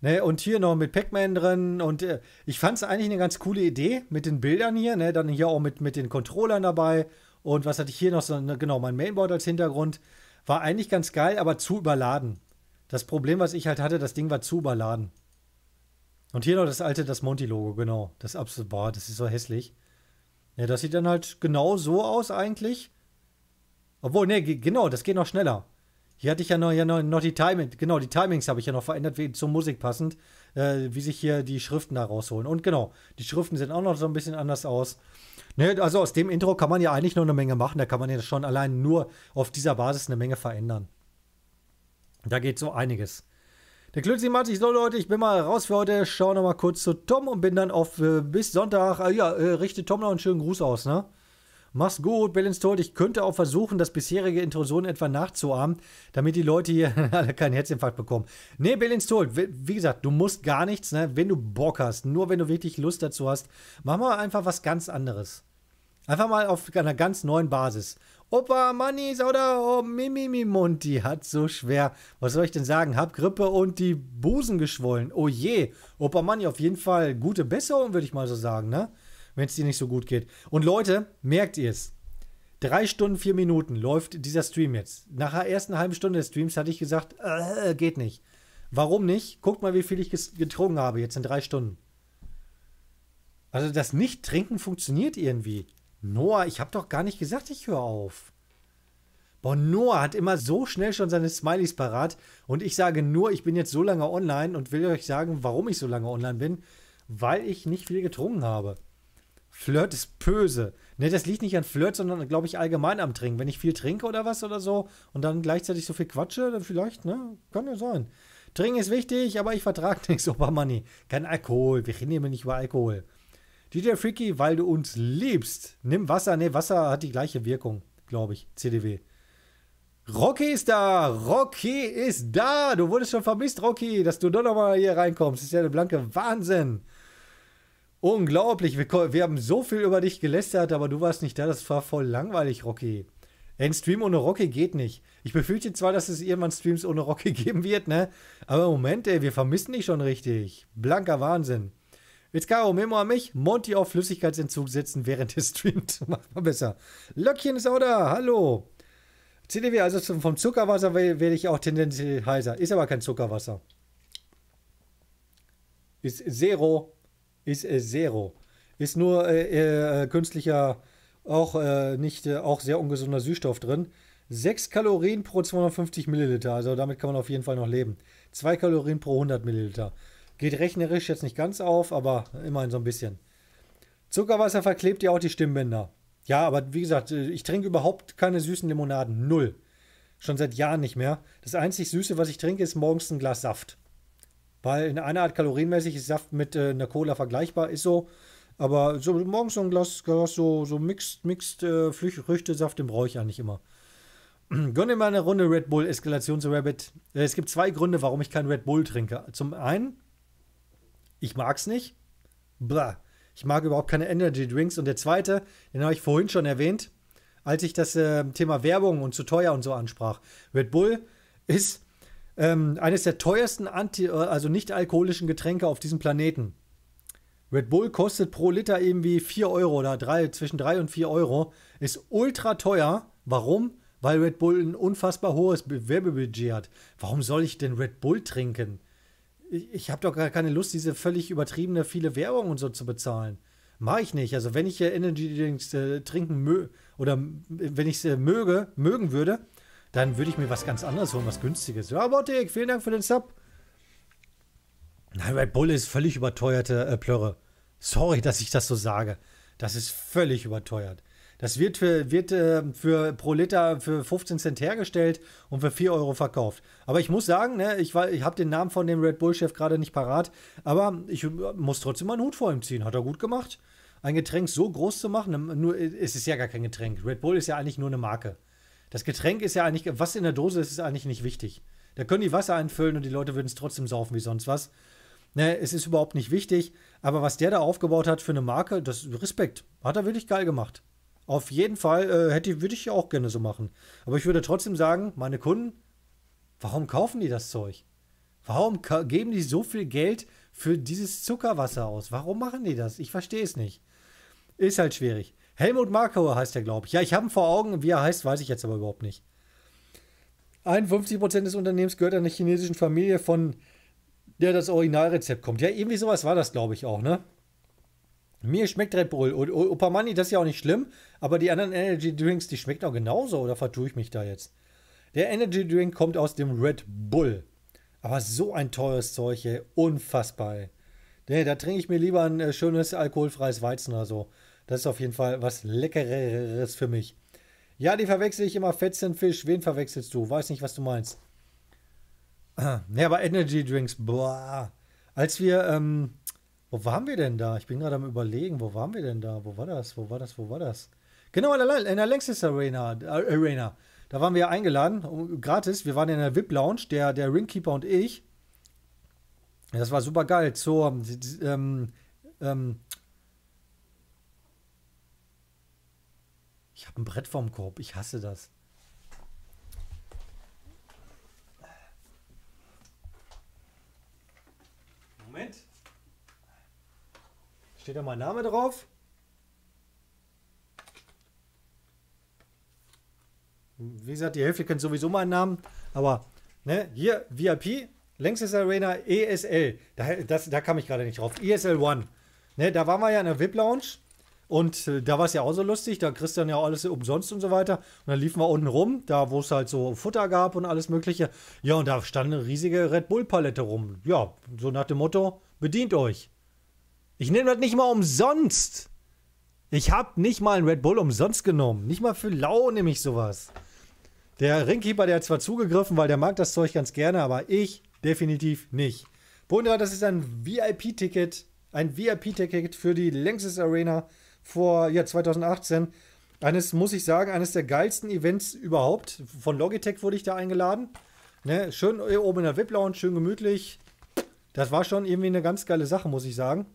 Ne, und hier noch mit Pac-Man drin. Und äh, ich fand es eigentlich eine ganz coole Idee mit den Bildern hier. Ne? Dann hier auch mit, mit den Controllern dabei. Und was hatte ich hier noch? So, ne, genau, mein Mainboard als Hintergrund. War eigentlich ganz geil, aber zu überladen. Das Problem, was ich halt hatte, das Ding war zu überladen. Und hier noch das alte, das Monty-Logo, genau. Das absolut, boah, das ist so hässlich. Ja, das sieht dann halt genau so aus eigentlich. Obwohl, ne, genau, das geht noch schneller. Hier hatte ich ja noch, ja noch, noch die Timings, genau, die Timings habe ich ja noch verändert, wie, zur Musik passend, äh, wie sich hier die Schriften da rausholen. Und genau, die Schriften sehen auch noch so ein bisschen anders aus. Ne, also aus dem Intro kann man ja eigentlich nur eine Menge machen, da kann man ja schon allein nur auf dieser Basis eine Menge verändern. Da geht so einiges. Der Klötzi macht sich so, Leute, ich bin mal raus für heute, schau nochmal kurz zu Tom und bin dann auf äh, bis Sonntag. Äh, ja, äh, richte Tom noch einen schönen Gruß aus, ne? Mach's gut, Balance Told. Ich könnte auch versuchen, das bisherige Intrusion etwa nachzuahmen, damit die Leute hier alle keinen Herzinfarkt bekommen. Nee, Balance Told, wie gesagt, du musst gar nichts, ne? Wenn du Bock hast, nur wenn du wirklich Lust dazu hast, mach mal einfach was ganz anderes. Einfach mal auf einer ganz neuen Basis. Opa, Manni, Sauda, oh, Mimimi, Monti hat so schwer. Was soll ich denn sagen? Hab Grippe und die Busen geschwollen. Oh je. Opa, Manni, auf jeden Fall gute Besserung, würde ich mal so sagen, ne? Wenn es dir nicht so gut geht. Und Leute, merkt ihr es? Drei Stunden, vier Minuten läuft dieser Stream jetzt. Nach der ersten halben Stunde des Streams hatte ich gesagt, äh, geht nicht. Warum nicht? Guckt mal, wie viel ich getrunken habe jetzt in drei Stunden. Also das Nicht-Trinken funktioniert irgendwie. Noah, ich habe doch gar nicht gesagt, ich höre auf. Boah, Noah hat immer so schnell schon seine Smileys parat und ich sage nur, ich bin jetzt so lange online und will euch sagen, warum ich so lange online bin, weil ich nicht viel getrunken habe. Flirt ist böse. Ne, das liegt nicht an Flirt, sondern glaube ich allgemein am Trinken. Wenn ich viel trinke oder was oder so und dann gleichzeitig so viel quatsche, dann vielleicht, ne, kann ja sein. Trinken ist wichtig, aber ich vertrage nichts über Money. Kein Alkohol, wir reden hier nicht über Alkohol. DJ Freaky, weil du uns liebst. Nimm Wasser. Ne, Wasser hat die gleiche Wirkung, glaube ich. CDW. Rocky ist da. Rocky ist da. Du wurdest schon vermisst, Rocky, dass du doch nochmal hier reinkommst. Das ist ja der blanke Wahnsinn. Unglaublich. Wir, wir, haben so viel über dich gelästert, aber du warst nicht da. Das war voll langweilig, Rocky. Ein Stream ohne Rocky geht nicht. Ich befürchte zwar, dass es irgendwann Streams ohne Rocky geben wird, ne? Aber Moment, ey, wir vermissen dich schon richtig. Blanker Wahnsinn. Willst Caro Memo an mich? Monty auf Flüssigkeitsentzug setzen, während des Streams. Macht mal besser. Löckchen ist auch da. Hallo. CDW, also zum, vom Zuckerwasser werde ich auch tendenziell heiser. Ist aber kein Zuckerwasser. Ist Zero. Ist äh, Zero. Ist nur äh, äh, künstlicher, auch äh, nicht, äh, auch sehr ungesunder Süßstoff drin. 6 Kalorien pro 250 Milliliter, also damit kann man auf jeden Fall noch leben. 2 Kalorien pro 100 Milliliter. Geht rechnerisch jetzt nicht ganz auf, aber immerhin so ein bisschen. Zuckerwasser verklebt ja auch die Stimmbänder. Ja, aber wie gesagt, ich trinke überhaupt keine süßen Limonaden. Null. Schon seit Jahren nicht mehr. Das einzig Süße, was ich trinke, ist morgens ein Glas Saft. Weil in einer Art kalorienmäßig ist Saft mit äh, einer Cola vergleichbar, ist so. Aber so morgens so ein Glas, Glas so, so mixed, mixed äh, Früchtesaft, den brauche ich eigentlich immer. Gönn dir mal eine Runde Red Bull Eskalation zu Rabbit. Äh, es gibt zwei Gründe, warum ich kein Red Bull trinke. Zum einen ich mag's nicht. Blah. Ich mag überhaupt keine Energy Drinks. Und der zweite, den habe ich vorhin schon erwähnt, als ich das äh, Thema Werbung und zu teuer und so ansprach. Red Bull ist ähm, eines der teuersten Anti äh, also nicht alkoholischen Getränke auf diesem Planeten. Red Bull kostet pro Liter irgendwie 4 Euro oder drei, zwischen 3 und 4 Euro. Ist ultra teuer. Warum? Weil Red Bull ein unfassbar hohes Werbebudget hat. Warum soll ich denn Red Bull trinken? ich, ich habe doch gar keine Lust, diese völlig übertriebene viele Werbung und so zu bezahlen. Mache ich nicht. Also wenn ich Energy Drinks äh, trinken mö oder wenn ich es äh, möge, mögen würde, dann würde ich mir was ganz anderes holen, was günstiges. Ja, Botik, vielen Dank für den Sub. Nein, Red Bull ist völlig überteuerte äh, Plörre. Sorry, dass ich das so sage. Das ist völlig überteuert. Das wird für, wird, äh, für pro Liter für 15 Cent hergestellt und für 4 Euro verkauft. Aber ich muss sagen, ne, ich, ich habe den Namen von dem Red Bull-Chef gerade nicht parat, aber ich äh, muss trotzdem meinen Hut vor ihm ziehen. Hat er gut gemacht. Ein Getränk so groß zu machen, ne, nur, äh, es ist ja gar kein Getränk. Red Bull ist ja eigentlich nur eine Marke. Das Getränk ist ja eigentlich, was in der Dose ist, ist eigentlich nicht wichtig. Da können die Wasser einfüllen und die Leute würden es trotzdem saufen wie sonst was. Ne, es ist überhaupt nicht wichtig, aber was der da aufgebaut hat für eine Marke, das Respekt, hat er wirklich geil gemacht. Auf jeden Fall äh, hätte, würde ich auch gerne so machen. Aber ich würde trotzdem sagen, meine Kunden, warum kaufen die das Zeug? Warum geben die so viel Geld für dieses Zuckerwasser aus? Warum machen die das? Ich verstehe es nicht. Ist halt schwierig. Helmut Markauer heißt er, glaube ich. Ja, ich habe ihn vor Augen. Wie er heißt, weiß ich jetzt aber überhaupt nicht. 51% des Unternehmens gehört einer chinesischen Familie, von der das Originalrezept kommt. Ja, irgendwie sowas war das, glaube ich, auch, ne? Mir schmeckt Red Bull. Und Opa Manni, das ist ja auch nicht schlimm. Aber die anderen Energy Drinks, die schmecken auch genauso. Oder vertue ich mich da jetzt? Der Energy Drink kommt aus dem Red Bull. Aber so ein teures Zeug, ey. Unfassbar, ey. da trinke ich mir lieber ein äh, schönes alkoholfreies Weizen oder so. Das ist auf jeden Fall was Leckereres für mich. Ja, die verwechsel ich immer. Fisch. Wen verwechselst du? Weiß nicht, was du meinst. Ja, aber Energy Drinks, boah. Als wir ähm, wo waren wir denn da? Ich bin gerade am überlegen, wo waren wir denn da? Wo war das? Wo war das? Wo war das? Genau, in der Lanxess Arena. Äh, Arena. Da waren wir eingeladen, gratis. Wir waren in der VIP-Lounge, der, der Ringkeeper und ich. Das war super geil. Zur, ähm, ähm, ähm, ich habe ein Brett vorm Korb. Ich hasse das. Moment. Steht da mein Name drauf? Wie gesagt, die Hälfte kennt sowieso meinen Namen, aber ne, hier VIP, Längstes Arena ESL. Da, das, da kam ich gerade nicht drauf. ESL One. Ne, da waren wir ja in der VIP-Lounge und äh, da war es ja auch so lustig. Da kriegst du dann ja alles umsonst und so weiter. Und dann liefen wir unten rum, da wo es halt so Futter gab und alles Mögliche. Ja, und da stand eine riesige Red Bull-Palette rum. Ja, so nach dem Motto: bedient euch. Ich nehme das nicht mal umsonst. Ich habe nicht mal einen Red Bull umsonst genommen. Nicht mal für lau nehme ich sowas. Der Ringkeeper, der hat zwar zugegriffen, weil der mag das Zeug ganz gerne, aber ich definitiv nicht. Bundra, das ist ein VIP-Ticket, ein VIP-Ticket für die Lanxess Arena vor ja, 2018. Eines, muss ich sagen, eines der geilsten Events überhaupt. Von Logitech wurde ich da eingeladen. Ne, schön oben in der VIP-Lounge, schön gemütlich. Das war schon irgendwie eine ganz geile Sache, muss ich sagen.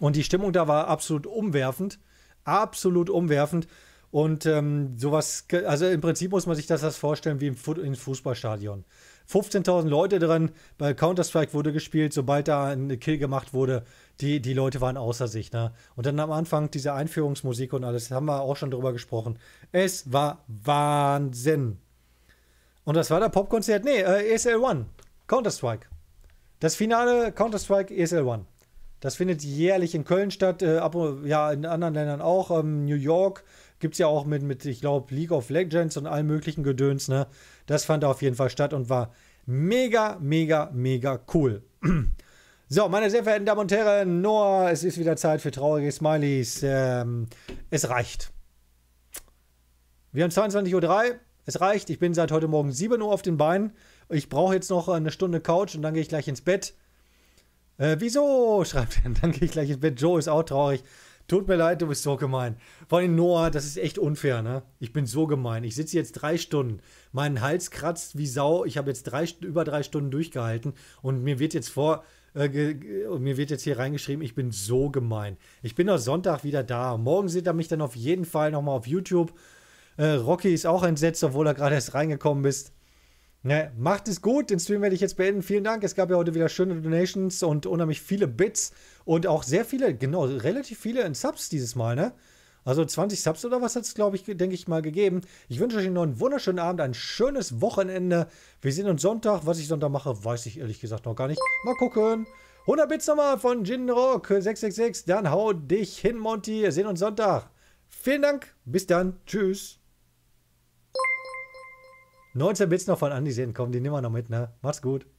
Und die Stimmung da war absolut umwerfend. Absolut umwerfend. Und ähm, sowas, also im Prinzip muss man sich das, das vorstellen wie im, Fu im Fußballstadion. 15.000 Leute drin, bei Counter-Strike wurde gespielt, sobald da ein Kill gemacht wurde, die, die Leute waren außer sich. Ne? Und dann am Anfang diese Einführungsmusik und alles, haben wir auch schon drüber gesprochen. Es war Wahnsinn. Und das war der Popkonzert, nee, äh, ESL One, Counter-Strike. Das Finale Counter-Strike ESL One. Das findet jährlich in Köln statt, äh, ab, ja, in anderen Ländern auch. Ähm, New York gibt es ja auch mit, mit ich glaube, League of Legends und allem möglichen Gedöns, ne? Das fand auf jeden Fall statt und war mega, mega, mega cool. so, meine sehr verehrten Damen und Herren, Noah, es ist wieder Zeit für traurige Smileys. Ähm, es reicht. Wir haben 22.03 Uhr. Es reicht. Ich bin seit heute Morgen 7 Uhr auf den Beinen. Ich brauche jetzt noch eine Stunde Couch und dann gehe ich gleich ins Bett. Äh, wieso? Schreibt er. Dann gehe ich gleich ins Bett. Joe ist auch traurig. Tut mir leid, du bist so gemein. Vor allem Noah, das ist echt unfair, ne? Ich bin so gemein. Ich sitze jetzt drei Stunden. Mein Hals kratzt wie Sau. Ich habe jetzt drei, über drei Stunden durchgehalten und mir wird jetzt vor. Äh, mir wird jetzt hier reingeschrieben, ich bin so gemein. Ich bin auch Sonntag wieder da. Morgen sieht er mich dann auf jeden Fall nochmal auf YouTube. Äh, Rocky ist auch entsetzt, obwohl er gerade erst reingekommen ist. Ja, macht es gut. Den Stream werde ich jetzt beenden. Vielen Dank. Es gab ja heute wieder schöne Donations und unheimlich viele Bits und auch sehr viele, genau, relativ viele in Subs dieses Mal, ne? Also 20 Subs oder was hat es, glaube ich, denke ich mal gegeben. Ich wünsche euch noch einen wunderschönen Abend, ein schönes Wochenende. Wir sehen uns Sonntag. Was ich Sonntag mache, weiß ich ehrlich gesagt noch gar nicht. Mal gucken. 100 Bits nochmal von Jinrock 666. Dann hau dich hin, Monty. Wir sehen uns Sonntag. Vielen Dank. Bis dann. Tschüss. 19 Bits noch von Andi sehen. Komm, die nehmen wir noch mit, ne? Macht's gut.